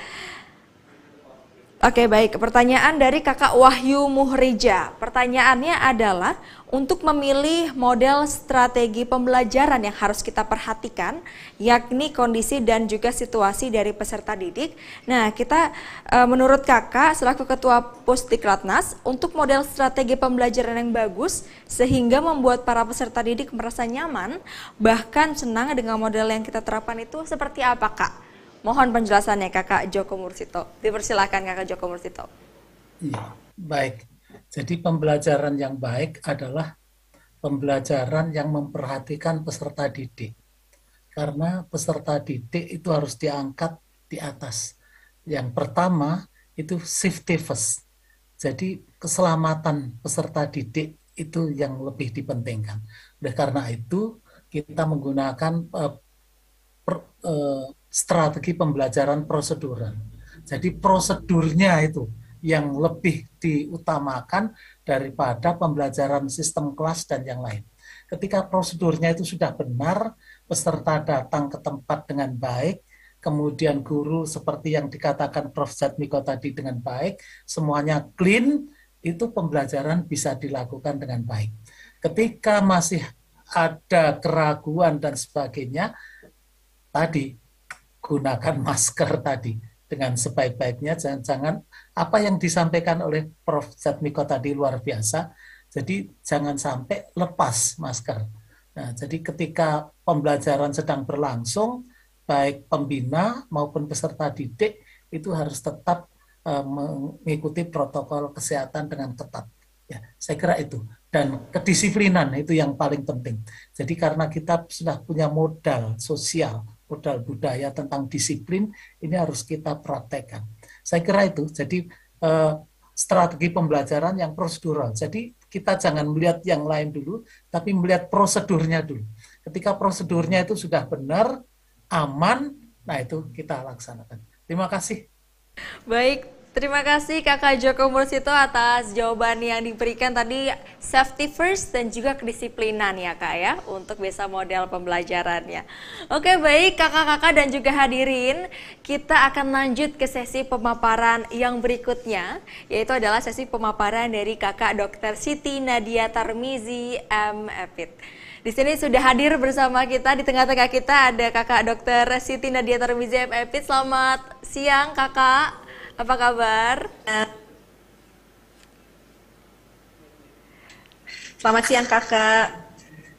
Oke baik, pertanyaan dari kakak Wahyu Muhrija. Pertanyaannya adalah untuk memilih model strategi pembelajaran yang harus kita perhatikan, yakni kondisi dan juga situasi dari peserta didik. Nah, kita e, menurut kakak selaku ketua Pusdiklatnas, untuk model strategi pembelajaran yang bagus sehingga membuat para peserta didik merasa nyaman, bahkan senang dengan model yang kita terapkan itu seperti apa kak? Mohon penjelasannya Kakak Joko Mursito. Dipersilakan Kakak Joko Mursito. Iya, baik. Jadi pembelajaran yang baik adalah pembelajaran yang memperhatikan peserta didik. Karena peserta didik itu harus diangkat di atas. Yang pertama itu safety first. Jadi keselamatan peserta didik itu yang lebih dipentingkan. Oleh karena itu kita menggunakan uh, per, uh, strategi pembelajaran prosedural. Jadi prosedurnya itu yang lebih diutamakan daripada pembelajaran sistem kelas dan yang lain. Ketika prosedurnya itu sudah benar, peserta datang ke tempat dengan baik, kemudian guru seperti yang dikatakan Prof. Zatmiko tadi dengan baik, semuanya clean, itu pembelajaran bisa dilakukan dengan baik. Ketika masih ada keraguan dan sebagainya, tadi gunakan masker tadi dengan sebaik-baiknya jangan jangan apa yang disampaikan oleh Prof Zatmiko tadi luar biasa jadi jangan sampai lepas masker nah jadi ketika pembelajaran sedang berlangsung baik pembina maupun peserta didik itu harus tetap eh, mengikuti protokol kesehatan dengan ketat ya saya kira itu dan kedisiplinan itu yang paling penting jadi karena kita sudah punya modal sosial modal budaya tentang disiplin ini harus kita praktekkan. Saya kira itu. Jadi eh, strategi pembelajaran yang prosedural. Jadi kita jangan melihat yang lain dulu, tapi melihat prosedurnya dulu. Ketika prosedurnya itu sudah benar, aman, nah itu kita laksanakan. Terima kasih. Baik, Terima kasih Kakak Joko Mursito atas jawaban yang diberikan tadi safety first dan juga kedisiplinan ya Kak ya untuk bisa model pembelajarannya. Oke baik kakak-kakak dan juga hadirin kita akan lanjut ke sesi pemaparan yang berikutnya yaitu adalah sesi pemaparan dari Kakak Dr. Siti Nadia Tarmizi M. Epit. Di sini sudah hadir bersama kita di tengah-tengah kita ada Kakak Dr. Siti Nadia Tarmizi M. Epit. Selamat siang Kakak. Apa kabar? Selamat siang kakak.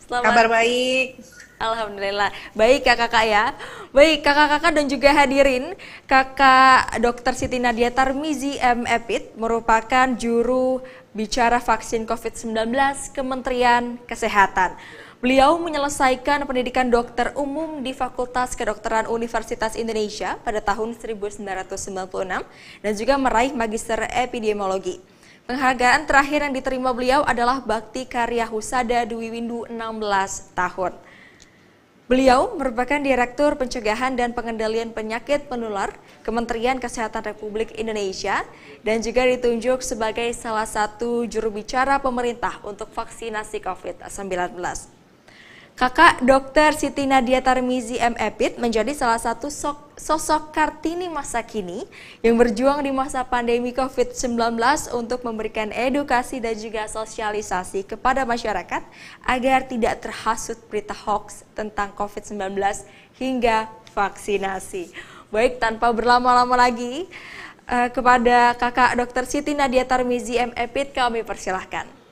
Selamat. Kabar baik. Alhamdulillah. Baik kakak-kakak ya, ya. Baik kakak-kakak dan juga hadirin, kakak Dr. Siti Nadia Tarmizi M. Epit merupakan juru bicara vaksin COVID-19 Kementerian Kesehatan. Beliau menyelesaikan pendidikan dokter umum di Fakultas Kedokteran Universitas Indonesia pada tahun 1996 dan juga meraih magister epidemiologi. Penghargaan terakhir yang diterima beliau adalah Bakti Karya Husada Dwi Windu 16 tahun. Beliau merupakan Direktur Pencegahan dan Pengendalian Penyakit Penular Kementerian Kesehatan Republik Indonesia dan juga ditunjuk sebagai salah satu juru bicara pemerintah untuk vaksinasi COVID-19. Kakak Dr. Siti Nadia Tarmizi M. Epit menjadi salah satu sok, sosok Kartini masa kini yang berjuang di masa pandemi COVID-19 untuk memberikan edukasi dan juga sosialisasi kepada masyarakat agar tidak terhasut berita hoax tentang COVID-19 hingga vaksinasi. Baik, tanpa berlama-lama lagi, eh, kepada kakak Dr. Siti Nadia Tarmizi M. Epit kami persilahkan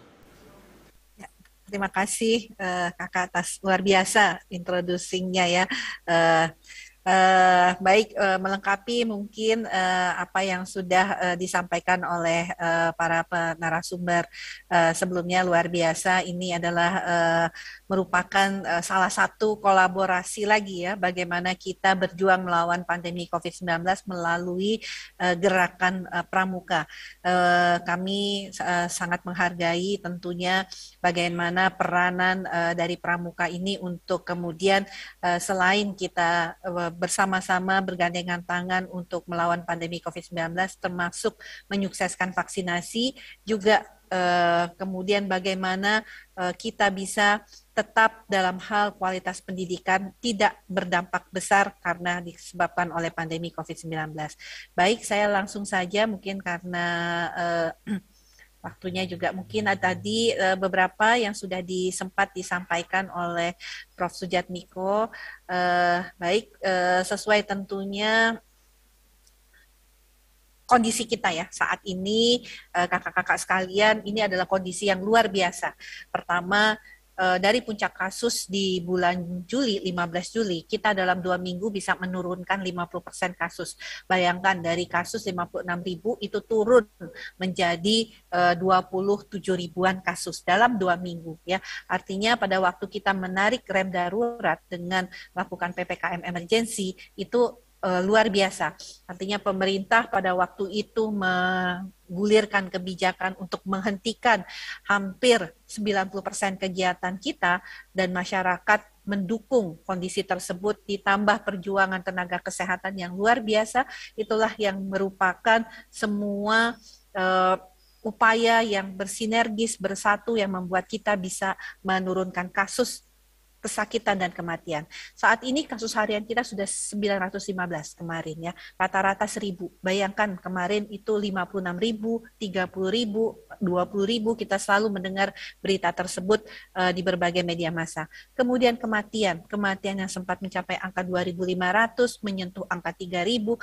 terima kasih uh, kakak atas luar biasa introducingnya ya. Uh, Uh, baik uh, melengkapi mungkin uh, apa yang sudah uh, disampaikan oleh uh, para narasumber uh, sebelumnya luar biasa ini adalah uh, merupakan uh, salah satu kolaborasi lagi ya bagaimana kita berjuang melawan pandemi COVID-19 melalui uh, gerakan uh, pramuka. Uh, kami uh, sangat menghargai tentunya bagaimana peranan uh, dari pramuka ini untuk kemudian uh, selain kita uh, bersama-sama bergandengan tangan untuk melawan pandemi COVID-19 termasuk menyukseskan vaksinasi juga Eh, kemudian bagaimana eh, kita bisa tetap dalam hal kualitas pendidikan tidak berdampak besar karena disebabkan oleh pandemi COVID-19. Baik, saya langsung saja mungkin karena eh, waktunya juga mungkin tadi beberapa yang sudah disempat disampaikan oleh Prof. Sujat Miko. baik, sesuai tentunya kondisi kita ya saat ini eh, kakak-kakak sekalian ini adalah kondisi yang luar biasa. Pertama eh, dari puncak kasus di bulan Juli 15 Juli kita dalam dua minggu bisa menurunkan 50% kasus. Bayangkan dari kasus 56 ribu itu turun menjadi 27 eh, ribuan kasus dalam dua minggu ya. Artinya pada waktu kita menarik rem darurat dengan melakukan ppkm emergency itu Eh, luar biasa. Artinya pemerintah pada waktu itu menggulirkan kebijakan untuk menghentikan hampir 90% kegiatan kita dan masyarakat mendukung kondisi tersebut ditambah perjuangan tenaga kesehatan yang luar biasa itulah yang merupakan semua eh, upaya yang bersinergis bersatu yang membuat kita bisa menurunkan kasus kesakitan dan kematian. Saat ini kasus harian kita sudah 915 kemarin ya, rata-rata 1000. Bayangkan kemarin itu 56 ribu, 30 ribu, 20 ribu, kita selalu mendengar berita tersebut uh, di berbagai media massa. Kemudian kematian, kematian yang sempat mencapai angka 2.500, menyentuh angka 3.000,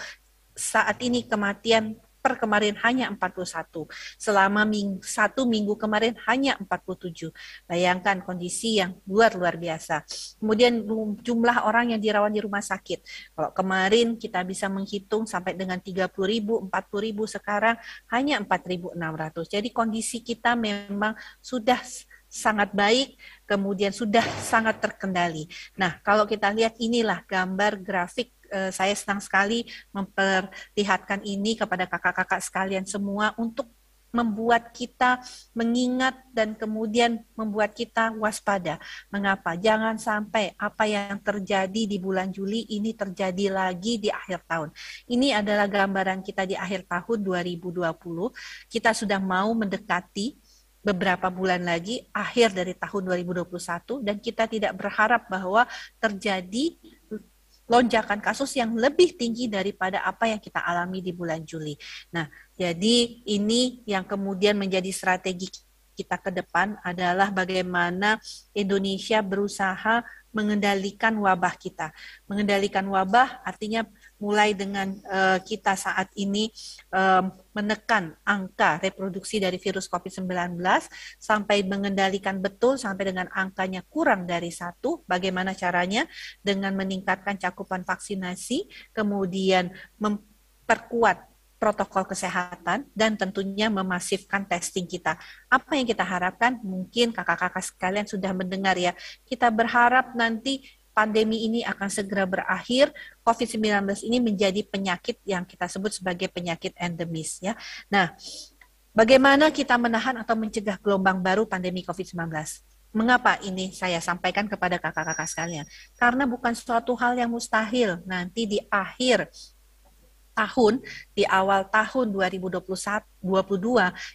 saat ini kematian per kemarin hanya 41. Selama ming satu minggu kemarin hanya 47. Bayangkan kondisi yang luar luar biasa. Kemudian jumlah orang yang dirawat di rumah sakit. Kalau kemarin kita bisa menghitung sampai dengan 30 ribu, 40 ribu, sekarang hanya 4.600. Jadi kondisi kita memang sudah sangat baik, kemudian sudah sangat terkendali. Nah, kalau kita lihat inilah gambar grafik Eh, saya senang sekali memperlihatkan ini kepada kakak-kakak sekalian semua untuk membuat kita mengingat dan kemudian membuat kita waspada. Mengapa? Jangan sampai apa yang terjadi di bulan Juli ini terjadi lagi di akhir tahun. Ini adalah gambaran kita di akhir tahun 2020. Kita sudah mau mendekati beberapa bulan lagi akhir dari tahun 2021 dan kita tidak berharap bahwa terjadi lonjakan kasus yang lebih tinggi daripada apa yang kita alami di bulan Juli. Nah, jadi ini yang kemudian menjadi strategi kita ke depan adalah bagaimana Indonesia berusaha mengendalikan wabah kita. Mengendalikan wabah artinya mulai dengan uh, kita saat ini uh, menekan angka reproduksi dari virus COVID-19 sampai mengendalikan betul sampai dengan angkanya kurang dari satu, bagaimana caranya dengan meningkatkan cakupan vaksinasi, kemudian memperkuat protokol kesehatan dan tentunya memasifkan testing kita. Apa yang kita harapkan? Mungkin kakak-kakak sekalian sudah mendengar ya. Kita berharap nanti pandemi ini akan segera berakhir, COVID-19 ini menjadi penyakit yang kita sebut sebagai penyakit endemis ya. Nah, bagaimana kita menahan atau mencegah gelombang baru pandemi COVID-19? Mengapa ini saya sampaikan kepada kakak-kakak sekalian? Karena bukan suatu hal yang mustahil nanti di akhir tahun di awal tahun 2022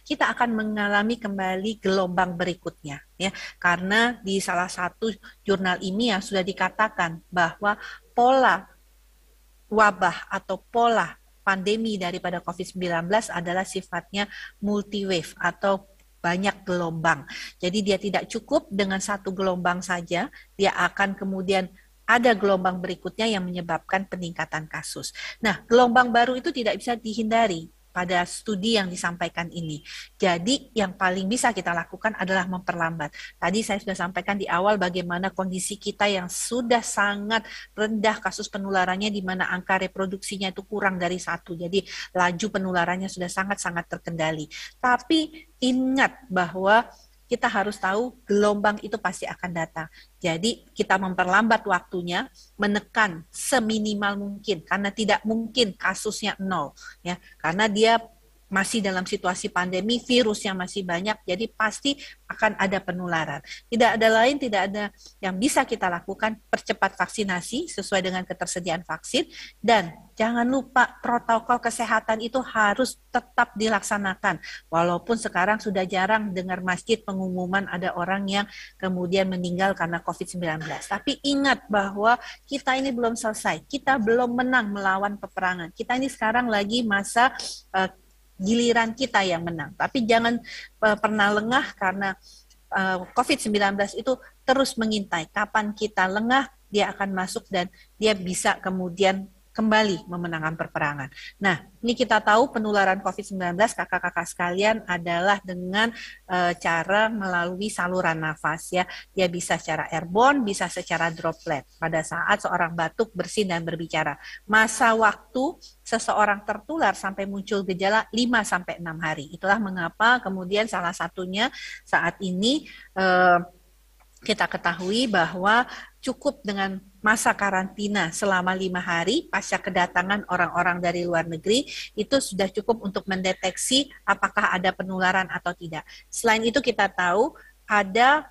kita akan mengalami kembali gelombang berikutnya ya karena di salah satu jurnal ini ya sudah dikatakan bahwa pola wabah atau pola pandemi daripada COVID-19 adalah sifatnya multi wave atau banyak gelombang. Jadi dia tidak cukup dengan satu gelombang saja, dia akan kemudian ada gelombang berikutnya yang menyebabkan peningkatan kasus. Nah, gelombang baru itu tidak bisa dihindari pada studi yang disampaikan ini. Jadi yang paling bisa kita lakukan adalah memperlambat. Tadi saya sudah sampaikan di awal bagaimana kondisi kita yang sudah sangat rendah kasus penularannya di mana angka reproduksinya itu kurang dari satu. Jadi laju penularannya sudah sangat-sangat terkendali. Tapi ingat bahwa kita harus tahu gelombang itu pasti akan datang. Jadi kita memperlambat waktunya, menekan seminimal mungkin karena tidak mungkin kasusnya nol ya. Karena dia masih dalam situasi pandemi, virus yang masih banyak, jadi pasti akan ada penularan. Tidak ada lain, tidak ada yang bisa kita lakukan, percepat vaksinasi sesuai dengan ketersediaan vaksin, dan jangan lupa protokol kesehatan itu harus tetap dilaksanakan. Walaupun sekarang sudah jarang dengar masjid pengumuman ada orang yang kemudian meninggal karena COVID-19. Tapi ingat bahwa kita ini belum selesai, kita belum menang melawan peperangan. Kita ini sekarang lagi masa uh, giliran kita yang menang. Tapi jangan eh, pernah lengah karena eh, COVID-19 itu terus mengintai. Kapan kita lengah, dia akan masuk dan dia bisa kemudian kembali memenangkan perperangan. Nah, ini kita tahu penularan COVID-19 kakak-kakak sekalian adalah dengan e, cara melalui saluran nafas ya. Dia ya, bisa secara airborne, bisa secara droplet. Pada saat seorang batuk, bersin dan berbicara. Masa waktu seseorang tertular sampai muncul gejala 5 sampai 6 hari. Itulah mengapa kemudian salah satunya saat ini e, kita ketahui bahwa cukup dengan masa karantina selama lima hari pasca kedatangan orang-orang dari luar negeri itu sudah cukup untuk mendeteksi apakah ada penularan atau tidak. Selain itu kita tahu ada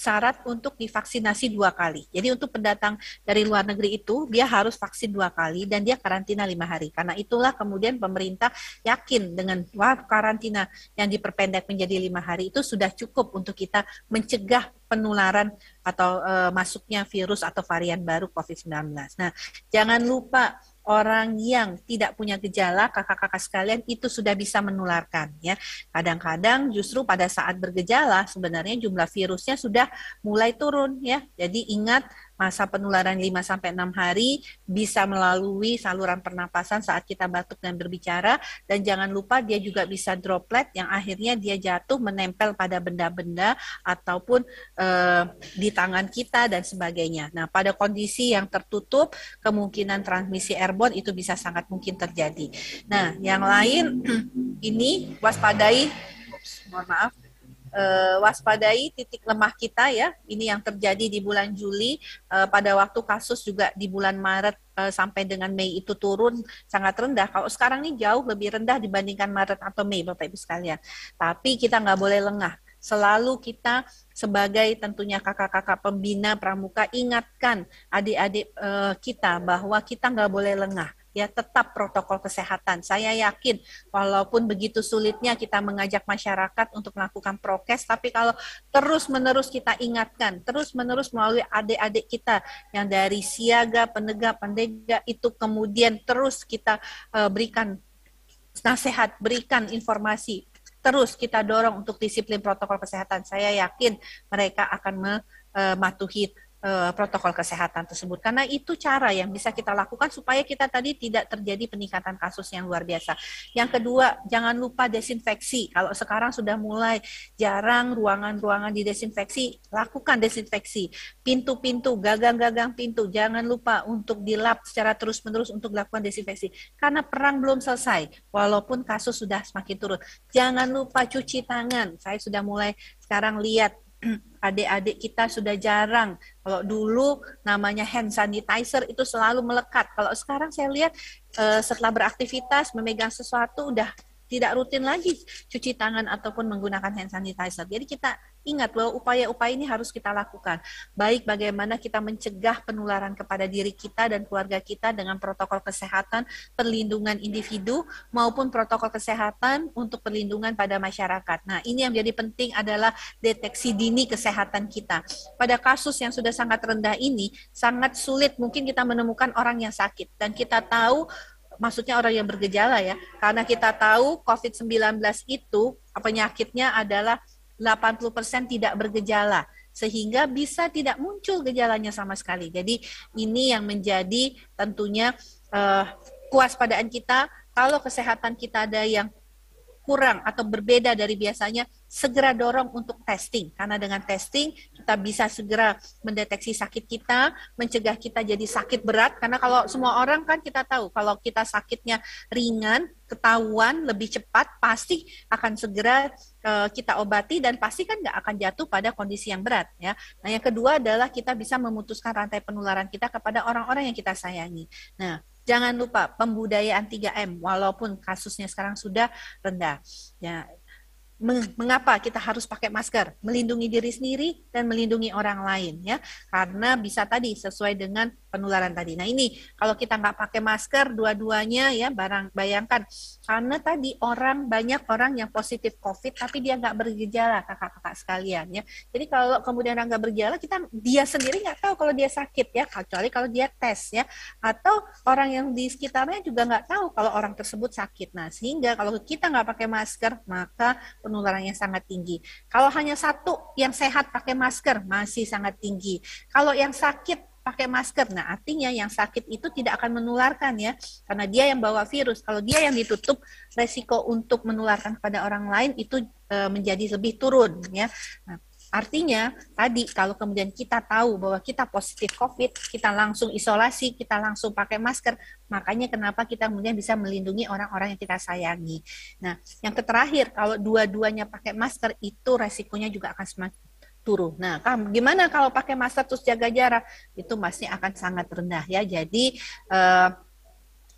syarat untuk divaksinasi dua kali. Jadi untuk pendatang dari luar negeri itu dia harus vaksin dua kali dan dia karantina lima hari. Karena itulah kemudian pemerintah yakin dengan wah karantina yang diperpendek menjadi lima hari itu sudah cukup untuk kita mencegah penularan atau e, masuknya virus atau varian baru COVID-19. Nah, jangan lupa orang yang tidak punya gejala, kakak-kakak sekalian itu sudah bisa menularkan ya. Kadang-kadang justru pada saat bergejala sebenarnya jumlah virusnya sudah mulai turun ya. Jadi ingat masa penularan 5 sampai 6 hari bisa melalui saluran pernapasan saat kita batuk dan berbicara dan jangan lupa dia juga bisa droplet yang akhirnya dia jatuh menempel pada benda-benda ataupun eh, di tangan kita dan sebagainya. Nah, pada kondisi yang tertutup kemungkinan transmisi airborne itu bisa sangat mungkin terjadi. Nah, yang lain ini waspadai Oops, mohon maaf uh, waspadai titik lemah kita ya. Ini yang terjadi di bulan Juli uh, pada waktu kasus juga di bulan Maret uh, sampai dengan Mei itu turun sangat rendah. Kalau sekarang ini jauh lebih rendah dibandingkan Maret atau Mei, Bapak Ibu sekalian. Tapi kita nggak boleh lengah. Selalu kita sebagai tentunya kakak-kakak pembina pramuka ingatkan adik-adik uh, kita bahwa kita nggak boleh lengah ya tetap protokol kesehatan. Saya yakin walaupun begitu sulitnya kita mengajak masyarakat untuk melakukan prokes, tapi kalau terus-menerus kita ingatkan, terus-menerus melalui adik-adik kita yang dari siaga, penegak, pendega itu kemudian terus kita eh, berikan nasihat, berikan informasi, terus kita dorong untuk disiplin protokol kesehatan. Saya yakin mereka akan mematuhi eh, Eh, protokol kesehatan tersebut karena itu cara yang bisa kita lakukan supaya kita tadi tidak terjadi peningkatan kasus yang luar biasa. Yang kedua, jangan lupa desinfeksi. Kalau sekarang sudah mulai jarang ruangan-ruangan didesinfeksi, lakukan desinfeksi. Pintu-pintu, gagang-gagang pintu, jangan lupa untuk dilap secara terus-menerus untuk lakukan desinfeksi. Karena perang belum selesai, walaupun kasus sudah semakin turun. Jangan lupa cuci tangan. Saya sudah mulai sekarang lihat adik-adik kita sudah jarang. Kalau dulu namanya hand sanitizer itu selalu melekat. Kalau sekarang saya lihat eh, setelah beraktivitas memegang sesuatu udah tidak rutin lagi cuci tangan ataupun menggunakan hand sanitizer. Jadi kita ingat bahwa upaya-upaya ini harus kita lakukan. Baik bagaimana kita mencegah penularan kepada diri kita dan keluarga kita dengan protokol kesehatan perlindungan individu maupun protokol kesehatan untuk perlindungan pada masyarakat. Nah, ini yang menjadi penting adalah deteksi dini kesehatan kita. Pada kasus yang sudah sangat rendah ini, sangat sulit mungkin kita menemukan orang yang sakit dan kita tahu maksudnya orang yang bergejala ya. Karena kita tahu COVID-19 itu penyakitnya adalah 80% tidak bergejala sehingga bisa tidak muncul gejalanya sama sekali. Jadi ini yang menjadi tentunya uh, eh, kewaspadaan kita kalau kesehatan kita ada yang kurang atau berbeda dari biasanya, segera dorong untuk testing. Karena dengan testing kita bisa segera mendeteksi sakit kita, mencegah kita jadi sakit berat. Karena kalau semua orang kan kita tahu kalau kita sakitnya ringan, ketahuan lebih cepat, pasti akan segera eh, kita obati dan pasti kan nggak akan jatuh pada kondisi yang berat ya. Nah yang kedua adalah kita bisa memutuskan rantai penularan kita kepada orang-orang yang kita sayangi. Nah Jangan lupa pembudayaan 3M walaupun kasusnya sekarang sudah rendah. Ya, mengapa kita harus pakai masker melindungi diri sendiri dan melindungi orang lain ya karena bisa tadi sesuai dengan penularan tadi. Nah ini kalau kita nggak pakai masker dua-duanya ya barang bayangkan karena tadi orang banyak orang yang positif COVID tapi dia nggak bergejala kakak-kakak sekalian ya. Jadi kalau kemudian orang nggak bergejala kita dia sendiri nggak tahu kalau dia sakit ya kecuali kalau dia tes ya atau orang yang di sekitarnya juga nggak tahu kalau orang tersebut sakit. Nah sehingga kalau kita nggak pakai masker maka penularannya sangat tinggi. Kalau hanya satu yang sehat pakai masker masih sangat tinggi. Kalau yang sakit pakai masker. Nah, artinya yang sakit itu tidak akan menularkan ya, karena dia yang bawa virus. Kalau dia yang ditutup, resiko untuk menularkan kepada orang lain itu e, menjadi lebih turun ya. Nah, artinya tadi kalau kemudian kita tahu bahwa kita positif COVID, kita langsung isolasi, kita langsung pakai masker, makanya kenapa kita kemudian bisa melindungi orang-orang yang kita sayangi. Nah, yang terakhir kalau dua-duanya pakai masker itu resikonya juga akan semakin turun. Nah, ah, gimana kalau pakai masker terus jaga jarak? Itu masih akan sangat rendah ya. Jadi eh,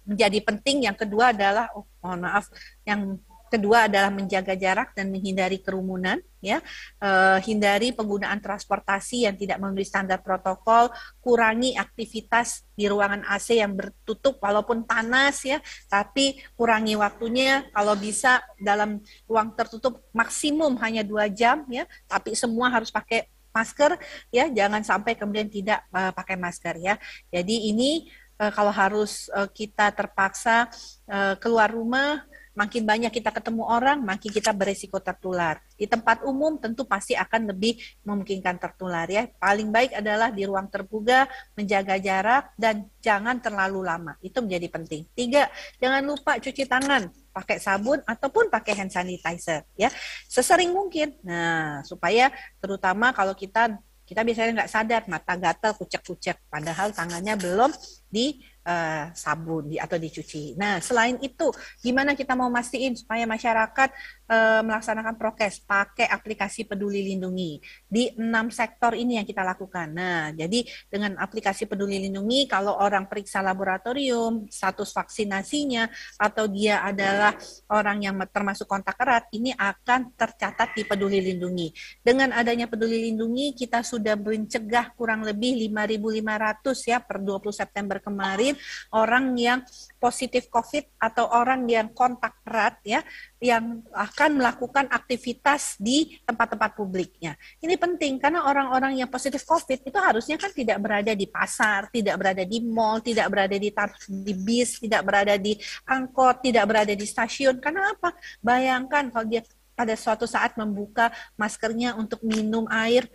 menjadi penting yang kedua adalah oh, mohon maaf yang Kedua adalah menjaga jarak dan menghindari kerumunan, ya. Eh, hindari penggunaan transportasi yang tidak memenuhi standar protokol, kurangi aktivitas di ruangan AC yang bertutup walaupun panas ya, tapi kurangi waktunya kalau bisa dalam ruang tertutup maksimum hanya dua jam ya, tapi semua harus pakai masker ya, jangan sampai kemudian tidak uh, pakai masker ya. Jadi ini uh, kalau harus uh, kita terpaksa uh, keluar rumah Makin banyak kita ketemu orang, makin kita beresiko tertular. Di tempat umum tentu pasti akan lebih memungkinkan tertular ya. Paling baik adalah di ruang terbuka, menjaga jarak dan jangan terlalu lama. Itu menjadi penting. Tiga, jangan lupa cuci tangan pakai sabun ataupun pakai hand sanitizer ya sesering mungkin nah supaya terutama kalau kita kita biasanya nggak sadar mata gatal kucek-kucek padahal tangannya belum di Eh, sabun atau dicuci. Nah, selain itu, gimana kita mau mastiin supaya masyarakat Eh, melaksanakan prokes pakai aplikasi Peduli Lindungi di enam sektor ini yang kita lakukan. Nah, jadi dengan aplikasi Peduli Lindungi, kalau orang periksa laboratorium, status vaksinasinya, atau dia adalah orang yang termasuk kontak erat, ini akan tercatat di Peduli Lindungi. Dengan adanya Peduli Lindungi, kita sudah mencegah kurang lebih 5.500 ya per 20 September kemarin orang yang positif COVID atau orang yang kontak erat ya yang akan melakukan aktivitas di tempat-tempat publiknya. Ini penting karena orang-orang yang positif COVID itu harusnya kan tidak berada di pasar, tidak berada di mall, tidak berada di tar di bis, tidak berada di angkot, tidak berada di stasiun. Karena apa? Bayangkan kalau dia pada suatu saat membuka maskernya untuk minum air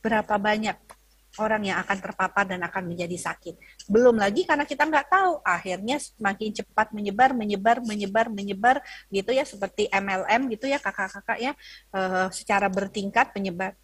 berapa banyak orang yang akan terpapar dan akan menjadi sakit. Belum lagi karena kita nggak tahu, akhirnya semakin cepat menyebar, menyebar, menyebar, menyebar, gitu ya, seperti MLM gitu ya, kakak-kakak ya, eh, secara bertingkat penyebar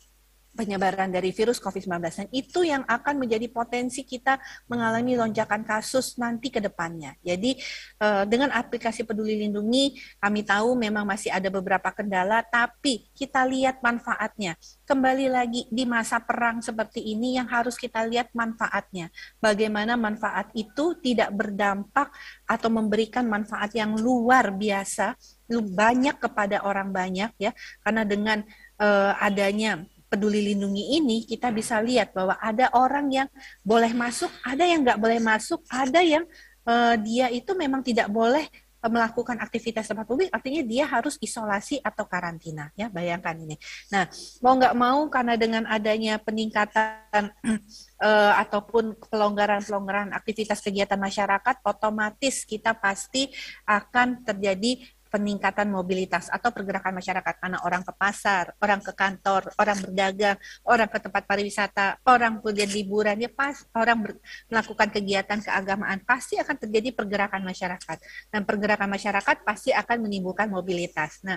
penyebaran dari virus COVID-19 dan itu yang akan menjadi potensi kita mengalami lonjakan kasus nanti ke depannya. Jadi eh, dengan aplikasi Peduli Lindungi kami tahu memang masih ada beberapa kendala tapi kita lihat manfaatnya. Kembali lagi di masa perang seperti ini yang harus kita lihat manfaatnya. Bagaimana manfaat itu tidak berdampak atau memberikan manfaat yang luar biasa banyak kepada orang banyak ya karena dengan eh, adanya peduli lindungi ini kita bisa lihat bahwa ada orang yang boleh masuk, ada yang nggak boleh masuk, ada yang uh, dia itu memang tidak boleh eh, melakukan aktivitas tempat publik artinya dia harus isolasi atau karantina ya bayangkan ini nah mau nggak mau karena dengan adanya peningkatan eh, ataupun pelonggaran pelonggaran aktivitas kegiatan masyarakat otomatis kita pasti akan terjadi peningkatan mobilitas atau pergerakan masyarakat karena orang ke pasar, orang ke kantor, orang berdagang, orang ke tempat pariwisata, orang kemudian liburan ya pas orang ber, melakukan kegiatan keagamaan pasti akan terjadi pergerakan masyarakat dan pergerakan masyarakat pasti akan menimbulkan mobilitas. Nah,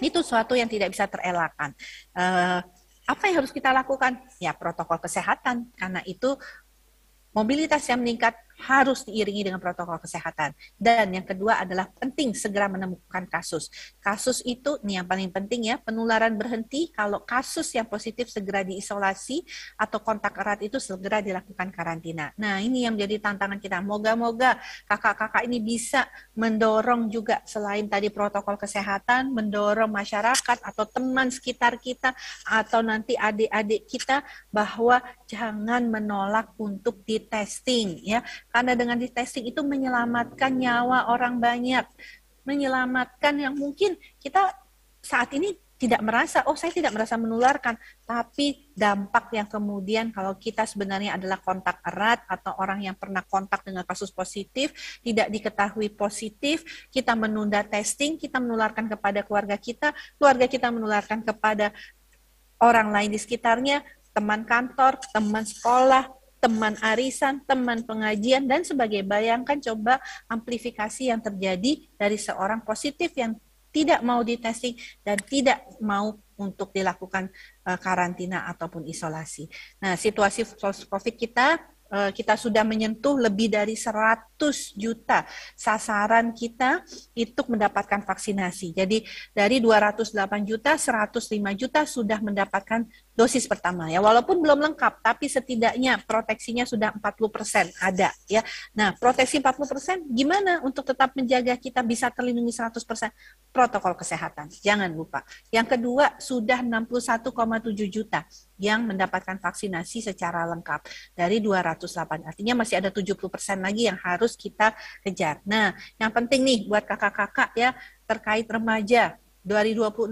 itu suatu yang tidak bisa terelakkan. Uh, apa yang harus kita lakukan? Ya protokol kesehatan karena itu mobilitas yang meningkat harus diiringi dengan protokol kesehatan. Dan yang kedua adalah penting segera menemukan kasus. Kasus itu nih yang paling penting ya, penularan berhenti kalau kasus yang positif segera diisolasi atau kontak erat itu segera dilakukan karantina. Nah, ini yang menjadi tantangan kita. Moga-moga kakak-kakak ini bisa mendorong juga selain tadi protokol kesehatan, mendorong masyarakat atau teman sekitar kita atau nanti adik-adik kita bahwa jangan menolak untuk di testing ya karena dengan di testing itu menyelamatkan nyawa orang banyak, menyelamatkan yang mungkin kita saat ini tidak merasa, oh saya tidak merasa menularkan, tapi dampak yang kemudian kalau kita sebenarnya adalah kontak erat atau orang yang pernah kontak dengan kasus positif, tidak diketahui positif, kita menunda testing, kita menularkan kepada keluarga kita, keluarga kita menularkan kepada orang lain di sekitarnya, teman kantor, teman sekolah, teman arisan, teman pengajian, dan sebagai bayangkan coba amplifikasi yang terjadi dari seorang positif yang tidak mau ditesting dan tidak mau untuk dilakukan eh, karantina ataupun isolasi. Nah, situasi COVID kita eh, kita sudah menyentuh lebih dari 100 juta sasaran kita itu mendapatkan vaksinasi. Jadi dari 208 juta, 105 juta sudah mendapatkan dosis pertama ya. Walaupun belum lengkap, tapi setidaknya proteksinya sudah 40% ada ya. Nah, proteksi 40% gimana untuk tetap menjaga kita bisa terlindungi 100% protokol kesehatan. Jangan lupa. Yang kedua, sudah 61,7 juta yang mendapatkan vaksinasi secara lengkap dari 208. Artinya masih ada 70% lagi yang harus kita kejar. Nah, yang penting nih buat kakak-kakak ya terkait remaja dari 26,7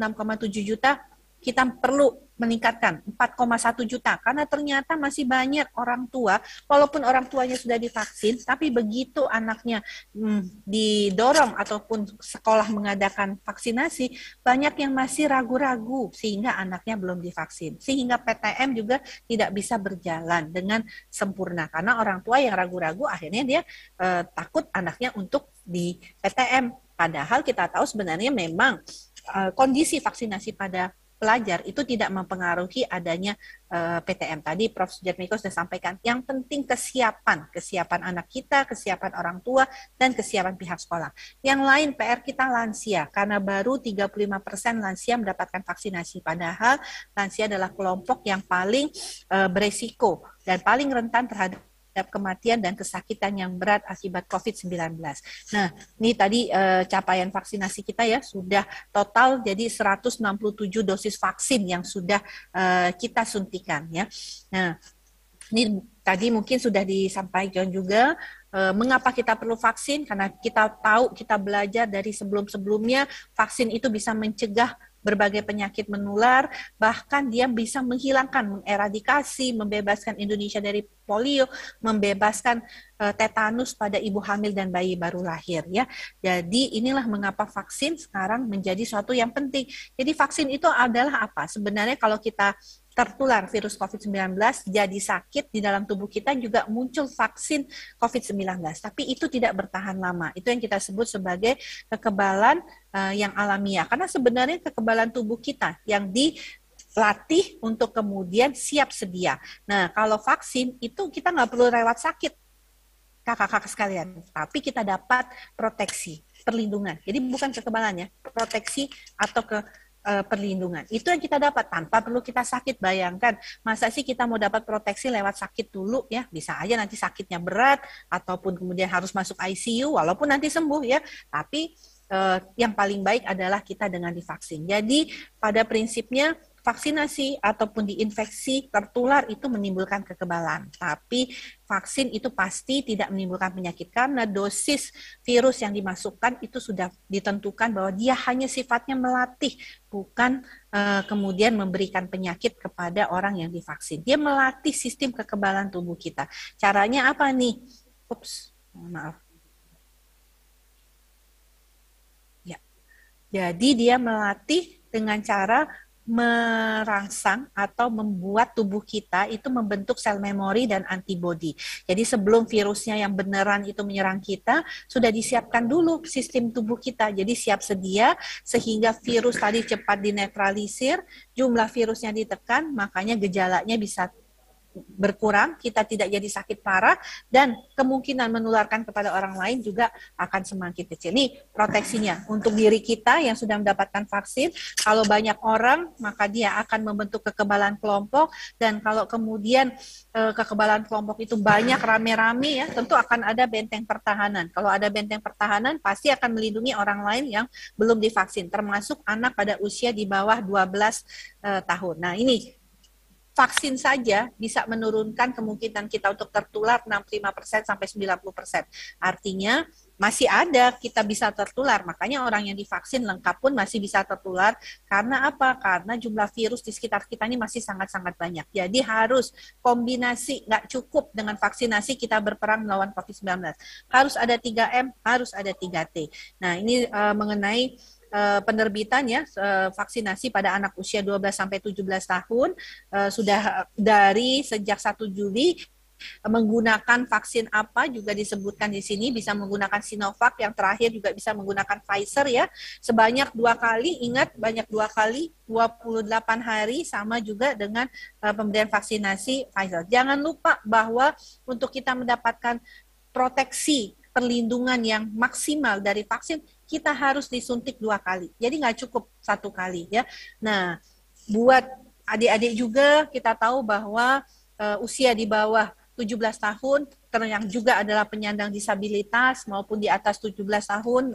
juta kita perlu meningkatkan 4,1 juta karena ternyata masih banyak orang tua walaupun orang tuanya sudah divaksin tapi begitu anaknya hmm, didorong ataupun sekolah mengadakan vaksinasi banyak yang masih ragu-ragu sehingga anaknya belum divaksin sehingga PTM juga tidak bisa berjalan dengan sempurna karena orang tua yang ragu-ragu akhirnya dia eh, takut anaknya untuk di PTM padahal kita tahu sebenarnya memang eh, kondisi vaksinasi pada pelajar itu tidak mempengaruhi adanya uh, eh, PTM tadi Prof Sujatmiko sudah sampaikan. Yang penting kesiapan, kesiapan anak kita, kesiapan orang tua dan kesiapan pihak sekolah. Yang lain PR kita lansia karena baru 35% persen lansia mendapatkan vaksinasi padahal lansia adalah kelompok yang paling uh, beresiko dan paling rentan terhadap terhadap kematian dan kesakitan yang berat akibat COVID-19. Nah, ini tadi eh, capaian vaksinasi kita ya sudah total jadi 167 dosis vaksin yang sudah eh, kita suntikan ya. Nah, ini tadi mungkin sudah disampaikan juga eh, mengapa kita perlu vaksin karena kita tahu kita belajar dari sebelum-sebelumnya vaksin itu bisa mencegah berbagai penyakit menular, bahkan dia bisa menghilangkan, mengeradikasi, membebaskan Indonesia dari polio, membebaskan uh, tetanus pada ibu hamil dan bayi baru lahir ya. Jadi inilah mengapa vaksin sekarang menjadi suatu yang penting. Jadi vaksin itu adalah apa? Sebenarnya kalau kita tertular virus COVID-19 jadi sakit di dalam tubuh kita juga muncul vaksin COVID-19. Tapi itu tidak bertahan lama. Itu yang kita sebut sebagai kekebalan eh, yang alamiah. Karena sebenarnya kekebalan tubuh kita yang di latih untuk kemudian siap sedia. Nah, kalau vaksin itu kita nggak perlu lewat sakit, kakak-kakak sekalian, tapi kita dapat proteksi, perlindungan. Jadi bukan kekebalannya proteksi atau ke Eh, perlindungan. Itu yang kita dapat tanpa perlu kita sakit. Bayangkan, masa sih kita mau dapat proteksi lewat sakit dulu ya? Bisa aja nanti sakitnya berat ataupun kemudian harus masuk ICU walaupun nanti sembuh ya. Tapi eh, yang paling baik adalah kita dengan divaksin. Jadi pada prinsipnya vaksinasi ataupun diinfeksi tertular itu menimbulkan kekebalan. Tapi vaksin itu pasti tidak menimbulkan penyakit karena dosis virus yang dimasukkan itu sudah ditentukan bahwa dia hanya sifatnya melatih bukan e, kemudian memberikan penyakit kepada orang yang divaksin. Dia melatih sistem kekebalan tubuh kita. Caranya apa nih? Ups, maaf. Ya. Jadi dia melatih dengan cara merangsang atau membuat tubuh kita itu membentuk sel memori dan antibodi. Jadi sebelum virusnya yang beneran itu menyerang kita, sudah disiapkan dulu sistem tubuh kita. Jadi siap sedia sehingga virus tadi cepat dinetralisir, jumlah virusnya ditekan, makanya gejalanya bisa berkurang, kita tidak jadi sakit parah, dan kemungkinan menularkan kepada orang lain juga akan semakin kecil. Ini proteksinya untuk diri kita yang sudah mendapatkan vaksin. Kalau banyak orang, maka dia akan membentuk kekebalan kelompok, dan kalau kemudian eh, kekebalan kelompok itu banyak rame-rame ya, tentu akan ada benteng pertahanan. Kalau ada benteng pertahanan, pasti akan melindungi orang lain yang belum divaksin, termasuk anak pada usia di bawah 12 eh, tahun. Nah ini vaksin saja bisa menurunkan kemungkinan kita untuk tertular 65% sampai 90%. Artinya masih ada kita bisa tertular. Makanya orang yang divaksin lengkap pun masih bisa tertular karena apa? Karena jumlah virus di sekitar kita ini masih sangat-sangat banyak. Jadi harus kombinasi nggak cukup dengan vaksinasi kita berperang melawan COVID-19. Harus ada 3M, harus ada 3T. Nah, ini uh, mengenai Eh, penerbitan ya eh, vaksinasi pada anak usia 12 sampai 17 tahun eh, sudah dari sejak 1 Juli menggunakan vaksin apa juga disebutkan di sini bisa menggunakan Sinovac yang terakhir juga bisa menggunakan Pfizer ya sebanyak dua kali ingat banyak dua kali 28 hari sama juga dengan pemberian vaksinasi Pfizer. Jangan lupa bahwa untuk kita mendapatkan proteksi perlindungan yang maksimal dari vaksin kita harus disuntik dua kali. Jadi nggak cukup satu kali ya. Nah, buat adik-adik juga kita tahu bahwa uh, usia di bawah 17 tahun yang juga adalah penyandang disabilitas maupun di atas 17 tahun, 18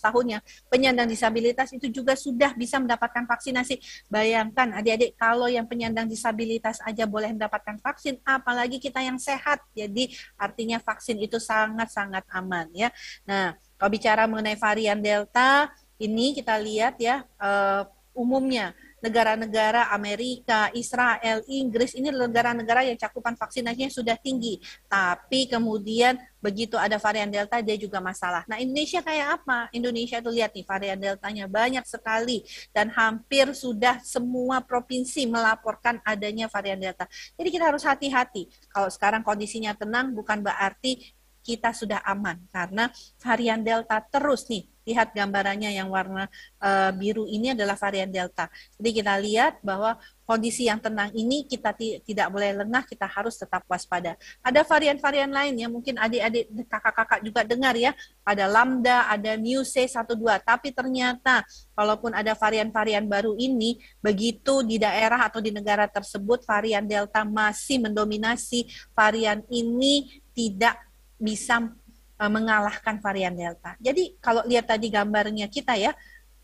tahun yang penyandang disabilitas itu juga sudah bisa mendapatkan vaksinasi. Bayangkan adik-adik kalau yang penyandang disabilitas aja boleh mendapatkan vaksin, apalagi kita yang sehat. Jadi artinya vaksin itu sangat-sangat aman ya. Nah, kalau bicara mengenai varian Delta, ini kita lihat ya eh, umumnya negara-negara Amerika, Israel, Inggris ini negara-negara yang cakupan vaksinasinya sudah tinggi, tapi kemudian begitu ada varian delta dia juga masalah. Nah, Indonesia kayak apa? Indonesia itu lihat nih varian deltanya banyak sekali dan hampir sudah semua provinsi melaporkan adanya varian delta. Jadi kita harus hati-hati. Kalau sekarang kondisinya tenang bukan berarti kita sudah aman karena varian delta terus nih lihat gambarannya yang warna uh, biru ini adalah varian delta. Jadi kita lihat bahwa kondisi yang tenang ini kita tidak boleh lengah, kita harus tetap waspada. Ada varian-varian lain ya, mungkin adik-adik kakak-kakak juga dengar ya, ada lambda, ada mu C12, tapi ternyata walaupun ada varian-varian baru ini, begitu di daerah atau di negara tersebut varian delta masih mendominasi, varian ini tidak bisa Eh, mengalahkan varian delta. Jadi kalau lihat tadi gambarnya kita ya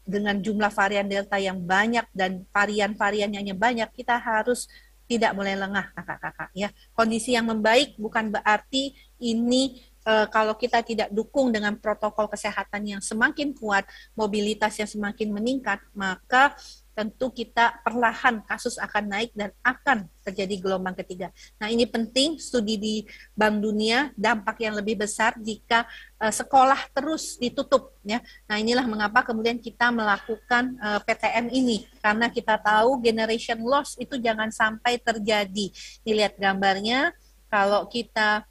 dengan jumlah varian delta yang banyak dan varian-varian yang banyak kita harus tidak mulai lengah kakak-kakak ya. Kondisi yang membaik bukan berarti ini e, kalau kita tidak dukung dengan protokol kesehatan yang semakin kuat, mobilitas yang semakin meningkat, maka tentu kita perlahan kasus akan naik dan akan terjadi gelombang ketiga. Nah, ini penting studi di Bank Dunia dampak yang lebih besar jika eh, sekolah terus ditutup ya. Nah, inilah mengapa kemudian kita melakukan eh, PTM ini karena kita tahu generation loss itu jangan sampai terjadi. Ini lihat gambarnya kalau kita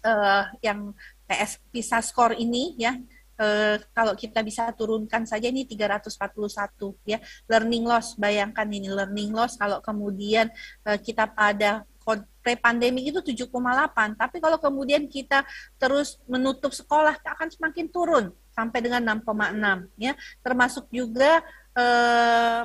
eh, yang PS PISA skor ini ya eh, kalau kita bisa turunkan saja ini 341 ya learning loss bayangkan ini learning loss kalau kemudian eh, kita pada pre-pandemi itu 7,8 tapi kalau kemudian kita terus menutup sekolah akan semakin turun sampai dengan 6,6 ya termasuk juga eh,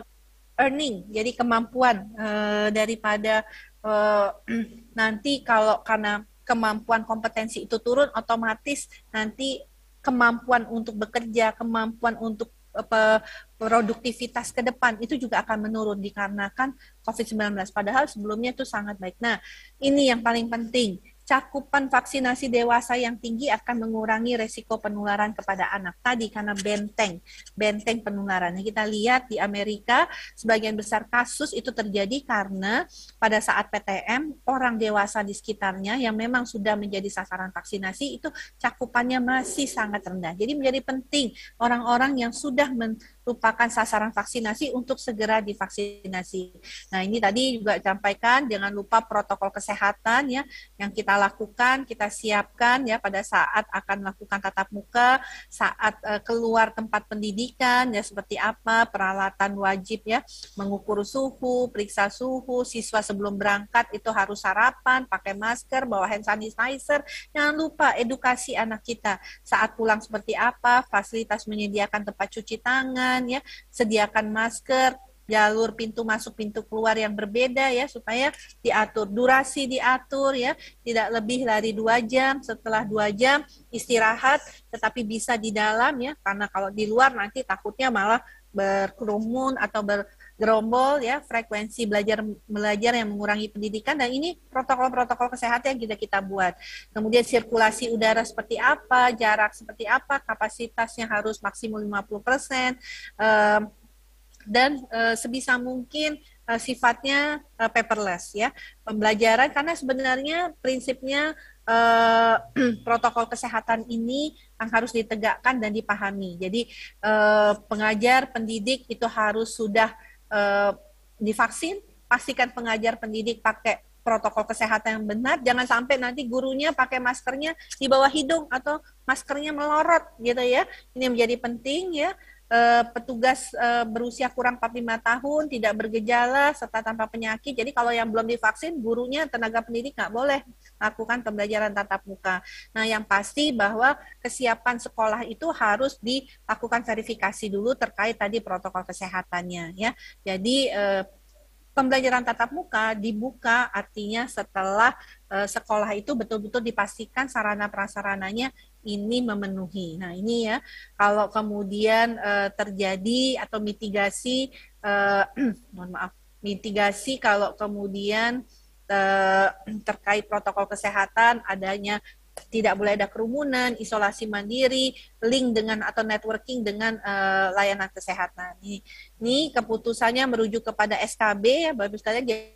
earning jadi kemampuan eh, daripada eh, nanti kalau karena kemampuan kompetensi itu turun otomatis nanti kemampuan untuk bekerja, kemampuan untuk produktivitas ke depan itu juga akan menurun dikarenakan COVID-19. Padahal sebelumnya itu sangat baik. Nah, ini yang paling penting cakupan vaksinasi dewasa yang tinggi akan mengurangi resiko penularan kepada anak tadi karena benteng benteng penularan. Nah, kita lihat di Amerika sebagian besar kasus itu terjadi karena pada saat PTM orang dewasa di sekitarnya yang memang sudah menjadi sasaran vaksinasi itu cakupannya masih sangat rendah. Jadi menjadi penting orang-orang yang sudah merupakan sasaran vaksinasi untuk segera divaksinasi. Nah, ini tadi juga sampaikan jangan lupa protokol kesehatan ya yang kita lakukan, kita siapkan ya pada saat akan melakukan tatap muka, saat uh, keluar tempat pendidikan ya seperti apa, peralatan wajib ya, mengukur suhu, periksa suhu, siswa sebelum berangkat itu harus sarapan, pakai masker, bawa hand sanitizer. Jangan lupa edukasi anak kita saat pulang seperti apa, fasilitas menyediakan tempat cuci tangan tangan ya sediakan masker jalur pintu masuk pintu keluar yang berbeda ya supaya diatur durasi diatur ya tidak lebih dari dua jam setelah dua jam istirahat tetapi bisa di dalam ya karena kalau di luar nanti takutnya malah berkerumun atau ber, gerombol ya frekuensi belajar belajar yang mengurangi pendidikan dan ini protokol-protokol kesehatan yang kita kita buat kemudian sirkulasi udara seperti apa jarak seperti apa kapasitasnya harus maksimal 50 persen dan sebisa mungkin sifatnya paperless ya pembelajaran karena sebenarnya prinsipnya Uh, protokol kesehatan ini yang harus ditegakkan dan dipahami. Jadi uh, pengajar, pendidik itu harus sudah eh, divaksin, pastikan pengajar pendidik pakai protokol kesehatan yang benar, jangan sampai nanti gurunya pakai maskernya di bawah hidung atau maskernya melorot gitu ya. Ini menjadi penting ya. E, petugas e, berusia kurang 45 tahun tidak bergejala serta tanpa penyakit. Jadi kalau yang belum divaksin gurunya tenaga pendidik nggak boleh lakukan pembelajaran tatap muka. Nah, yang pasti bahwa kesiapan sekolah itu harus dilakukan verifikasi dulu terkait tadi protokol kesehatannya ya. Jadi eh, pembelajaran tatap muka dibuka artinya setelah eh, sekolah itu betul-betul dipastikan sarana prasarananya ini memenuhi. Nah, ini ya kalau kemudian eh, terjadi atau mitigasi mohon maaf mitigasi kalau kemudian Eh, terkait protokol kesehatan, adanya tidak boleh ada kerumunan, isolasi mandiri, link dengan atau networking dengan uh, layanan kesehatan. Ini, ini keputusannya merujuk kepada SKB ya, Bapak Ibu sekalian.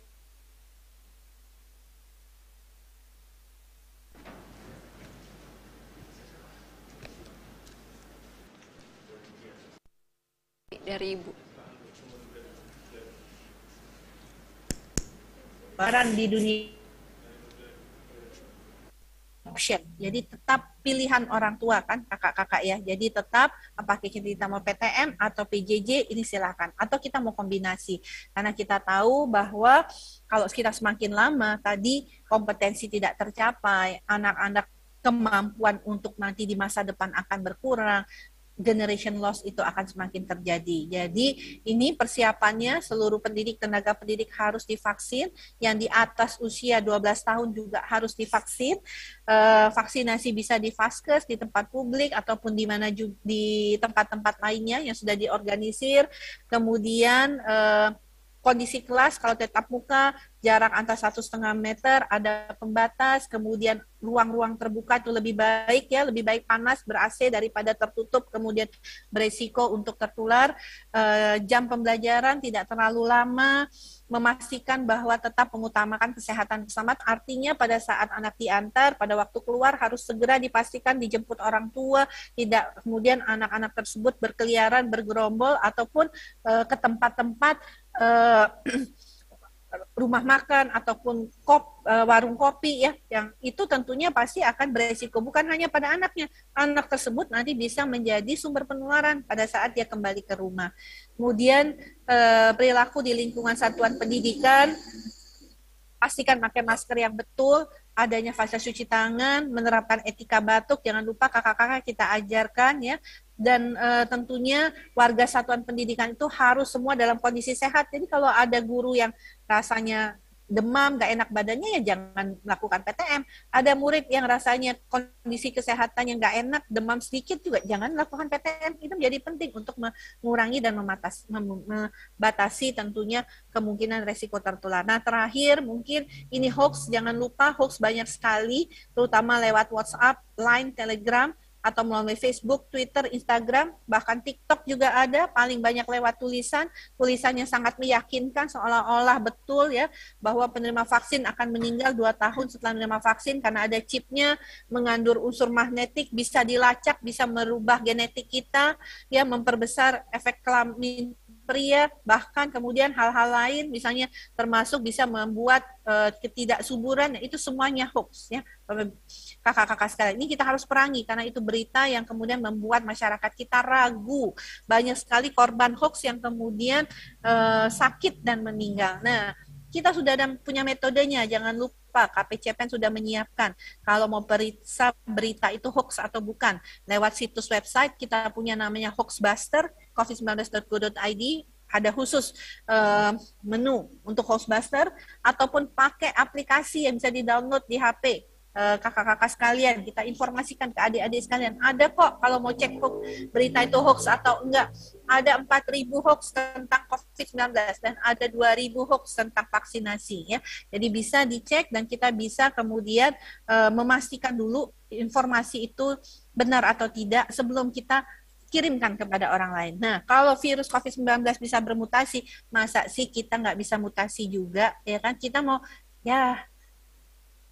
Dari Ibu. barang di dunia option. Jadi tetap pilihan orang tua kan kakak-kakak ya. Jadi tetap apakah kita mau PTM atau PJJ ini silakan Atau kita mau kombinasi. Karena kita tahu bahwa kalau kita semakin lama tadi kompetensi tidak tercapai, anak-anak kemampuan untuk nanti di masa depan akan berkurang, generation loss itu akan semakin terjadi. Jadi ini persiapannya seluruh pendidik tenaga pendidik harus divaksin, yang di atas usia 12 tahun juga harus divaksin. E, vaksinasi bisa di vaskes, di tempat publik ataupun di mana di tempat-tempat lainnya yang sudah diorganisir. Kemudian e, kondisi kelas kalau tetap muka jarak antara satu setengah meter ada pembatas kemudian ruang-ruang terbuka itu lebih baik ya lebih baik panas ber AC daripada tertutup kemudian beresiko untuk tertular e, jam pembelajaran tidak terlalu lama memastikan bahwa tetap mengutamakan kesehatan keselamatan. Artinya pada saat anak diantar, pada waktu keluar harus segera dipastikan dijemput orang tua, tidak kemudian anak-anak tersebut berkeliaran, bergerombol, ataupun e, ke tempat-tempat uh, rumah makan ataupun kop, eh, warung kopi ya yang itu tentunya pasti akan beresiko bukan hanya pada anaknya anak tersebut nanti bisa menjadi sumber penularan pada saat dia kembali ke rumah kemudian eh, perilaku di lingkungan satuan pendidikan pastikan pakai masker yang betul adanya fase cuci tangan menerapkan etika batuk jangan lupa kakak-kakak kita ajarkan ya dan e, tentunya warga satuan pendidikan itu harus semua dalam kondisi sehat. Jadi kalau ada guru yang rasanya demam, gak enak badannya ya jangan melakukan PTM. Ada murid yang rasanya kondisi kesehatan yang gak enak, demam sedikit juga jangan melakukan PTM. Itu menjadi penting untuk mengurangi dan mematas, membatasi tentunya kemungkinan resiko tertular. Nah terakhir mungkin ini hoax, jangan lupa hoax banyak sekali, terutama lewat WhatsApp, Line, Telegram, atau melalui Facebook, Twitter, Instagram, bahkan TikTok juga ada, paling banyak lewat tulisan, tulisan yang sangat meyakinkan seolah-olah betul ya bahwa penerima vaksin akan meninggal dua tahun setelah menerima vaksin karena ada chipnya mengandung unsur magnetik bisa dilacak, bisa merubah genetik kita, ya memperbesar efek kelamin pria, bahkan kemudian hal-hal lain misalnya termasuk bisa membuat uh, ketidaksuburan nah, itu semuanya hoax ya. Kakak-kakak sekalian, ini kita harus perangi karena itu berita yang kemudian membuat masyarakat kita ragu. Banyak sekali korban hoax yang kemudian uh, sakit dan meninggal. Nah, kita sudah ada, punya metodenya, jangan lupa KPCPEN sudah menyiapkan kalau mau periksa berita itu hoax atau bukan. Lewat situs website kita punya namanya hoaxbuster covid19.go.id ada khusus uh, menu untuk hoaxbuster ataupun pakai aplikasi yang bisa di-download di HP Eh, kakak-kakak sekalian, kita informasikan ke adik-adik sekalian. Ada kok kalau mau cek hoax, berita itu hoax atau enggak. Ada 4.000 hoax tentang COVID-19 dan ada 2.000 hoax tentang vaksinasi ya. Jadi bisa dicek dan kita bisa kemudian uh, memastikan dulu informasi itu benar atau tidak sebelum kita kirimkan kepada orang lain. Nah, kalau virus COVID-19 bisa bermutasi, masa sih kita nggak bisa mutasi juga, ya kan? Kita mau, ya,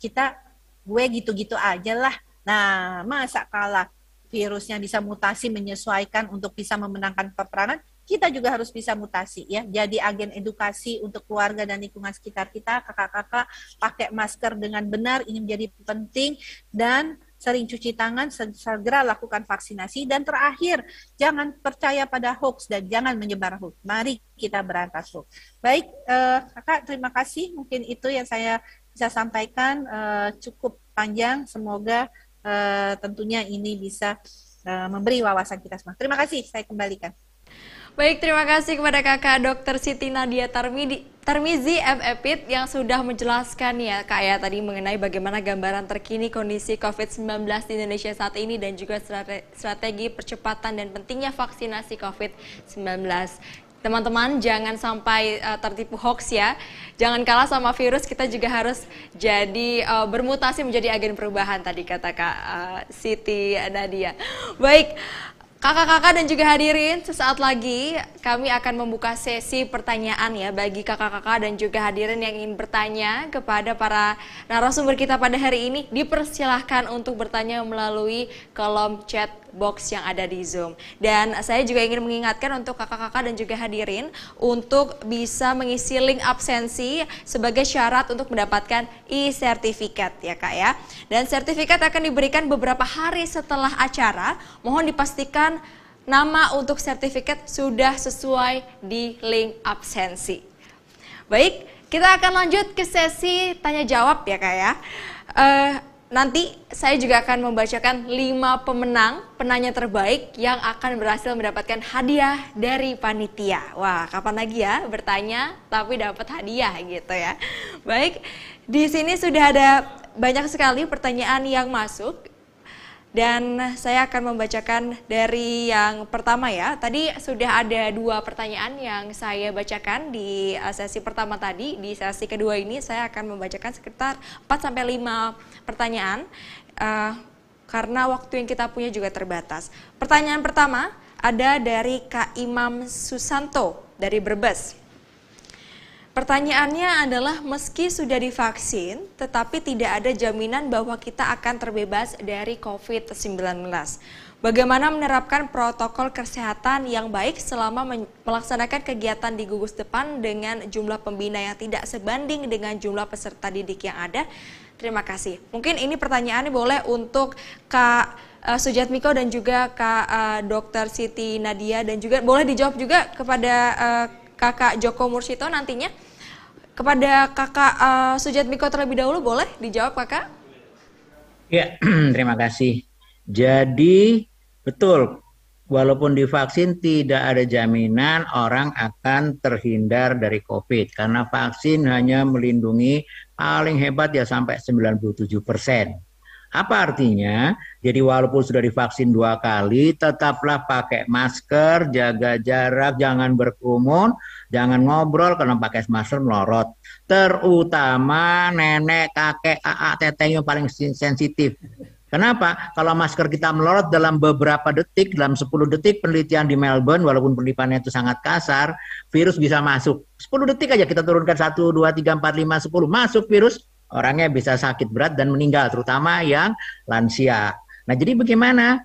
kita gue gitu-gitu aja lah. Nah, masa kalah virusnya bisa mutasi menyesuaikan untuk bisa memenangkan peperangan, kita juga harus bisa mutasi ya. Jadi agen edukasi untuk keluarga dan lingkungan sekitar kita, kakak-kakak pakai masker dengan benar ini menjadi penting dan sering cuci tangan, segera lakukan vaksinasi dan terakhir jangan percaya pada hoax dan jangan menyebar hoax. Mari kita berantas hoax. Baik, eh, kakak terima kasih. Mungkin itu yang saya bisa sampaikan uh, cukup panjang. Semoga uh, tentunya ini bisa uh, memberi wawasan kita semua. Terima kasih, saya kembalikan. Baik, terima kasih kepada kakak Dr. Siti Nadia Tarmidi, Tarmizi Epit yang sudah menjelaskan ya kak ya tadi mengenai bagaimana gambaran terkini kondisi COVID-19 di Indonesia saat ini dan juga strategi percepatan dan pentingnya vaksinasi COVID-19 teman-teman jangan sampai uh, tertipu hoax ya. Jangan kalah sama virus, kita juga harus jadi uh, bermutasi menjadi agen perubahan tadi kata Kak uh, Siti Nadia. Baik, kakak-kakak dan juga hadirin, sesaat lagi kami akan membuka sesi pertanyaan ya bagi kakak-kakak dan juga hadirin yang ingin bertanya kepada para narasumber kita pada hari ini. Dipersilahkan untuk bertanya melalui kolom chat box yang ada di Zoom. Dan saya juga ingin mengingatkan untuk kakak-kakak dan juga hadirin untuk bisa mengisi link absensi sebagai syarat untuk mendapatkan e-sertifikat ya kak ya. Dan sertifikat akan diberikan beberapa hari setelah acara. Mohon dipastikan nama untuk sertifikat sudah sesuai di link absensi. Baik, kita akan lanjut ke sesi tanya jawab ya kak ya. Uh, Nanti saya juga akan membacakan lima pemenang penanya terbaik yang akan berhasil mendapatkan hadiah dari panitia. Wah, kapan lagi ya bertanya tapi dapat hadiah gitu ya. Baik, di sini sudah ada banyak sekali pertanyaan yang masuk dan saya akan membacakan dari yang pertama ya. Tadi sudah ada dua pertanyaan yang saya bacakan di eh, sesi pertama tadi. Di sesi kedua ini saya akan membacakan sekitar 4 sampai 5 pertanyaan uh, karena waktu yang kita punya juga terbatas. Pertanyaan pertama ada dari Kak Imam Susanto dari Brebes. Pertanyaannya adalah meski sudah divaksin, tetapi tidak ada jaminan bahwa kita akan terbebas dari COVID-19. Bagaimana menerapkan protokol kesehatan yang baik selama melaksanakan kegiatan di gugus depan dengan jumlah pembina yang tidak sebanding dengan jumlah peserta didik yang ada? Terima kasih. Mungkin ini pertanyaannya boleh untuk Kak eh, Sujatmiko Sujat Miko dan juga Kak eh, Dokter Dr. Siti Nadia dan juga boleh dijawab juga kepada eh, Kakak Joko Mursito nantinya. Kepada Kakak uh, Sujat Miko terlebih dahulu boleh dijawab Kakak? Ya, terima kasih. Jadi betul, walaupun divaksin tidak ada jaminan orang akan terhindar dari COVID karena vaksin hanya melindungi paling hebat ya sampai 97 persen. Apa artinya? Jadi walaupun sudah divaksin dua kali, tetaplah pakai masker, jaga jarak, jangan berkerumun, jangan ngobrol karena pakai masker melorot. Terutama nenek, kakek, AA, yang paling sensitif. Kenapa? Kalau masker kita melorot dalam beberapa detik, dalam 10 detik penelitian di Melbourne, walaupun penelitiannya itu sangat kasar, virus bisa masuk. 10 detik aja kita turunkan 1, 2, 3, 4, 5, 10, masuk virus, orangnya bisa sakit berat dan meninggal, terutama yang lansia. Nah, jadi bagaimana?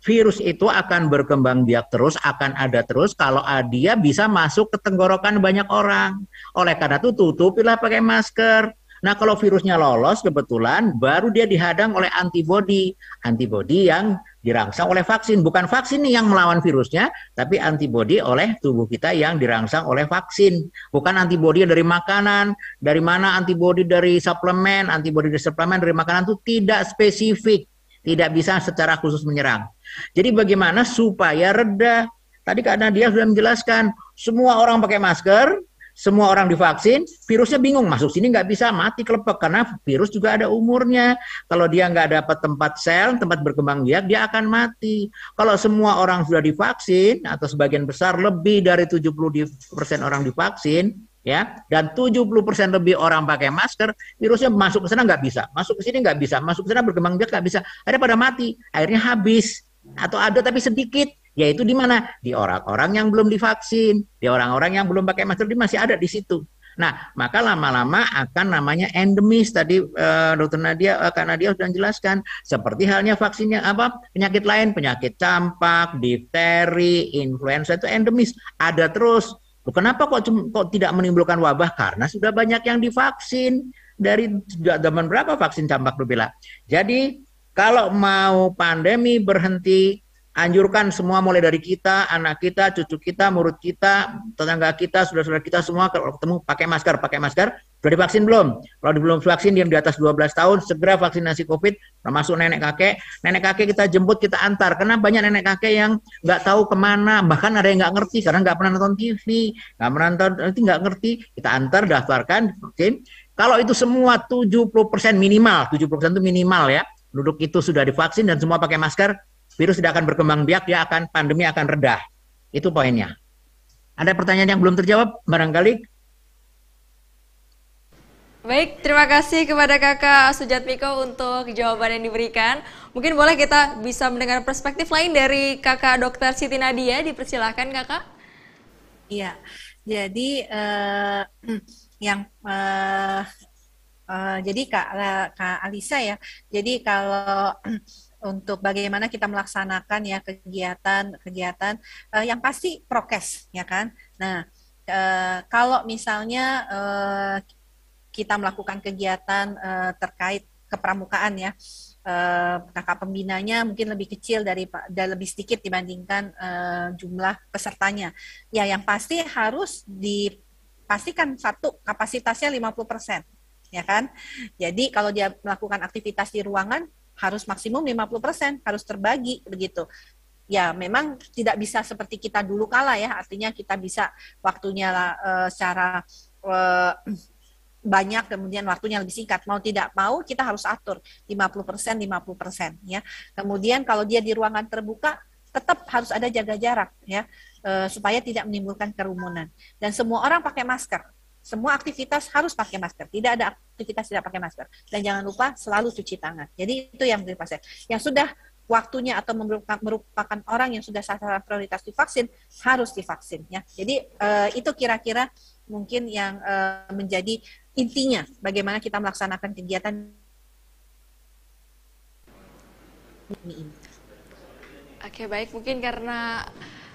Virus itu akan berkembang biak terus, akan ada terus kalau dia bisa masuk ke tenggorokan banyak orang. Oleh karena itu tutupilah pakai masker, Nah, kalau virusnya lolos kebetulan baru dia dihadang oleh antibodi. Antibodi yang dirangsang oleh vaksin, bukan vaksin yang melawan virusnya, tapi antibodi oleh tubuh kita yang dirangsang oleh vaksin. Bukan antibodi dari makanan, dari mana antibodi dari suplemen, antibodi dari suplemen dari makanan itu tidak spesifik, tidak bisa secara khusus menyerang. Jadi bagaimana supaya reda? Tadi karena dia sudah menjelaskan semua orang pakai masker, semua orang divaksin, virusnya bingung masuk sini nggak bisa mati kelepek karena virus juga ada umurnya. Kalau dia nggak dapat tempat sel, tempat berkembang biak, dia akan mati. Kalau semua orang sudah divaksin atau sebagian besar lebih dari 70% orang divaksin, ya dan 70% lebih orang pakai masker virusnya masuk ke sana nggak bisa masuk ke sini nggak bisa masuk ke sana berkembang biak nggak bisa ada pada mati akhirnya habis atau ada tapi sedikit yaitu di mana? Di orang-orang yang belum divaksin, di orang-orang yang belum pakai masker, masih ada di situ. Nah, maka lama-lama akan namanya endemis tadi eh, Dr. Nadia eh, karena dia sudah jelaskan seperti halnya vaksinnya apa penyakit lain, penyakit campak, difteri, influenza itu endemis, ada terus. Kenapa kok kok tidak menimbulkan wabah? Karena sudah banyak yang divaksin dari zaman berapa vaksin campak rubella. Jadi kalau mau pandemi berhenti anjurkan semua mulai dari kita, anak kita, cucu kita, murid kita, tetangga kita, saudara-saudara kita semua kalau ketemu pakai masker, pakai masker. Sudah divaksin belum? Kalau belum vaksin yang di atas 12 tahun segera vaksinasi COVID termasuk nenek kakek. Nenek kakek kita jemput, kita antar. Karena banyak nenek kakek yang nggak tahu kemana, bahkan ada yang nggak ngerti karena nggak pernah nonton TV, nggak pernah nonton, nanti nggak ngerti. Kita antar, daftarkan, vaksin. Kalau itu semua 70% minimal, 70% itu minimal ya. duduk itu sudah divaksin dan semua pakai masker, virus tidak akan berkembang biak, dia akan pandemi akan redah. Itu poinnya. Ada pertanyaan yang belum terjawab barangkali? Baik, terima kasih kepada Kakak Sujat Miko untuk jawaban yang diberikan. Mungkin boleh kita bisa mendengar perspektif lain dari Kakak Dokter Siti Nadia, dipersilahkan Kakak. Iya, jadi uh, yang uh, uh, jadi Kak, Kak Alisa ya, jadi kalau untuk bagaimana kita melaksanakan ya kegiatan-kegiatan uh, eh, yang pasti prokes ya kan. Nah, uh, kalau misalnya uh, kita melakukan kegiatan uh, terkait kepramukaan ya uh, kakak pembinanya mungkin lebih kecil dari dan lebih sedikit dibandingkan uh, jumlah pesertanya. Ya, yang pasti harus dipastikan satu kapasitasnya 50%, ya kan? Jadi kalau dia melakukan aktivitas di ruangan harus maksimum 50%, harus terbagi begitu. Ya, memang tidak bisa seperti kita dulu kala ya, artinya kita bisa waktunya uh, secara uh, banyak kemudian waktunya lebih singkat mau tidak mau kita harus atur 50% 50% ya. Kemudian kalau dia di ruangan terbuka tetap harus ada jaga jarak ya e, supaya tidak menimbulkan kerumunan dan semua orang pakai masker. Semua aktivitas harus pakai masker. Tidak ada kita tidak pakai masker. Dan jangan lupa selalu cuci tangan. Jadi itu yang dari pasien. Ya. Yang sudah waktunya atau merupakan orang yang sudah sasaran prioritas divaksin harus divaksin ya. Jadi uh, itu kira-kira mungkin yang uh, menjadi intinya bagaimana kita melaksanakan kegiatan ini. Oke baik mungkin karena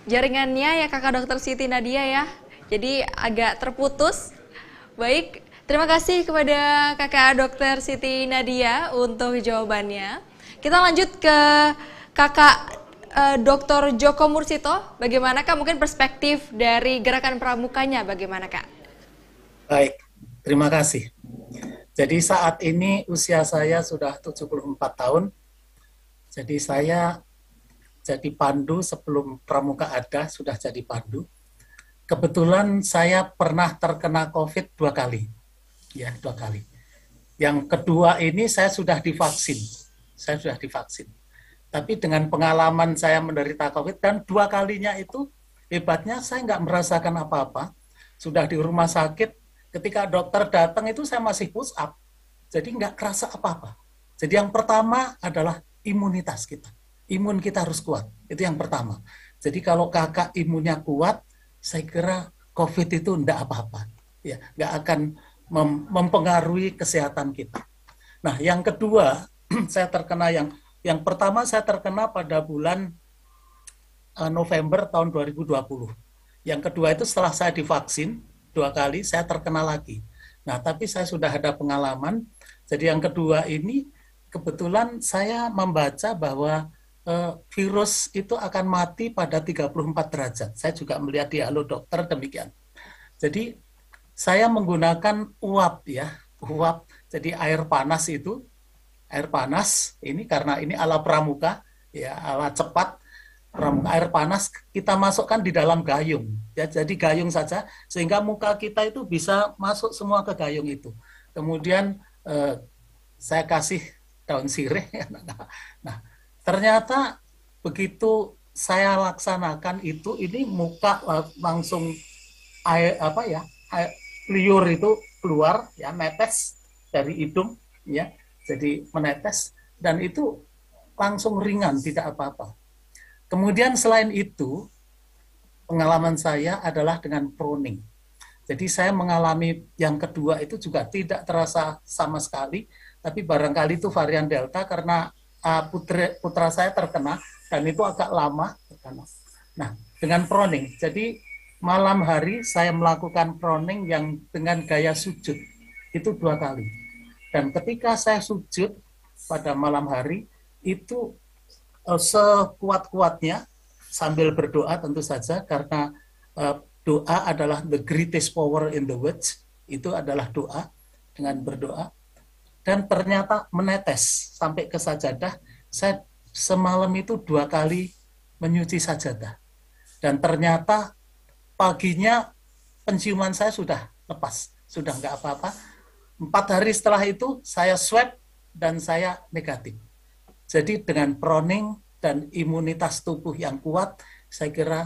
jaringannya ya kakak dokter Siti Nadia ya jadi agak terputus. Baik Terima kasih kepada kakak dokter Siti Nadia untuk jawabannya. Kita lanjut ke kakak Dokter eh, dokter Joko Mursito, bagaimana Kak mungkin perspektif dari gerakan pramukanya bagaimana Kak? Baik, terima kasih. Jadi saat ini usia saya sudah 74 tahun. Jadi saya jadi pandu sebelum pramuka ada sudah jadi pandu. Kebetulan saya pernah terkena COVID dua kali ya dua kali. Yang kedua ini saya sudah divaksin, saya sudah divaksin. Tapi dengan pengalaman saya menderita COVID dan dua kalinya itu hebatnya saya nggak merasakan apa-apa. Sudah di rumah sakit, ketika dokter datang itu saya masih push up, jadi nggak kerasa apa-apa. Jadi yang pertama adalah imunitas kita. Imun kita harus kuat, itu yang pertama. Jadi kalau kakak imunnya kuat, saya kira COVID itu enggak apa-apa. Ya, enggak akan mem mempengaruhi kesehatan kita. Nah, yang kedua, saya terkena yang yang pertama saya terkena pada bulan uh, November tahun 2020. Yang kedua itu setelah saya divaksin dua kali saya terkena lagi. Nah, tapi saya sudah ada pengalaman. Jadi yang kedua ini kebetulan saya membaca bahwa eh, virus itu akan mati pada 34 derajat. Saya juga melihat di Halo Dokter demikian. Jadi saya menggunakan uap ya, uap. Jadi air panas itu, air panas ini karena ini ala pramuka, ya ala cepat pramuka air panas kita masukkan di dalam gayung. Ya, jadi gayung saja sehingga muka kita itu bisa masuk semua ke gayung itu. Kemudian eh, saya kasih daun sirih. Ya. Nah, nah, ternyata begitu saya laksanakan itu ini muka eh, langsung air apa ya air, liur itu keluar ya netes dari hidung ya jadi menetes dan itu langsung ringan tidak apa-apa kemudian selain itu pengalaman saya adalah dengan proning jadi saya mengalami yang kedua itu juga tidak terasa sama sekali tapi barangkali itu varian delta karena uh, ah, putra putra saya terkena dan itu agak lama terkena nah dengan proning jadi malam hari saya melakukan proning yang dengan gaya sujud itu dua kali. Dan ketika saya sujud pada malam hari itu uh, sekuat-kuatnya sambil berdoa tentu saja karena uh, doa adalah the greatest power in the world itu adalah doa dengan berdoa dan ternyata menetes sampai ke sajadah saya semalam itu dua kali menyuci sajadah dan ternyata paginya penciuman saya sudah lepas, sudah nggak apa-apa. Empat hari setelah itu saya swab dan saya negatif. Jadi dengan proning dan imunitas tubuh yang kuat, saya kira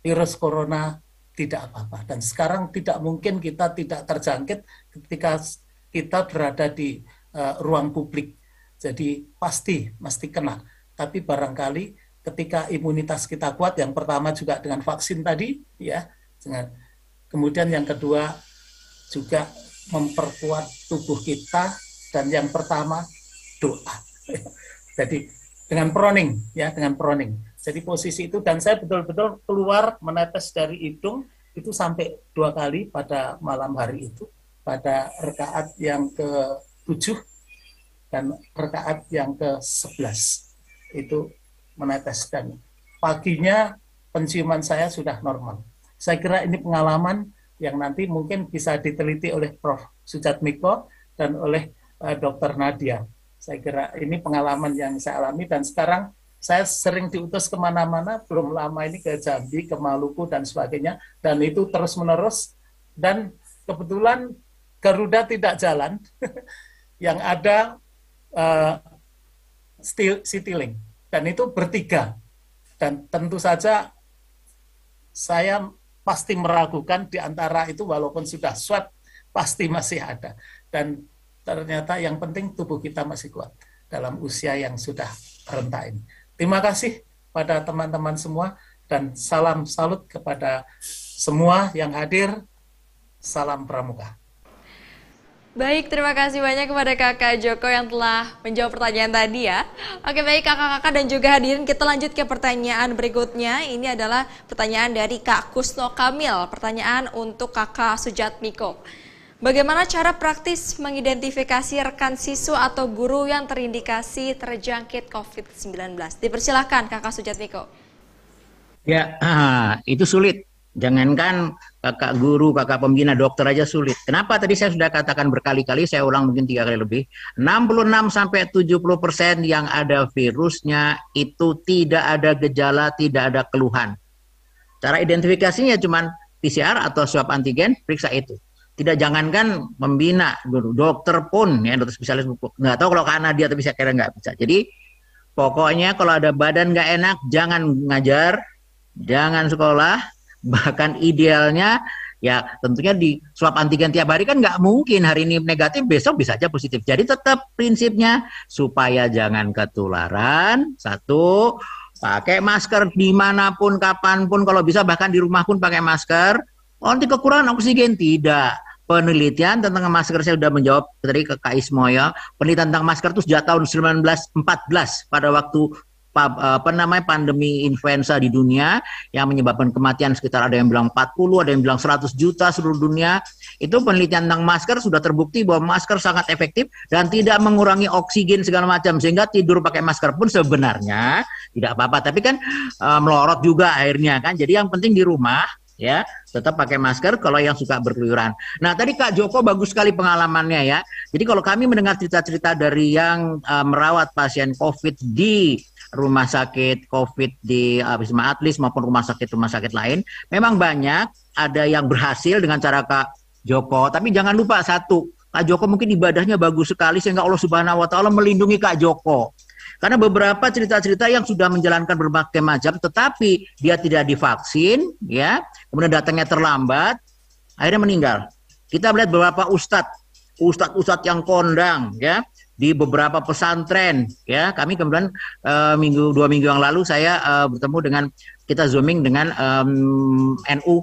virus corona tidak apa-apa. Dan sekarang tidak mungkin kita tidak terjangkit ketika kita berada di uh, ruang publik. Jadi pasti, pasti kena. Tapi barangkali ketika imunitas kita kuat yang pertama juga dengan vaksin tadi ya dengan kemudian yang kedua juga memperkuat tubuh kita dan yang pertama doa jadi dengan proning ya dengan proning jadi posisi itu dan saya betul-betul keluar menetes dari hidung itu sampai dua kali pada malam hari itu pada rekaat yang ke tujuh dan rekaat yang ke sebelas itu meneteskan. Paginya penciuman saya sudah normal. Saya kira ini pengalaman yang nanti mungkin bisa diteliti oleh Prof. Sujat Miko dan oleh uh, eh, Dr. Nadia. Saya kira ini pengalaman yang saya alami dan sekarang saya sering diutus kemana-mana, belum lama ini ke Jambi, ke Maluku, dan sebagainya. Dan itu terus-menerus. Dan kebetulan Garuda tidak jalan, yang ada uh, Citylink dan itu bertiga dan tentu saja saya pasti meragukan di antara itu walaupun sudah swab pasti masih ada dan ternyata yang penting tubuh kita masih kuat dalam usia yang sudah renta ini. Terima kasih pada teman-teman semua dan salam salut kepada semua yang hadir. Salam pramuka. Baik, terima kasih banyak kepada kakak Joko yang telah menjawab pertanyaan tadi ya. Oke baik kakak-kakak dan juga hadirin kita lanjut ke pertanyaan berikutnya. Ini adalah pertanyaan dari Kak Kusno Kamil, pertanyaan untuk kakak Sujat Miko. Bagaimana cara praktis mengidentifikasi rekan siswa atau guru yang terindikasi terjangkit COVID-19? Dipersilahkan kakak Sujat Miko. Ya, itu sulit Jangankan kakak guru, kakak pembina, dokter aja sulit. Kenapa tadi saya sudah katakan berkali-kali, saya ulang mungkin tiga kali lebih. 66 sampai 70 persen yang ada virusnya itu tidak ada gejala, tidak ada keluhan. Cara identifikasinya cuma PCR atau swab antigen, periksa itu. Tidak jangankan pembina, dokter pun ya dokter spesialis nggak tahu kalau karena dia tapi saya kira nggak bisa. Jadi pokoknya kalau ada badan nggak enak jangan ngajar, jangan sekolah, bahkan idealnya ya tentunya di swab antigen tiap hari kan nggak mungkin hari ini negatif besok bisa aja positif jadi tetap prinsipnya supaya jangan ketularan satu pakai masker dimanapun kapanpun kalau bisa bahkan di rumah pun pakai masker oh, nanti kekurangan oksigen tidak penelitian tentang masker saya sudah menjawab tadi ke Kak Ismoyo penelitian tentang masker itu sejak tahun 1914 pada waktu apa namanya pandemi influenza di dunia yang menyebabkan kematian sekitar ada yang bilang 40, ada yang bilang 100 juta seluruh dunia. Itu penelitian tentang masker sudah terbukti bahwa masker sangat efektif dan tidak mengurangi oksigen segala macam sehingga tidur pakai masker pun sebenarnya tidak apa-apa. Tapi kan e, melorot juga akhirnya kan. Jadi yang penting di rumah ya tetap pakai masker kalau yang suka berkeluyuran. Nah tadi Kak Joko bagus sekali pengalamannya ya. Jadi kalau kami mendengar cerita-cerita dari yang e, merawat pasien COVID di rumah sakit COVID di uh, Wisma maupun rumah sakit-rumah sakit lain. Memang banyak ada yang berhasil dengan cara Kak Joko, tapi jangan lupa satu, Kak Joko mungkin ibadahnya bagus sekali sehingga Allah Subhanahu wa taala melindungi Kak Joko. Karena beberapa cerita-cerita yang sudah menjalankan berbagai macam tetapi dia tidak divaksin ya, kemudian datangnya terlambat, akhirnya meninggal. Kita melihat beberapa ustadz, ustadz-ustadz yang kondang ya, di beberapa pesantren ya kami kemudian uh, minggu dua minggu yang lalu saya uh, bertemu dengan kita zooming dengan um, NU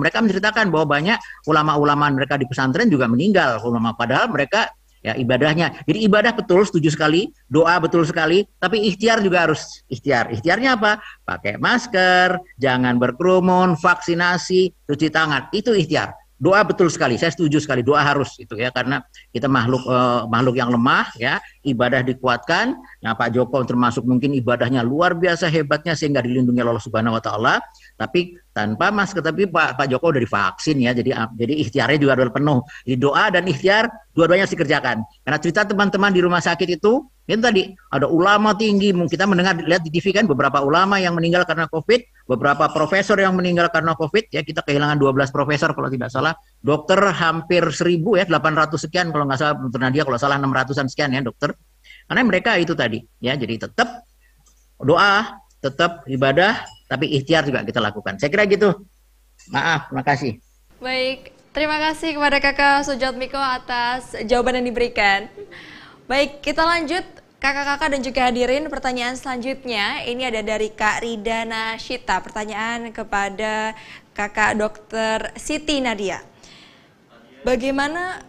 mereka menceritakan bahwa banyak ulama-ulama mereka di pesantren juga meninggal ulama padahal mereka ya ibadahnya jadi ibadah betul setuju sekali doa betul sekali tapi ikhtiar juga harus ikhtiar ikhtiarnya apa pakai masker jangan berkerumun vaksinasi cuci tangan itu ikhtiar doa betul sekali saya setuju sekali doa harus itu ya karena kita makhluk eh, makhluk yang lemah ya ibadah dikuatkan nah Pak Joko termasuk mungkin ibadahnya luar biasa hebatnya sehingga dilindungi Allah Subhanahu wa taala tapi tanpa masker tapi Pak Pak Joko udah divaksin ya jadi ah, jadi ikhtiarnya juga udah penuh jadi doa dan ikhtiar dua-duanya harus dikerjakan karena cerita teman-teman di rumah sakit itu kan tadi ada ulama tinggi, mungkin kita mendengar lihat di TV kan beberapa ulama yang meninggal karena COVID, beberapa profesor yang meninggal karena COVID ya kita kehilangan 12 profesor kalau tidak salah, dokter hampir seribu ya delapan ratus sekian kalau nggak salah dokter Nadia kalau salah enam ratusan sekian ya dokter. Karena mereka itu tadi ya jadi tetap doa, tetap ibadah, tapi ikhtiar juga kita lakukan. Saya kira gitu. Maaf, terima kasih Baik, Terima kasih kepada Kakak Sujat Miko atas jawaban yang diberikan. Baik, kita lanjut Kakak-kakak dan juga hadirin pertanyaan selanjutnya ini ada dari Kak Ridana Shita. Pertanyaan kepada Kakak Dokter Siti Nadia. Bagaimana?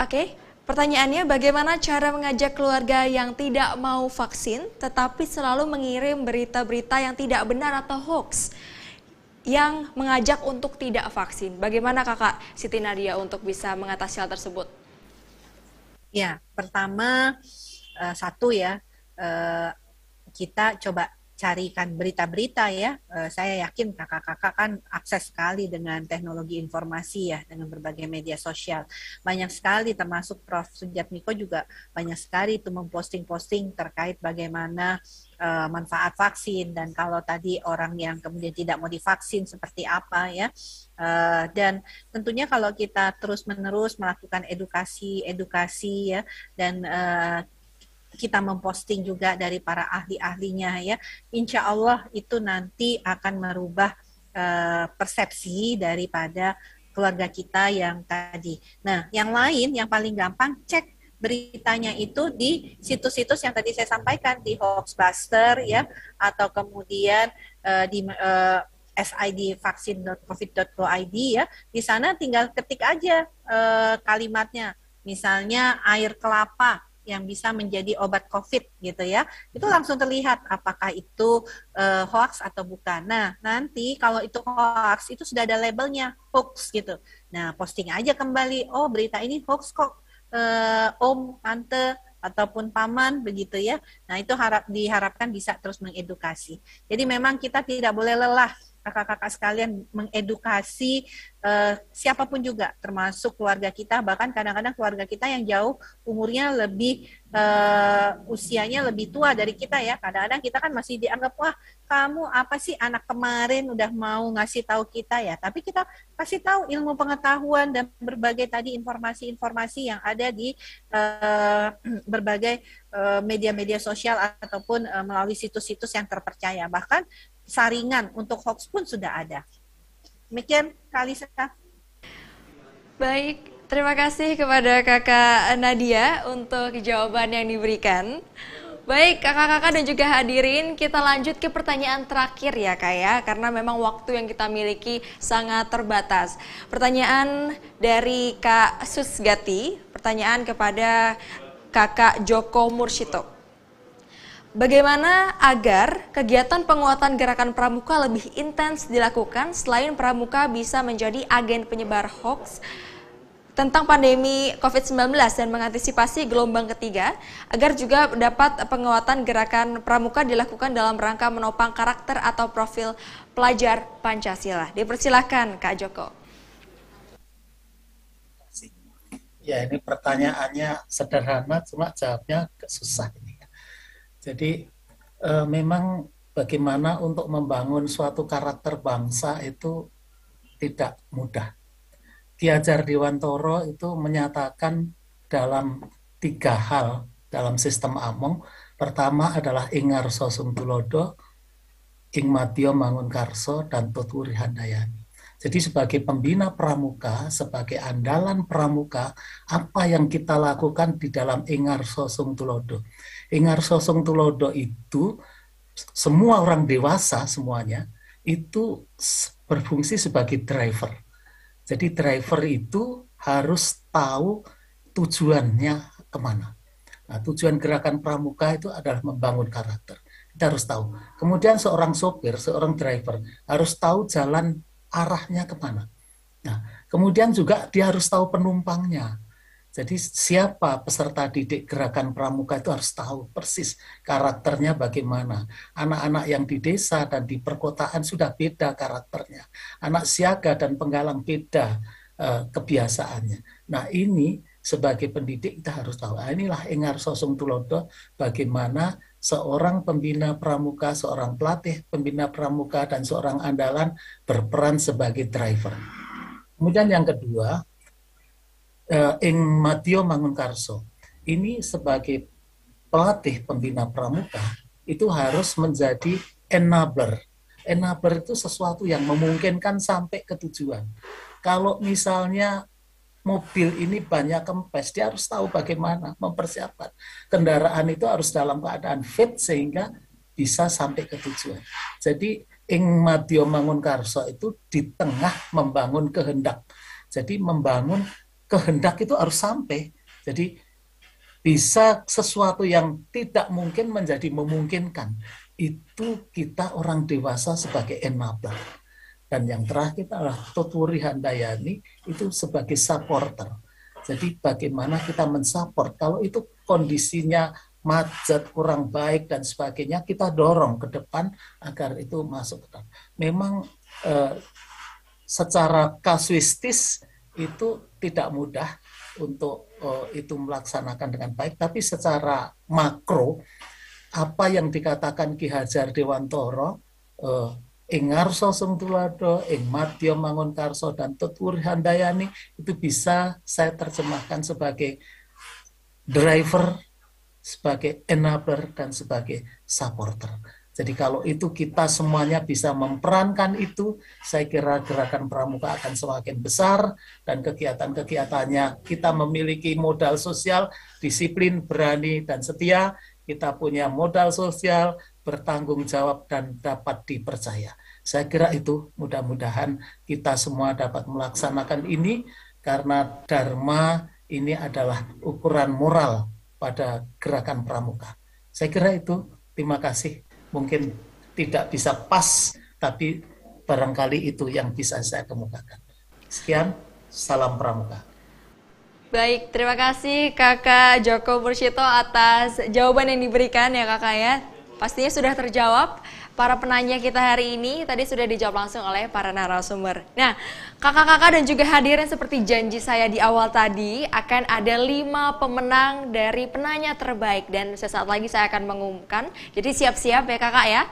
Oke, okay. pertanyaannya bagaimana cara mengajak keluarga yang tidak mau vaksin tetapi selalu mengirim berita-berita yang tidak benar atau hoax yang mengajak untuk tidak vaksin. Bagaimana Kakak Siti Nadia untuk bisa mengatasi hal tersebut? Ya, pertama uh, satu ya uh, kita coba carikan berita-berita ya. Uh, saya yakin kakak-kakak kan akses sekali dengan teknologi informasi ya, dengan berbagai media sosial. Banyak sekali, termasuk Prof. Sujat Miko juga banyak sekali itu memposting-posting terkait bagaimana uh, manfaat vaksin dan kalau tadi orang yang kemudian tidak mau divaksin seperti apa ya. Uh, dan tentunya kalau kita terus-menerus melakukan edukasi, edukasi ya, dan uh, kita memposting juga dari para ahli-ahlinya ya. Insya Allah itu nanti akan merubah uh, persepsi daripada keluarga kita yang tadi. Nah, yang lain yang paling gampang cek beritanya itu di situs-situs yang tadi saya sampaikan di Hoaxbuster ya atau kemudian uh, di uh, eh, sidvaksin.covid.go.id ya. Di sana tinggal ketik aja uh, kalimatnya. Misalnya air kelapa yang bisa menjadi obat COVID gitu ya. Itu langsung terlihat apakah itu uh, hoax atau bukan. Nah, nanti kalau itu hoax itu sudah ada labelnya hoax gitu. Nah, posting aja kembali, oh berita ini hoax kok uh, om, tante ataupun paman begitu ya. Nah, itu harap diharapkan bisa terus mengedukasi. Jadi memang kita tidak boleh lelah kakak-kakak sekalian mengedukasi uh, siapapun juga termasuk keluarga kita bahkan kadang-kadang keluarga kita yang jauh umurnya lebih uh, usianya lebih tua dari kita ya kadang-kadang kita kan masih dianggap wah kamu apa sih anak kemarin udah mau ngasih tahu kita ya tapi kita kasih tahu ilmu pengetahuan dan berbagai tadi informasi-informasi yang ada di uh, berbagai media-media sosial ataupun melalui situs-situs yang terpercaya bahkan saringan untuk hoax pun sudah ada. Demikian saya. Baik, terima kasih kepada Kakak Nadia untuk jawaban yang diberikan. Baik, kakak-kakak dan juga hadirin, kita lanjut ke pertanyaan terakhir ya kak ya, karena memang waktu yang kita miliki sangat terbatas. Pertanyaan dari Kak Susgati, pertanyaan kepada kakak Joko Mursyito. Bagaimana agar kegiatan penguatan gerakan pramuka lebih intens dilakukan selain pramuka bisa menjadi agen penyebar hoax tentang pandemi COVID-19 dan mengantisipasi gelombang ketiga agar juga dapat penguatan gerakan pramuka dilakukan dalam rangka menopang karakter atau profil pelajar Pancasila. Dipersilahkan Kak Joko. Ya ini pertanyaannya sederhana cuma jawabnya susah. Jadi e, memang bagaimana untuk membangun suatu karakter bangsa itu tidak mudah. Kiajar Dewantoro itu menyatakan dalam tiga hal dalam sistem Among. Pertama adalah Ingar Sosung Tulodo, Ing Matio Karso dan Tuturi Handayani. Jadi sebagai pembina pramuka, sebagai andalan pramuka, apa yang kita lakukan di dalam Ingar Sosung Tulodo? Ingar Sosong Tulodo itu semua orang dewasa semuanya itu berfungsi sebagai driver. Jadi driver itu harus tahu tujuannya kemana. Nah, tujuan gerakan pramuka itu adalah membangun karakter. Kita harus tahu. Kemudian seorang sopir, seorang driver harus tahu jalan arahnya kemana. Nah, kemudian juga dia harus tahu penumpangnya. Jadi siapa peserta didik gerakan pramuka itu harus tahu persis karakternya bagaimana. Anak-anak yang di desa dan di perkotaan sudah beda karakternya. Anak siaga dan penggalang beda uh, kebiasaannya. Nah ini sebagai pendidik kita harus tahu. Nah, inilah Engar Sosong Tulodo bagaimana seorang pembina pramuka, seorang pelatih pembina pramuka, dan seorang andalan berperan sebagai driver. Kemudian yang kedua, uh, eh, Matio Mangunkarso ini sebagai pelatih pembina pramuka itu harus menjadi enabler. Enabler itu sesuatu yang memungkinkan sampai ke tujuan. Kalau misalnya mobil ini banyak kempes, dia harus tahu bagaimana mempersiapkan. Kendaraan itu harus dalam keadaan fit sehingga bisa sampai ke tujuan. Jadi Ing Matio Mangunkarso itu di tengah membangun kehendak. Jadi membangun kehendak itu harus sampai. Jadi bisa sesuatu yang tidak mungkin menjadi memungkinkan. Itu kita orang dewasa sebagai enabler. Dan yang terakhir adalah Tuturi Handayani itu sebagai supporter. Jadi bagaimana kita mensupport kalau itu kondisinya macet kurang baik dan sebagainya kita dorong ke depan agar itu masuk ke depan. Memang eh, secara kasuistis itu tidak mudah untuk uh, itu melaksanakan dengan baik. Tapi secara makro, apa yang dikatakan Ki Hajar Dewantoro, uh, eh, ingarso sentulado, sungtulado, mangun karso, dan tetur handayani, itu bisa saya terjemahkan sebagai driver, sebagai enabler, dan sebagai supporter jadi kalau itu kita semuanya bisa memperankan itu, saya kira gerakan pramuka akan semakin besar dan kegiatan-kegiatannya kita memiliki modal sosial, disiplin, berani dan setia, kita punya modal sosial, bertanggung jawab dan dapat dipercaya. Saya kira itu mudah-mudahan kita semua dapat melaksanakan ini karena dharma ini adalah ukuran moral pada gerakan pramuka. Saya kira itu. Terima kasih mungkin tidak bisa pas, tapi barangkali itu yang bisa saya kemukakan. Sekian, salam pramuka. Baik, terima kasih Kakak Joko Mursyito atas jawaban yang diberikan ya Kakak ya. Pastinya sudah terjawab para penanya kita hari ini tadi sudah dijawab langsung oleh para narasumber. Nah, kakak-kakak dan juga hadirin seperti janji saya di awal tadi akan ada lima pemenang dari penanya terbaik dan sesaat lagi saya akan mengumumkan. Jadi siap-siap ya kakak ya.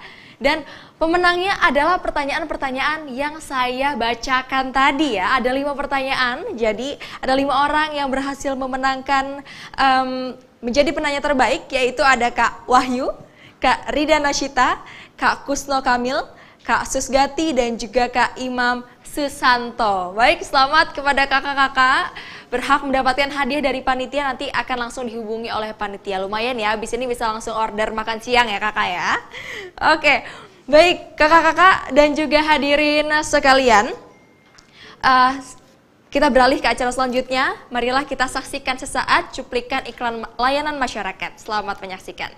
Dan pemenangnya adalah pertanyaan-pertanyaan yang saya bacakan tadi ya. Ada lima pertanyaan, jadi ada lima orang yang berhasil memenangkan um, menjadi penanya terbaik yaitu ada Kak Wahyu, Kak Rida Nashita, Kak Kusno Kamil, Kak Susgati, dan juga Kak Imam Susanto. Baik, selamat kepada kakak-kakak berhak mendapatkan hadiah dari panitia nanti akan langsung dihubungi oleh panitia. Lumayan ya, abis ini bisa langsung order makan siang ya kakak ya. Oke, baik kakak-kakak dan juga hadirin sekalian. Uh, kita beralih ke acara selanjutnya. Marilah kita saksikan sesaat cuplikan iklan layanan masyarakat. Selamat menyaksikan.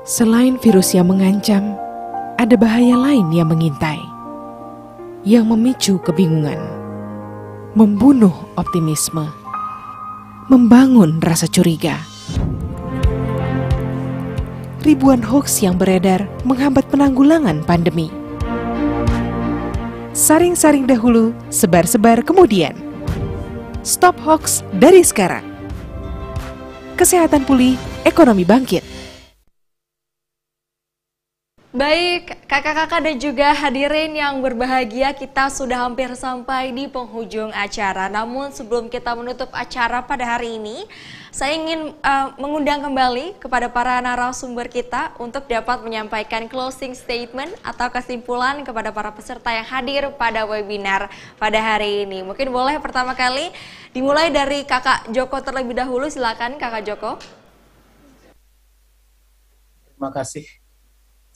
Selain virus yang mengancam, ada bahaya lain yang mengintai, yang memicu kebingungan, membunuh optimisme, membangun rasa curiga. Ribuan hoax yang beredar menghambat penanggulangan pandemi. Saring-saring dahulu, sebar-sebar kemudian. Stop hoax dari sekarang. Kesehatan pulih, ekonomi bangkit. Baik, kakak-kakak dan juga hadirin yang berbahagia, kita sudah hampir sampai di penghujung acara. Namun sebelum kita menutup acara pada hari ini, saya ingin uh, mengundang kembali kepada para narasumber kita untuk dapat menyampaikan closing statement atau kesimpulan kepada para peserta yang hadir pada webinar pada hari ini. Mungkin boleh pertama kali dimulai dari Kakak Joko terlebih dahulu, silakan Kakak Joko. Terima kasih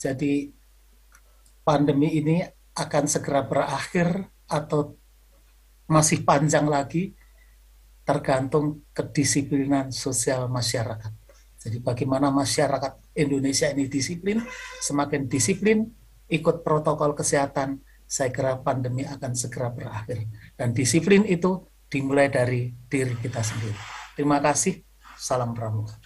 jadi pandemi ini akan segera berakhir atau masih panjang lagi tergantung kedisiplinan sosial masyarakat. Jadi bagaimana masyarakat Indonesia ini disiplin, semakin disiplin ikut protokol kesehatan, saya kira pandemi akan segera berakhir. Dan disiplin itu dimulai dari diri kita sendiri. Terima kasih. Salam Pramuka.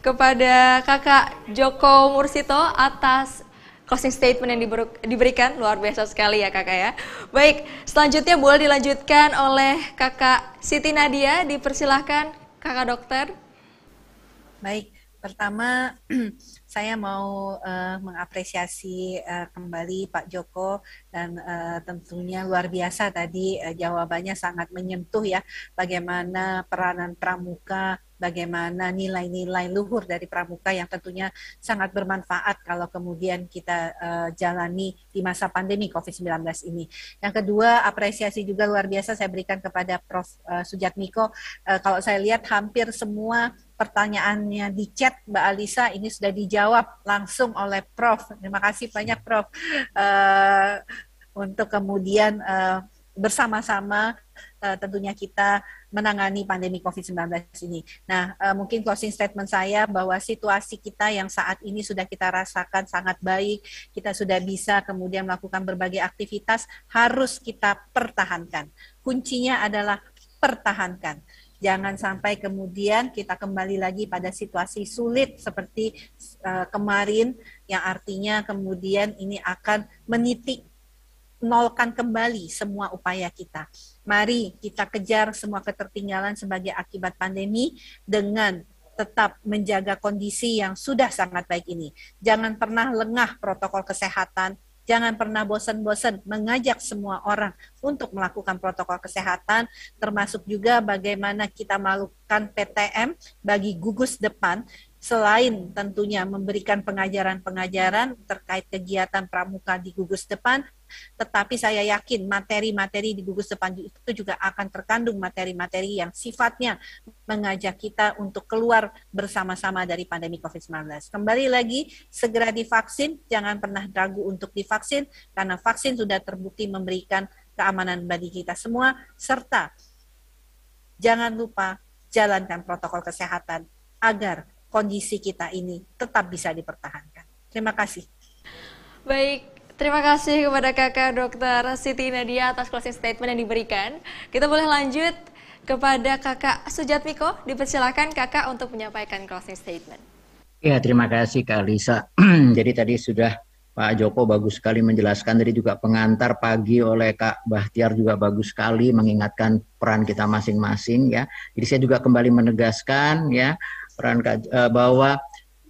kepada Kakak Joko Mursito atas closing statement yang diberikan luar biasa sekali ya kakak ya. Baik, selanjutnya boleh dilanjutkan oleh kakak Siti Nadia. Dipersilahkan kakak dokter. Baik, pertama saya mau uh, mengapresiasi uh, kembali Pak Joko dan uh, tentunya luar biasa tadi uh, jawabannya sangat menyentuh ya bagaimana peranan pramuka bagaimana nilai-nilai luhur dari pramuka yang tentunya sangat bermanfaat kalau kemudian kita uh, jalani di masa pandemi COVID-19 ini. Yang kedua, apresiasi juga luar biasa saya berikan kepada Prof. Uh, Sujat Uh, kalau saya lihat hampir semua pertanyaannya di chat Mbak Alisa ini sudah dijawab langsung oleh Prof. Terima kasih banyak Prof. Uh, untuk kemudian uh, bersama-sama uh, tentunya kita menangani pandemi COVID-19 ini. Nah, uh, mungkin closing statement saya bahwa situasi kita yang saat ini sudah kita rasakan sangat baik, kita sudah bisa kemudian melakukan berbagai aktivitas harus kita pertahankan. Kuncinya adalah pertahankan Jangan sampai kemudian kita kembali lagi pada situasi sulit seperti eh, kemarin yang artinya kemudian ini akan menitik nolkan kembali semua upaya kita. Mari kita kejar semua ketertinggalan sebagai akibat pandemi dengan tetap menjaga kondisi yang sudah sangat baik ini. Jangan pernah lengah protokol kesehatan, Jangan pernah bosan-bosan mengajak semua orang untuk melakukan protokol kesehatan, termasuk juga bagaimana kita melakukan PTM bagi gugus depan selain tentunya memberikan pengajaran-pengajaran terkait kegiatan pramuka di gugus depan, tetapi saya yakin materi-materi di gugus depan itu juga akan terkandung materi-materi yang sifatnya mengajak kita untuk keluar bersama-sama dari pandemi COVID-19. Kembali lagi, segera divaksin, jangan pernah ragu untuk divaksin, karena vaksin sudah terbukti memberikan keamanan bagi kita semua, serta jangan lupa jalankan protokol kesehatan agar kondisi kita ini tetap bisa dipertahankan. Terima kasih. Baik, Terima kasih kepada kakak dokter Siti Nadia atas closing statement yang diberikan. Kita boleh lanjut kepada kakak Sujat Miko. Dipersilakan kakak untuk menyampaikan closing statement. Ya, terima kasih Kak Lisa. Jadi tadi sudah Pak Joko bagus sekali menjelaskan tadi juga pengantar pagi oleh Kak Bahtiar juga bagus sekali mengingatkan peran kita masing-masing ya. Jadi saya juga kembali menegaskan ya peran Kak, eh, bahwa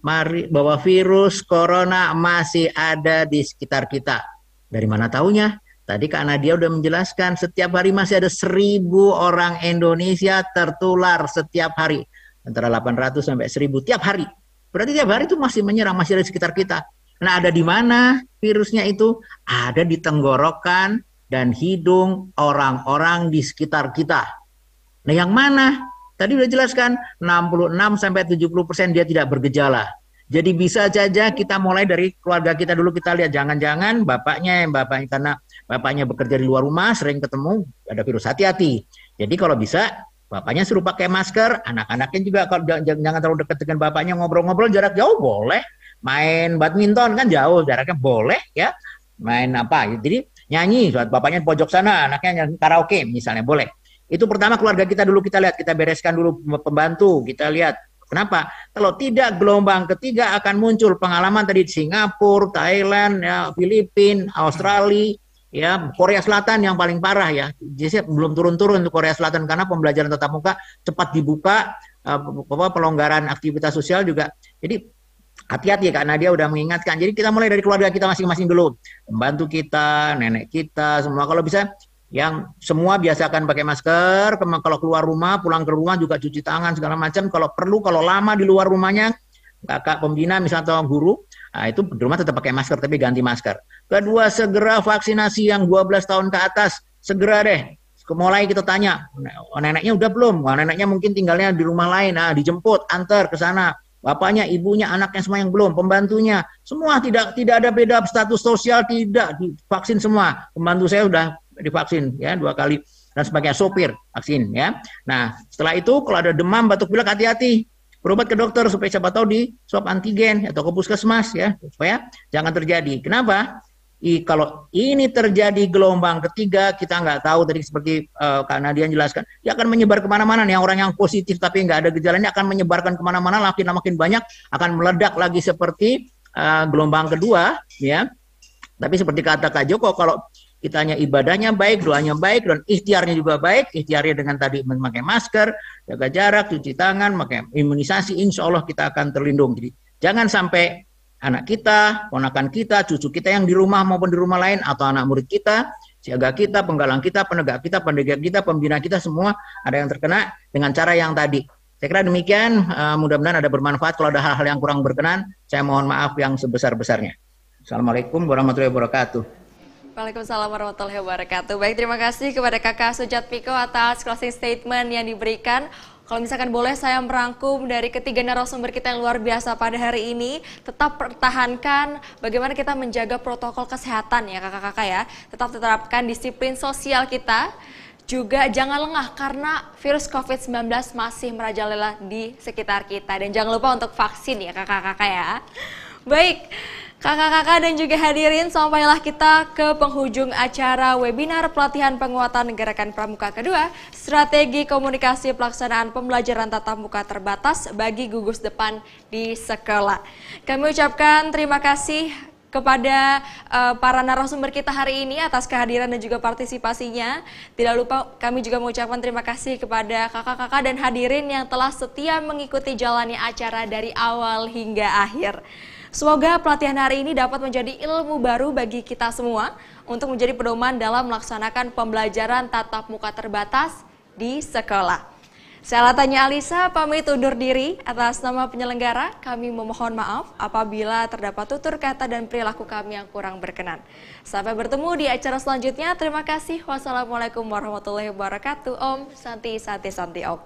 mari, bahwa virus corona masih ada di sekitar kita. Dari mana tahunya? Tadi Kak Nadia sudah menjelaskan setiap hari masih ada seribu orang Indonesia tertular setiap hari. Antara 800 sampai 1000 tiap hari. Berarti tiap hari itu masih menyerang, masih ada di sekitar kita. Nah, ada di mana virusnya itu? Ada di tenggorokan dan hidung orang-orang di sekitar kita. Nah, yang mana? Tadi sudah jelaskan 66 sampai 70% persen dia tidak bergejala. Jadi bisa saja kita mulai dari keluarga kita dulu kita lihat jangan-jangan bapaknya yang bapaknya karena bapaknya bekerja di luar rumah sering ketemu ada virus hati-hati. Jadi kalau bisa bapaknya suruh pakai masker, anak-anaknya juga kalau jangan, jangan terlalu dekat dengan bapaknya ngobrol-ngobrol jarak jauh boleh. Main badminton kan jauh jaraknya boleh ya. Main apa? Jadi nyanyi, bapaknya di pojok sana, anaknya nyanyi karaoke misalnya boleh. Itu pertama keluarga kita dulu kita lihat, kita bereskan dulu pembantu, kita lihat. Kenapa? Kalau tidak gelombang ketiga akan muncul pengalaman tadi di Singapura, Thailand, ya, Filipina, Australia, ya Korea Selatan yang paling parah ya. Jadi belum turun-turun untuk Korea Selatan karena pembelajaran tatap muka cepat dibuka, eh, apa pelonggaran aktivitas sosial juga. Jadi hati-hati ya Kak Nadia udah mengingatkan. Jadi kita mulai dari keluarga kita masing-masing dulu. Membantu kita, nenek kita, semua. Kalau bisa yang semua biasakan pakai masker, kalau keluar rumah, pulang ke rumah juga cuci tangan segala macam. Kalau perlu, kalau lama di luar rumahnya, kakak pembina misalnya atau guru, nah itu di rumah tetap pakai masker tapi ganti masker. Kedua, segera vaksinasi yang 12 tahun ke atas, segera deh. Mulai kita tanya, nah, neneknya udah belum? neneknya mungkin tinggalnya di rumah lain, nah dijemput, antar ke sana. Bapaknya, ibunya, anaknya semua yang belum, pembantunya, semua tidak tidak ada beda status sosial, tidak divaksin semua. Pembantu saya sudah divaksin ya dua kali dan sebagai sopir vaksin ya. Nah setelah itu kalau ada demam batuk pilek hati-hati berobat ke dokter supaya siapa tahu di swab antigen atau ke puskesmas ya supaya jangan terjadi. Kenapa? I, kalau ini terjadi gelombang ketiga kita nggak tahu tadi seperti uh, eh, karena dia jelaskan dia akan menyebar kemana-mana nih orang yang positif tapi nggak ada gejalanya akan menyebarkan kemana-mana makin makin banyak akan meledak lagi seperti uh, gelombang kedua ya tapi seperti kata Kak Joko kalau kita hanya ibadahnya baik, doanya baik, dan ikhtiarnya juga baik. Ikhtiarnya dengan tadi memakai masker, jaga jarak, cuci tangan, pakai imunisasi, insya Allah kita akan terlindung. Jadi jangan sampai anak kita, ponakan kita, cucu kita yang di rumah maupun di rumah lain, atau anak murid kita, siaga kita, penggalang kita, penegak kita, pendegak kita, pembina kita, semua ada yang terkena dengan cara yang tadi. Saya kira demikian, eh, mudah-mudahan ada bermanfaat. Kalau ada hal-hal yang kurang berkenan, saya mohon maaf yang sebesar-besarnya. Assalamualaikum warahmatullahi wabarakatuh. Waalaikumsalam warahmatullahi wabarakatuh. Baik, terima kasih kepada Kakak Sujat Piko atas closing statement yang diberikan. Kalau misalkan boleh saya merangkum dari ketiga narasumber kita yang luar biasa pada hari ini, tetap pertahankan bagaimana kita menjaga protokol kesehatan ya kakak-kakak ya. Tetap terapkan disiplin sosial kita. Juga jangan lengah karena virus COVID-19 masih merajalela di sekitar kita. Dan jangan lupa untuk vaksin ya kakak-kakak ya. Baik, Kakak-kakak dan juga hadirin, sampailah kita ke penghujung acara webinar pelatihan penguatan gerakan pramuka kedua, strategi komunikasi pelaksanaan pembelajaran tatap muka terbatas bagi gugus depan di sekolah. Kami ucapkan terima kasih kepada uh, para narasumber kita hari ini atas kehadiran dan juga partisipasinya. Tidak lupa kami juga mengucapkan terima kasih kepada kakak-kakak dan hadirin yang telah setia mengikuti jalannya acara dari awal hingga akhir. Semoga pelatihan hari ini dapat menjadi ilmu baru bagi kita semua untuk menjadi pedoman dalam melaksanakan pembelajaran tatap muka terbatas di sekolah. Saya Latanya Alisa, pamit undur diri atas nama penyelenggara. Kami memohon maaf apabila terdapat tutur kata dan perilaku kami yang kurang berkenan. Sampai bertemu di acara selanjutnya. Terima kasih. Wassalamualaikum warahmatullahi wabarakatuh. Om Santi Santi Santi Om.